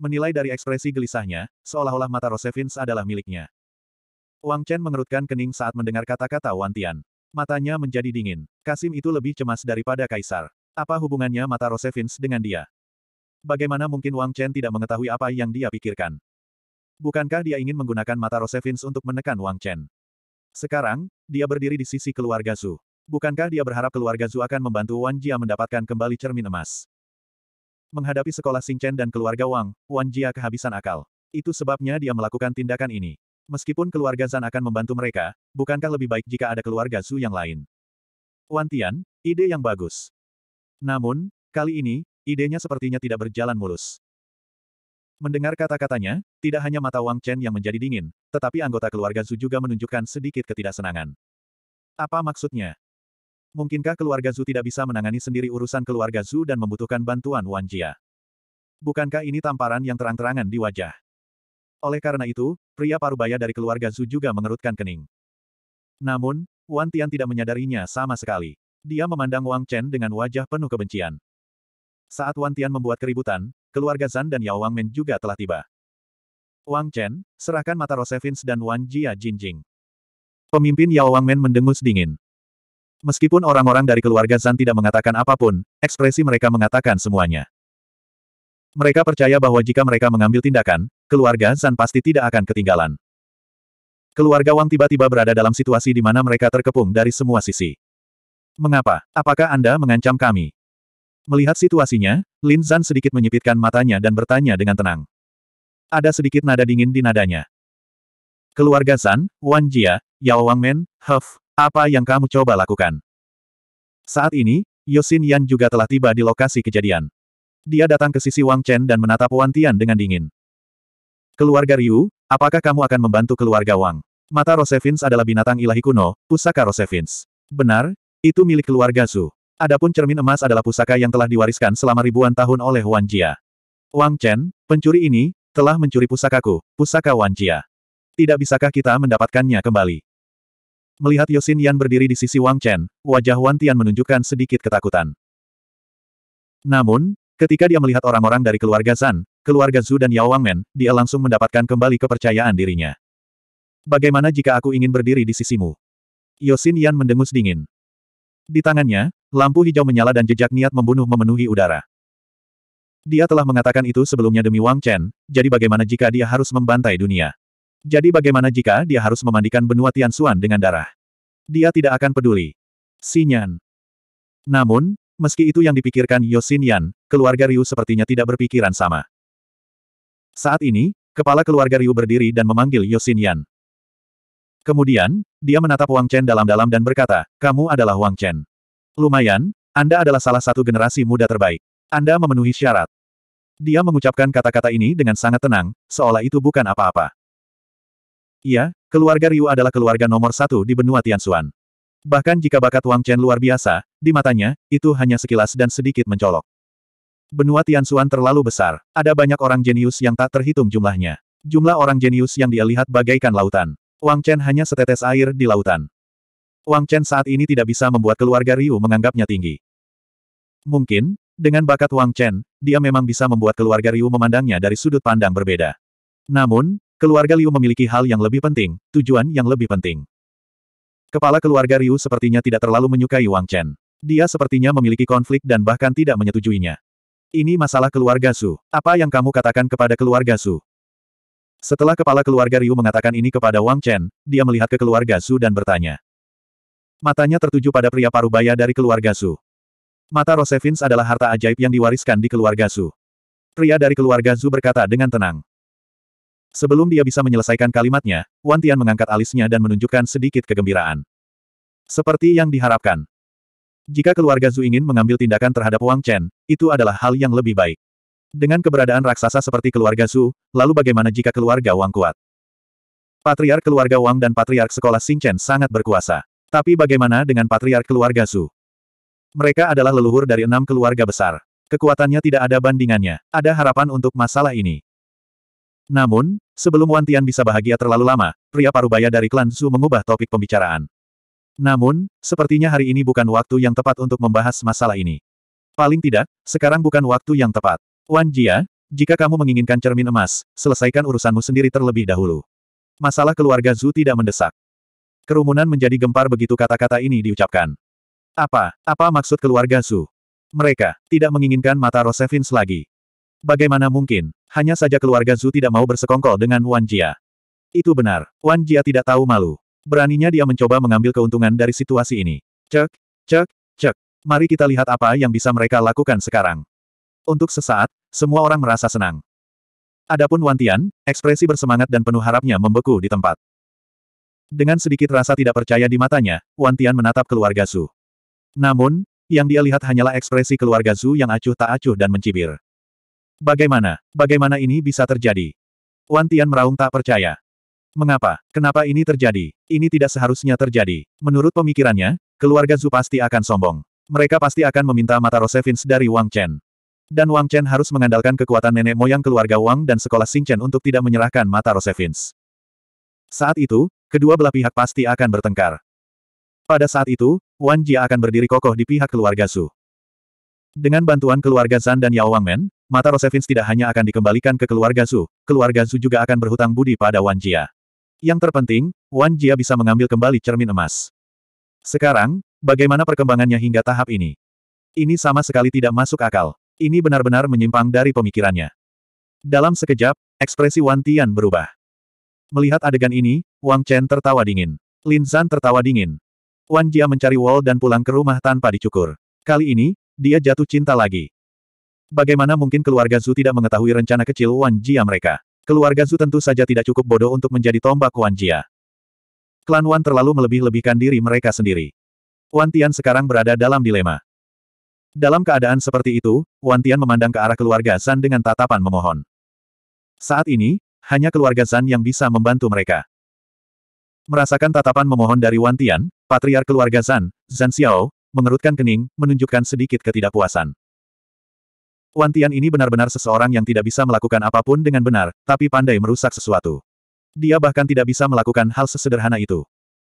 Menilai dari ekspresi gelisahnya, seolah-olah mata Rosevins adalah miliknya. Wang Chen mengerutkan kening saat mendengar kata-kata Wan Tian. Matanya menjadi dingin. Kasim itu lebih cemas daripada Kaisar. Apa hubungannya mata Rosevins dengan dia? Bagaimana mungkin Wang Chen tidak mengetahui apa yang dia pikirkan? Bukankah dia ingin menggunakan mata Rosevins untuk menekan Wang Chen? Sekarang, dia berdiri di sisi keluarga Zhu. Bukankah dia berharap keluarga Zhu akan membantu Wan Jia mendapatkan kembali cermin emas? Menghadapi sekolah Chen dan keluarga Wang, Wan Jia kehabisan akal. Itu sebabnya dia melakukan tindakan ini. Meskipun keluarga Zan akan membantu mereka, bukankah lebih baik jika ada keluarga Su yang lain? Wan Tian, ide yang bagus. Namun, kali ini, idenya sepertinya tidak berjalan mulus. Mendengar kata-katanya, tidak hanya mata Wang Chen yang menjadi dingin, tetapi anggota keluarga Zhu juga menunjukkan sedikit ketidaksenangan. Apa maksudnya? Mungkinkah keluarga Zhu tidak bisa menangani sendiri urusan keluarga Zhu dan membutuhkan bantuan Wan Jia? Bukankah ini tamparan yang terang-terangan di wajah? Oleh karena itu, pria parubaya dari keluarga Zhu juga mengerutkan kening. Namun, Wan Tian tidak menyadarinya sama sekali. Dia memandang Wang Chen dengan wajah penuh kebencian. Saat Wan Tian membuat keributan, keluarga Zan dan Yao Wang Men juga telah tiba. Wang Chen, serahkan mata Rosevins dan Wan Jia Jinjing. Pemimpin Yao Wang Men mendengus dingin. Meskipun orang-orang dari keluarga Zan tidak mengatakan apapun, ekspresi mereka mengatakan semuanya. Mereka percaya bahwa jika mereka mengambil tindakan, keluarga Zan pasti tidak akan ketinggalan. Keluarga Wang tiba-tiba berada dalam situasi di mana mereka terkepung dari semua sisi. Mengapa? Apakah Anda mengancam kami? Melihat situasinya, Lin Zan sedikit menyipitkan matanya dan bertanya dengan tenang. Ada sedikit nada dingin di nadanya. Keluarga Zan, Wan Jia, Yao Wang Men, Huff, apa yang kamu coba lakukan? Saat ini, Yosin Yan juga telah tiba di lokasi kejadian. Dia datang ke sisi Wang Chen dan menatap Wan Tian dengan dingin. Keluarga Ryu, apakah kamu akan membantu keluarga Wang? Mata Rosevins adalah binatang ilahi kuno, pusaka Rosevins. Benar, itu milik keluarga Su. Adapun cermin emas adalah pusaka yang telah diwariskan selama ribuan tahun oleh Wan Jia. Wang Chen, pencuri ini, telah mencuri pusakaku, pusaka Wan Jia. Tidak bisakah kita mendapatkannya kembali? Melihat Yosin Yan berdiri di sisi Wang Chen, wajah Wan Tian menunjukkan sedikit ketakutan. Namun, Ketika dia melihat orang-orang dari keluarga Zan, keluarga Zhu dan Yao Wangmen, dia langsung mendapatkan kembali kepercayaan dirinya. Bagaimana jika aku ingin berdiri di sisimu? Yosin Yan mendengus dingin. Di tangannya, lampu hijau menyala dan jejak niat membunuh memenuhi udara. Dia telah mengatakan itu sebelumnya demi Wang Chen, jadi bagaimana jika dia harus membantai dunia? Jadi bagaimana jika dia harus memandikan benua Tian Xuan dengan darah? Dia tidak akan peduli. Sinyan. Namun, meski itu yang dipikirkan Yosin Yan, keluarga Ryu sepertinya tidak berpikiran sama. Saat ini, kepala keluarga Ryu berdiri dan memanggil Yosin Yan. Kemudian, dia menatap Wang Chen dalam-dalam dan berkata, kamu adalah Wang Chen. Lumayan, Anda adalah salah satu generasi muda terbaik. Anda memenuhi syarat. Dia mengucapkan kata-kata ini dengan sangat tenang, seolah itu bukan apa-apa. Iya, keluarga Ryu adalah keluarga nomor satu di benua Tianxuan. Bahkan jika bakat Wang Chen luar biasa, di matanya, itu hanya sekilas dan sedikit mencolok. Benua Tianxuan terlalu besar, ada banyak orang jenius yang tak terhitung jumlahnya. Jumlah orang jenius yang dia lihat bagaikan lautan. Wang Chen hanya setetes air di lautan. Wang Chen saat ini tidak bisa membuat keluarga Ryu menganggapnya tinggi. Mungkin, dengan bakat Wang Chen, dia memang bisa membuat keluarga Ryu memandangnya dari sudut pandang berbeda. Namun, keluarga Liu memiliki hal yang lebih penting, tujuan yang lebih penting. Kepala keluarga Ryu sepertinya tidak terlalu menyukai Wang Chen. Dia sepertinya memiliki konflik dan bahkan tidak menyetujuinya. Ini masalah keluarga Su. Apa yang kamu katakan kepada keluarga Su? Setelah kepala keluarga Ryu mengatakan ini kepada Wang Chen, dia melihat ke keluarga Su dan bertanya. Matanya tertuju pada pria parubaya dari keluarga Su. Mata Rosevins adalah harta ajaib yang diwariskan di keluarga Su. Pria dari keluarga Su berkata dengan tenang. Sebelum dia bisa menyelesaikan kalimatnya, Wan Tian mengangkat alisnya dan menunjukkan sedikit kegembiraan. Seperti yang diharapkan, jika keluarga Zhu ingin mengambil tindakan terhadap Wang Chen, itu adalah hal yang lebih baik. Dengan keberadaan raksasa seperti keluarga Zhu, lalu bagaimana jika keluarga Wang kuat? Patriark keluarga Wang dan patriark sekolah Chen sangat berkuasa. Tapi bagaimana dengan patriark keluarga Zhu? Mereka adalah leluhur dari enam keluarga besar. Kekuatannya tidak ada bandingannya. Ada harapan untuk masalah ini. Namun, sebelum Wan Tian bisa bahagia terlalu lama, pria parubaya dari klan Zhu mengubah topik pembicaraan. Namun, sepertinya hari ini bukan waktu yang tepat untuk membahas masalah ini. Paling tidak, sekarang bukan waktu yang tepat. Wan Jia, jika kamu menginginkan cermin emas, selesaikan urusanmu sendiri terlebih dahulu. Masalah keluarga Zhu tidak mendesak. Kerumunan menjadi gempar begitu kata-kata ini diucapkan. Apa, apa maksud keluarga Zhu? Mereka tidak menginginkan mata Rosevins lagi. Bagaimana mungkin? Hanya saja keluarga Zhu tidak mau bersekongkol dengan Wan Jia. Itu benar, Wan Jia tidak tahu malu. Beraninya dia mencoba mengambil keuntungan dari situasi ini. Cek, cek, cek. Mari kita lihat apa yang bisa mereka lakukan sekarang. Untuk sesaat, semua orang merasa senang. Adapun Wantian, ekspresi bersemangat dan penuh harapnya membeku di tempat. Dengan sedikit rasa tidak percaya di matanya, Wantian menatap keluarga Su. Namun, yang dia lihat hanyalah ekspresi keluarga Su yang acuh tak acuh dan mencibir. Bagaimana, bagaimana ini bisa terjadi? Wan Tian meraung tak percaya. Mengapa? Kenapa ini terjadi? Ini tidak seharusnya terjadi. Menurut pemikirannya, keluarga Zhu pasti akan sombong. Mereka pasti akan meminta mata Rosevins dari Wang Chen. Dan Wang Chen harus mengandalkan kekuatan nenek moyang keluarga Wang dan sekolah Xing Chen untuk tidak menyerahkan mata Rosevins. Saat itu, kedua belah pihak pasti akan bertengkar. Pada saat itu, Wan Jia akan berdiri kokoh di pihak keluarga Su. Dengan bantuan keluarga Zan dan Yao Wangmen, mata Rosevins tidak hanya akan dikembalikan ke keluarga Su, keluarga Su juga akan berhutang budi pada Wan Jia. Yang terpenting, Wan Jia bisa mengambil kembali cermin emas. Sekarang, bagaimana perkembangannya hingga tahap ini? Ini sama sekali tidak masuk akal. Ini benar-benar menyimpang dari pemikirannya. Dalam sekejap, ekspresi Wan Tian berubah. Melihat adegan ini, Wang Chen tertawa dingin. Lin Zan tertawa dingin. Wan Jia mencari Wall dan pulang ke rumah tanpa dicukur. Kali ini, dia jatuh cinta lagi. Bagaimana mungkin keluarga Zhu tidak mengetahui rencana kecil Wan Jia mereka? Keluarga Zu tentu saja tidak cukup bodoh untuk menjadi tombak Wan Jia. Klan Wan terlalu melebih-lebihkan diri mereka sendiri. Wan Tian sekarang berada dalam dilema. Dalam keadaan seperti itu, Wan Tian memandang ke arah keluarga San dengan tatapan memohon. Saat ini, hanya keluarga San yang bisa membantu mereka. Merasakan tatapan memohon dari Wan Tian, patriar keluarga San, Zan Xiao, mengerutkan kening, menunjukkan sedikit ketidakpuasan. Wan Tian ini benar-benar seseorang yang tidak bisa melakukan apapun dengan benar, tapi pandai merusak sesuatu. Dia bahkan tidak bisa melakukan hal sesederhana itu.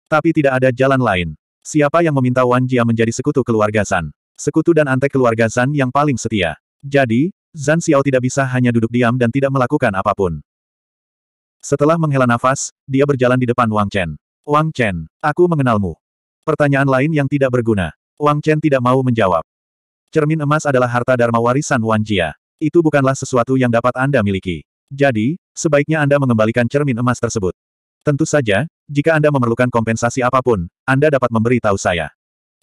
Tapi tidak ada jalan lain. Siapa yang meminta Wan Jia menjadi sekutu keluarga Zan? Sekutu dan antek keluarga Zan yang paling setia. Jadi, Zan Xiao tidak bisa hanya duduk diam dan tidak melakukan apapun. Setelah menghela nafas, dia berjalan di depan Wang Chen. Wang Chen, aku mengenalmu. Pertanyaan lain yang tidak berguna. Wang Chen tidak mau menjawab. Cermin emas adalah harta dharma warisan Wan Jia. Itu bukanlah sesuatu yang dapat Anda miliki. Jadi, sebaiknya Anda mengembalikan cermin emas tersebut. Tentu saja, jika Anda memerlukan kompensasi apapun, Anda dapat memberi tahu saya.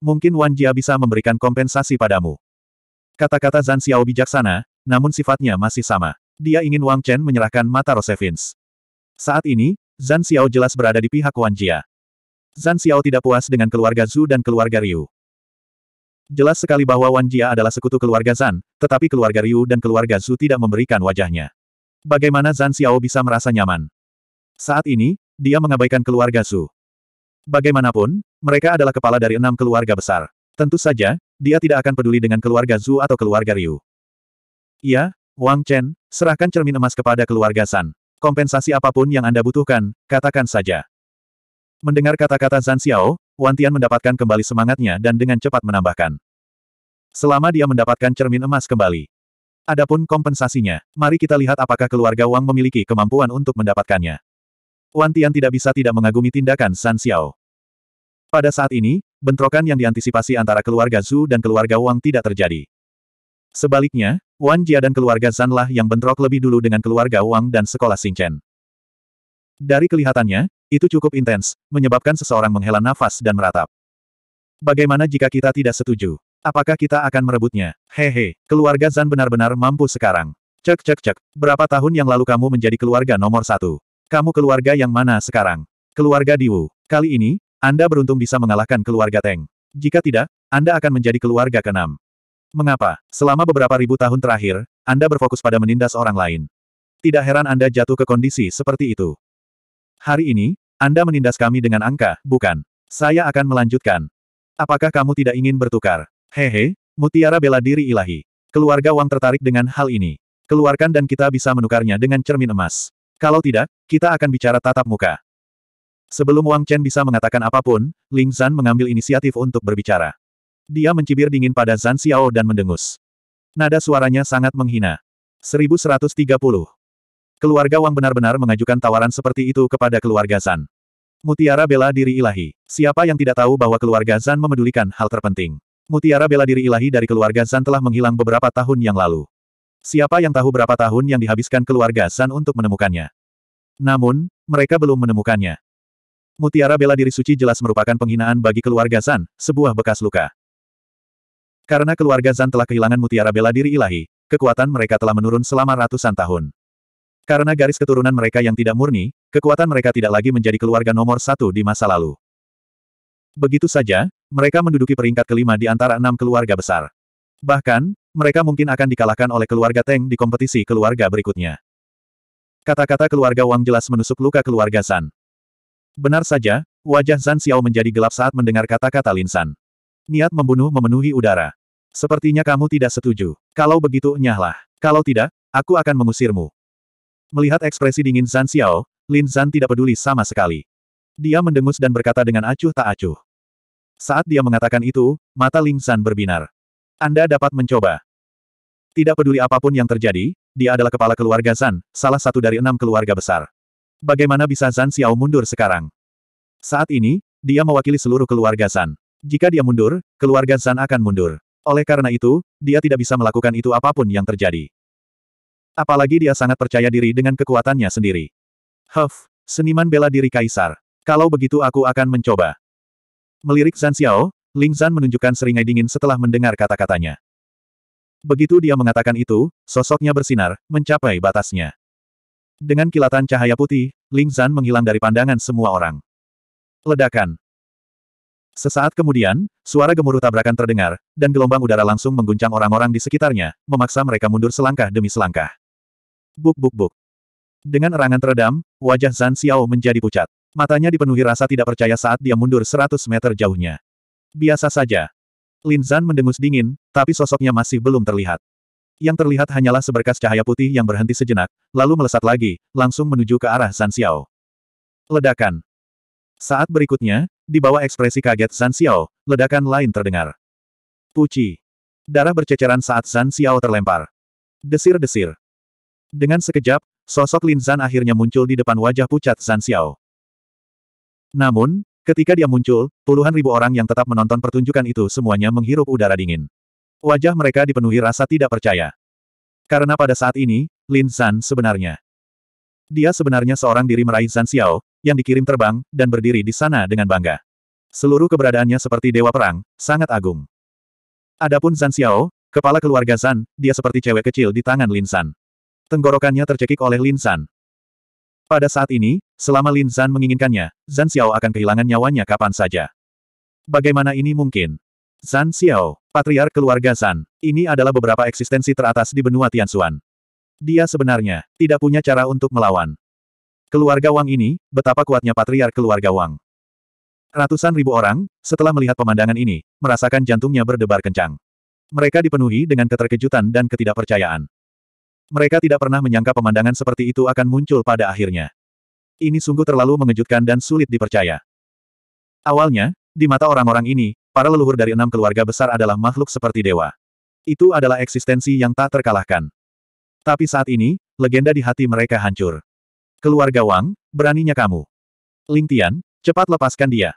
Mungkin Wan Jia bisa memberikan kompensasi padamu. Kata-kata Zan Xiao bijaksana, namun sifatnya masih sama. Dia ingin Wang Chen menyerahkan mata Rosevins. Saat ini, Zan Xiao jelas berada di pihak Wan Jia. Zan Xiao tidak puas dengan keluarga Zhu dan keluarga Ryu. Jelas sekali bahwa Wan Jia adalah sekutu keluarga Zan, tetapi keluarga Ryu dan keluarga Zhu tidak memberikan wajahnya. Bagaimana Zan Xiao bisa merasa nyaman? Saat ini, dia mengabaikan keluarga Zhu. Bagaimanapun, mereka adalah kepala dari enam keluarga besar. Tentu saja, dia tidak akan peduli dengan keluarga Zhu atau keluarga Ryu. Iya, Wang Chen, serahkan cermin emas kepada keluarga San. Kompensasi apapun yang Anda butuhkan, katakan saja. Mendengar kata-kata Zan Xiao, Wan Tian mendapatkan kembali semangatnya dan dengan cepat menambahkan. Selama dia mendapatkan cermin emas kembali. Adapun kompensasinya, mari kita lihat apakah keluarga Wang memiliki kemampuan untuk mendapatkannya. Wan Tian tidak bisa tidak mengagumi tindakan San Xiao. Pada saat ini, bentrokan yang diantisipasi antara keluarga Zhu dan keluarga Wang tidak terjadi. Sebaliknya, Wan Jia dan keluarga Zanlah yang bentrok lebih dulu dengan keluarga Wang dan sekolah Xingchen. Dari kelihatannya, itu cukup intens, menyebabkan seseorang menghela nafas dan meratap. Bagaimana jika kita tidak setuju? Apakah kita akan merebutnya? Hehe, keluarga Zan benar-benar mampu sekarang. Cek cek cek, berapa tahun yang lalu kamu menjadi keluarga nomor satu? Kamu keluarga yang mana sekarang? Keluarga Diwu. Kali ini, Anda beruntung bisa mengalahkan keluarga Teng. Jika tidak, Anda akan menjadi keluarga keenam. Mengapa? Selama beberapa ribu tahun terakhir, Anda berfokus pada menindas orang lain. Tidak heran Anda jatuh ke kondisi seperti itu. Hari ini, Anda menindas kami dengan angka, bukan? Saya akan melanjutkan. Apakah kamu tidak ingin bertukar? Hehe, mutiara bela diri ilahi. Keluarga Wang tertarik dengan hal ini. Keluarkan dan kita bisa menukarnya dengan cermin emas. Kalau tidak, kita akan bicara tatap muka. Sebelum Wang Chen bisa mengatakan apapun, Ling Zan mengambil inisiatif untuk berbicara. Dia mencibir dingin pada Zan Xiao dan mendengus. Nada suaranya sangat menghina. 1130 Keluarga Wang benar-benar mengajukan tawaran seperti itu kepada keluarga Zan. Mutiara bela diri ilahi. Siapa yang tidak tahu bahwa keluarga Zan memedulikan hal terpenting? Mutiara bela diri ilahi dari keluarga Zan telah menghilang beberapa tahun yang lalu. Siapa yang tahu berapa tahun yang dihabiskan keluarga Zan untuk menemukannya? Namun, mereka belum menemukannya. Mutiara bela diri suci jelas merupakan penghinaan bagi keluarga Zan, sebuah bekas luka. Karena keluarga Zan telah kehilangan mutiara bela diri ilahi, kekuatan mereka telah menurun selama ratusan tahun. Karena garis keturunan mereka yang tidak murni, kekuatan mereka tidak lagi menjadi keluarga nomor satu di masa lalu. Begitu saja, mereka menduduki peringkat kelima di antara enam keluarga besar. Bahkan, mereka mungkin akan dikalahkan oleh keluarga Teng di kompetisi keluarga berikutnya. Kata-kata keluarga Wang jelas menusuk luka keluarga San. Benar saja, wajah San Xiao menjadi gelap saat mendengar kata-kata Lin San. Niat membunuh memenuhi udara. Sepertinya kamu tidak setuju. Kalau begitu nyahlah. Kalau tidak, aku akan mengusirmu. Melihat ekspresi dingin Zan Xiao, Lin Zan tidak peduli sama sekali. Dia mendengus dan berkata dengan acuh tak acuh. Saat dia mengatakan itu, mata Lin Zan berbinar. Anda dapat mencoba. Tidak peduli apapun yang terjadi, dia adalah kepala keluarga Zan, salah satu dari enam keluarga besar. Bagaimana bisa Zan Xiao mundur sekarang? Saat ini, dia mewakili seluruh keluarga Zan. Jika dia mundur, keluarga Zan akan mundur. Oleh karena itu, dia tidak bisa melakukan itu apapun yang terjadi. Apalagi dia sangat percaya diri dengan kekuatannya sendiri. Huff, seniman bela diri kaisar. Kalau begitu aku akan mencoba. Melirik Zan Xiao, Ling Zan menunjukkan seringai dingin setelah mendengar kata-katanya. Begitu dia mengatakan itu, sosoknya bersinar, mencapai batasnya. Dengan kilatan cahaya putih, Ling Zan menghilang dari pandangan semua orang. Ledakan. Sesaat kemudian, suara gemuruh tabrakan terdengar, dan gelombang udara langsung mengguncang orang-orang di sekitarnya, memaksa mereka mundur selangkah demi selangkah. Buk buk buk. Dengan erangan teredam, wajah Zan Xiao menjadi pucat. Matanya dipenuhi rasa tidak percaya saat dia mundur 100 meter jauhnya. Biasa saja. Lin Zan mendengus dingin, tapi sosoknya masih belum terlihat. Yang terlihat hanyalah seberkas cahaya putih yang berhenti sejenak, lalu melesat lagi, langsung menuju ke arah Zan Xiao. Ledakan. Saat berikutnya, di bawah ekspresi kaget Zan Xiao, ledakan lain terdengar. Puci. Darah berceceran saat Zan Xiao terlempar. Desir-desir. Dengan sekejap, sosok Lin Zan akhirnya muncul di depan wajah pucat Zan Xiao. Namun, ketika dia muncul, puluhan ribu orang yang tetap menonton pertunjukan itu semuanya menghirup udara dingin. Wajah mereka dipenuhi rasa tidak percaya. Karena pada saat ini, Lin Zan sebenarnya. Dia sebenarnya seorang diri meraih Zan Xiao, yang dikirim terbang, dan berdiri di sana dengan bangga. Seluruh keberadaannya seperti dewa perang, sangat agung. Adapun Zan Xiao, kepala keluarga Zan, dia seperti cewek kecil di tangan Lin San. Tenggorokannya tercekik oleh Lin San. Pada saat ini, selama Lin San menginginkannya, Zan Xiao akan kehilangan nyawanya kapan saja. Bagaimana ini mungkin? Zan Xiao, patriar keluarga Zan, ini adalah beberapa eksistensi teratas di benua Tianxuan. Dia sebenarnya tidak punya cara untuk melawan. Keluarga Wang ini, betapa kuatnya patriar keluarga Wang. Ratusan ribu orang, setelah melihat pemandangan ini, merasakan jantungnya berdebar kencang. Mereka dipenuhi dengan keterkejutan dan ketidakpercayaan. Mereka tidak pernah menyangka pemandangan seperti itu akan muncul pada akhirnya. Ini sungguh terlalu mengejutkan dan sulit dipercaya. Awalnya, di mata orang-orang ini, para leluhur dari enam keluarga besar adalah makhluk seperti dewa. Itu adalah eksistensi yang tak terkalahkan. Tapi saat ini, legenda di hati mereka hancur. Keluarga Wang, beraninya kamu. Ling Tian, cepat lepaskan dia.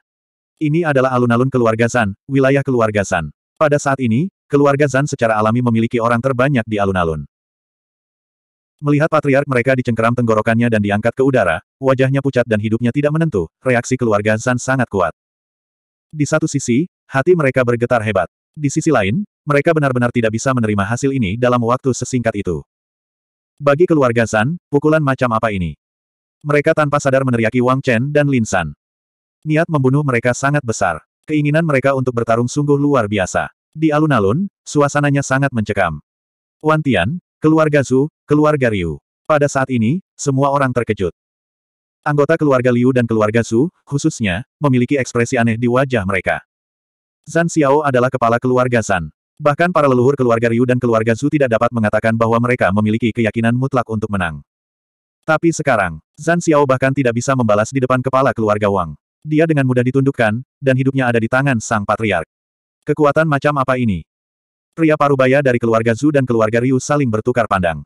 Ini adalah alun-alun keluarga Zan, wilayah keluarga Zan. Pada saat ini, keluarga Zan secara alami memiliki orang terbanyak di alun-alun. Melihat patriark mereka dicengkeram tenggorokannya dan diangkat ke udara, wajahnya pucat dan hidupnya tidak menentu, reaksi keluarga Zan sangat kuat. Di satu sisi, hati mereka bergetar hebat. Di sisi lain, mereka benar-benar tidak bisa menerima hasil ini dalam waktu sesingkat itu. Bagi keluarga Zan, pukulan macam apa ini? Mereka tanpa sadar meneriaki Wang Chen dan Lin San. Niat membunuh mereka sangat besar. Keinginan mereka untuk bertarung sungguh luar biasa. Di alun-alun, suasananya sangat mencekam. Wan Tian, Keluarga Zhu, keluarga Ryu. Pada saat ini, semua orang terkejut. Anggota keluarga Liu dan keluarga Zhu, khususnya, memiliki ekspresi aneh di wajah mereka. Zan Xiao adalah kepala keluarga Zan. Bahkan para leluhur keluarga Ryu dan keluarga Zhu tidak dapat mengatakan bahwa mereka memiliki keyakinan mutlak untuk menang. Tapi sekarang, Zan Xiao bahkan tidak bisa membalas di depan kepala keluarga Wang. Dia dengan mudah ditundukkan, dan hidupnya ada di tangan sang patriark. Kekuatan macam apa ini? Pria parubaya dari keluarga Zhu dan keluarga Ryu saling bertukar pandang.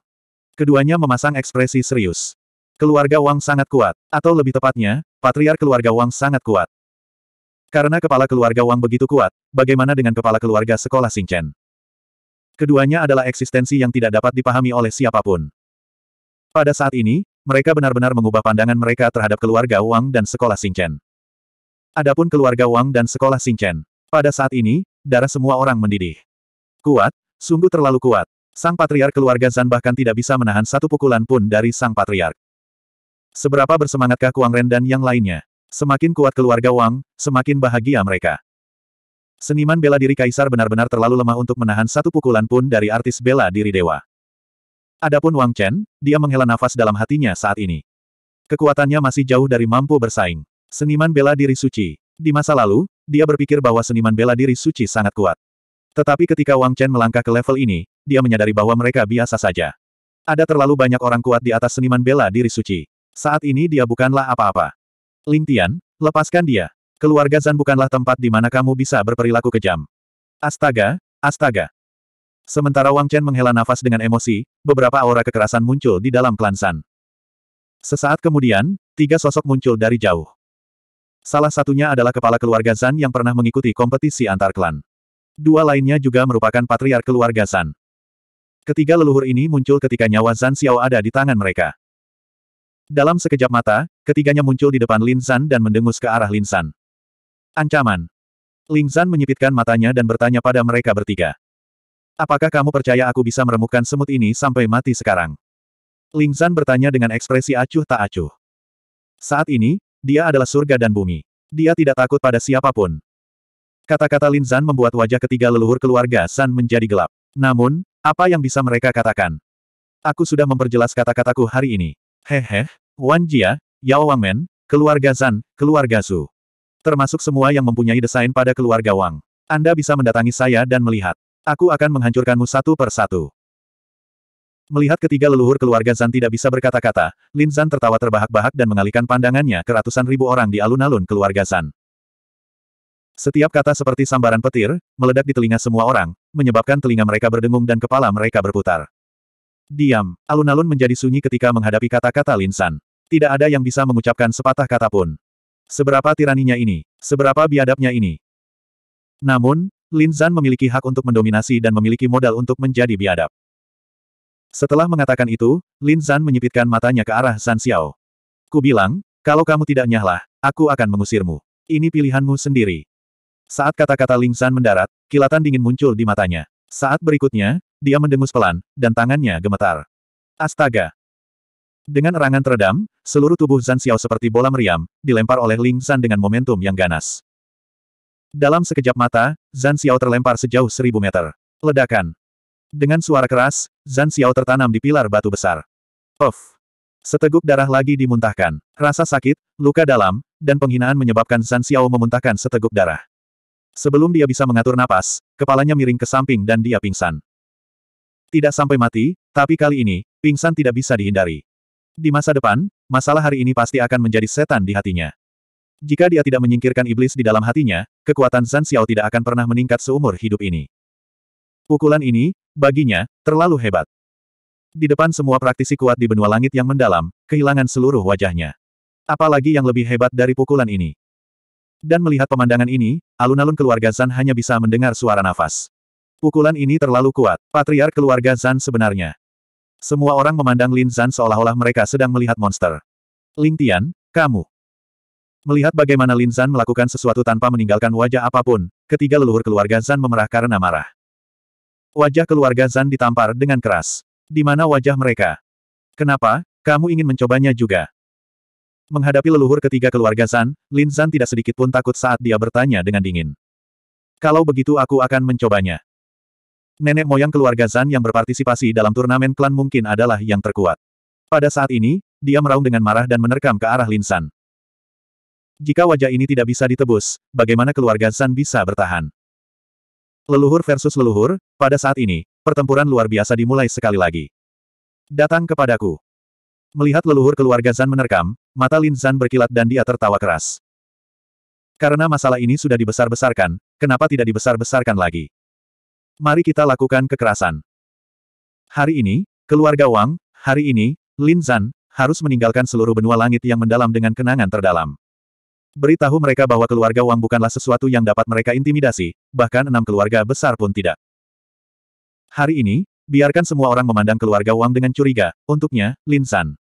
Keduanya memasang ekspresi serius. Keluarga Wang sangat kuat, atau lebih tepatnya, patriar keluarga Wang sangat kuat. Karena kepala keluarga Wang begitu kuat, bagaimana dengan kepala keluarga sekolah Xingchen? Keduanya adalah eksistensi yang tidak dapat dipahami oleh siapapun. Pada saat ini, mereka benar-benar mengubah pandangan mereka terhadap keluarga Wang dan sekolah Xingchen. Adapun keluarga Wang dan sekolah Xingchen, pada saat ini, darah semua orang mendidih. Kuat, sungguh terlalu kuat. Sang patriark keluarga Zan bahkan tidak bisa menahan satu pukulan pun dari sang patriark. Seberapa bersemangatkah Kuang Ren dan yang lainnya? Semakin kuat keluarga Wang, semakin bahagia mereka. Seniman bela diri kaisar benar-benar terlalu lemah untuk menahan satu pukulan pun dari artis bela diri dewa. Adapun Wang Chen, dia menghela nafas dalam hatinya saat ini. Kekuatannya masih jauh dari mampu bersaing. Seniman bela diri suci. Di masa lalu, dia berpikir bahwa seniman bela diri suci sangat kuat. Tetapi ketika Wang Chen melangkah ke level ini, dia menyadari bahwa mereka biasa saja. Ada terlalu banyak orang kuat di atas seniman bela diri suci. Saat ini dia bukanlah apa-apa. Ling Tian, lepaskan dia. Keluarga Zan bukanlah tempat di mana kamu bisa berperilaku kejam. Astaga, astaga. Sementara Wang Chen menghela nafas dengan emosi, beberapa aura kekerasan muncul di dalam klan San. Sesaat kemudian, tiga sosok muncul dari jauh. Salah satunya adalah kepala keluarga Zan yang pernah mengikuti kompetisi antar klan. Dua lainnya juga merupakan patriar keluarga San. Ketiga leluhur ini muncul ketika nyawa San Xiao ada di tangan mereka. Dalam sekejap mata, ketiganya muncul di depan Lin San dan mendengus ke arah Lin San. Ancaman. Lin San menyipitkan matanya dan bertanya pada mereka bertiga. Apakah kamu percaya aku bisa meremukkan semut ini sampai mati sekarang? Lin San bertanya dengan ekspresi acuh tak acuh. Saat ini, dia adalah surga dan bumi. Dia tidak takut pada siapapun. Kata-kata Lin Zan membuat wajah ketiga leluhur keluarga San menjadi gelap. Namun, apa yang bisa mereka katakan? Aku sudah memperjelas kata-kataku hari ini. Hehe, Wan Jia, Yao Wang Men, keluarga San, keluarga Su. Termasuk semua yang mempunyai desain pada keluarga Wang. Anda bisa mendatangi saya dan melihat. Aku akan menghancurkanmu satu per satu. Melihat ketiga leluhur keluarga Zan tidak bisa berkata-kata, Lin Zan tertawa terbahak-bahak dan mengalihkan pandangannya ke ratusan ribu orang di alun-alun keluarga Zan. Setiap kata seperti sambaran petir, meledak di telinga semua orang, menyebabkan telinga mereka berdengung dan kepala mereka berputar. Diam, alun-alun menjadi sunyi ketika menghadapi kata-kata Linsan. Tidak ada yang bisa mengucapkan sepatah kata pun. Seberapa tiraninya ini, seberapa biadabnya ini. Namun, Linsan memiliki hak untuk mendominasi dan memiliki modal untuk menjadi biadab. Setelah mengatakan itu, Linsan menyipitkan matanya ke arah San Xiao. Ku bilang, kalau kamu tidak nyahlah, aku akan mengusirmu. Ini pilihanmu sendiri. Saat kata-kata Ling San mendarat, kilatan dingin muncul di matanya. Saat berikutnya, dia mendengus pelan, dan tangannya gemetar. Astaga! Dengan erangan teredam, seluruh tubuh Zan Xiao seperti bola meriam, dilempar oleh Ling San dengan momentum yang ganas. Dalam sekejap mata, Zan Xiao terlempar sejauh seribu meter. Ledakan! Dengan suara keras, Zan Xiao tertanam di pilar batu besar. Off! Seteguk darah lagi dimuntahkan. Rasa sakit, luka dalam, dan penghinaan menyebabkan Zan Xiao memuntahkan seteguk darah. Sebelum dia bisa mengatur napas, kepalanya miring ke samping dan dia pingsan. Tidak sampai mati, tapi kali ini, pingsan tidak bisa dihindari. Di masa depan, masalah hari ini pasti akan menjadi setan di hatinya. Jika dia tidak menyingkirkan iblis di dalam hatinya, kekuatan Zan Xiao tidak akan pernah meningkat seumur hidup ini. Pukulan ini, baginya, terlalu hebat. Di depan semua praktisi kuat di benua langit yang mendalam, kehilangan seluruh wajahnya. Apalagi yang lebih hebat dari pukulan ini. Dan melihat pemandangan ini, alun-alun keluarga Zan hanya bisa mendengar suara nafas. Pukulan ini terlalu kuat, Patriar keluarga Zan sebenarnya. Semua orang memandang Lin Zan seolah-olah mereka sedang melihat monster. Ling Tian, kamu. Melihat bagaimana Lin Zan melakukan sesuatu tanpa meninggalkan wajah apapun, ketiga leluhur keluarga Zan memerah karena marah. Wajah keluarga Zan ditampar dengan keras. Di mana wajah mereka? Kenapa, kamu ingin mencobanya juga? Menghadapi leluhur ketiga keluarga San, Lin Zhan tidak sedikit pun takut saat dia bertanya dengan dingin. Kalau begitu aku akan mencobanya. Nenek moyang keluarga Zhan yang berpartisipasi dalam turnamen klan mungkin adalah yang terkuat. Pada saat ini, dia meraung dengan marah dan menerkam ke arah Lin San. Jika wajah ini tidak bisa ditebus, bagaimana keluarga Zhan bisa bertahan? Leluhur versus leluhur, pada saat ini, pertempuran luar biasa dimulai sekali lagi. Datang kepadaku. Melihat leluhur keluarga Zan menerkam, mata Lin Zan berkilat dan dia tertawa keras. Karena masalah ini sudah dibesar-besarkan, kenapa tidak dibesar-besarkan lagi? Mari kita lakukan kekerasan. Hari ini, keluarga Wang, hari ini, Lin Zan, harus meninggalkan seluruh benua langit yang mendalam dengan kenangan terdalam. Beritahu mereka bahwa keluarga Wang bukanlah sesuatu yang dapat mereka intimidasi, bahkan enam keluarga besar pun tidak. Hari ini, biarkan semua orang memandang keluarga Wang dengan curiga, untuknya, Lin San.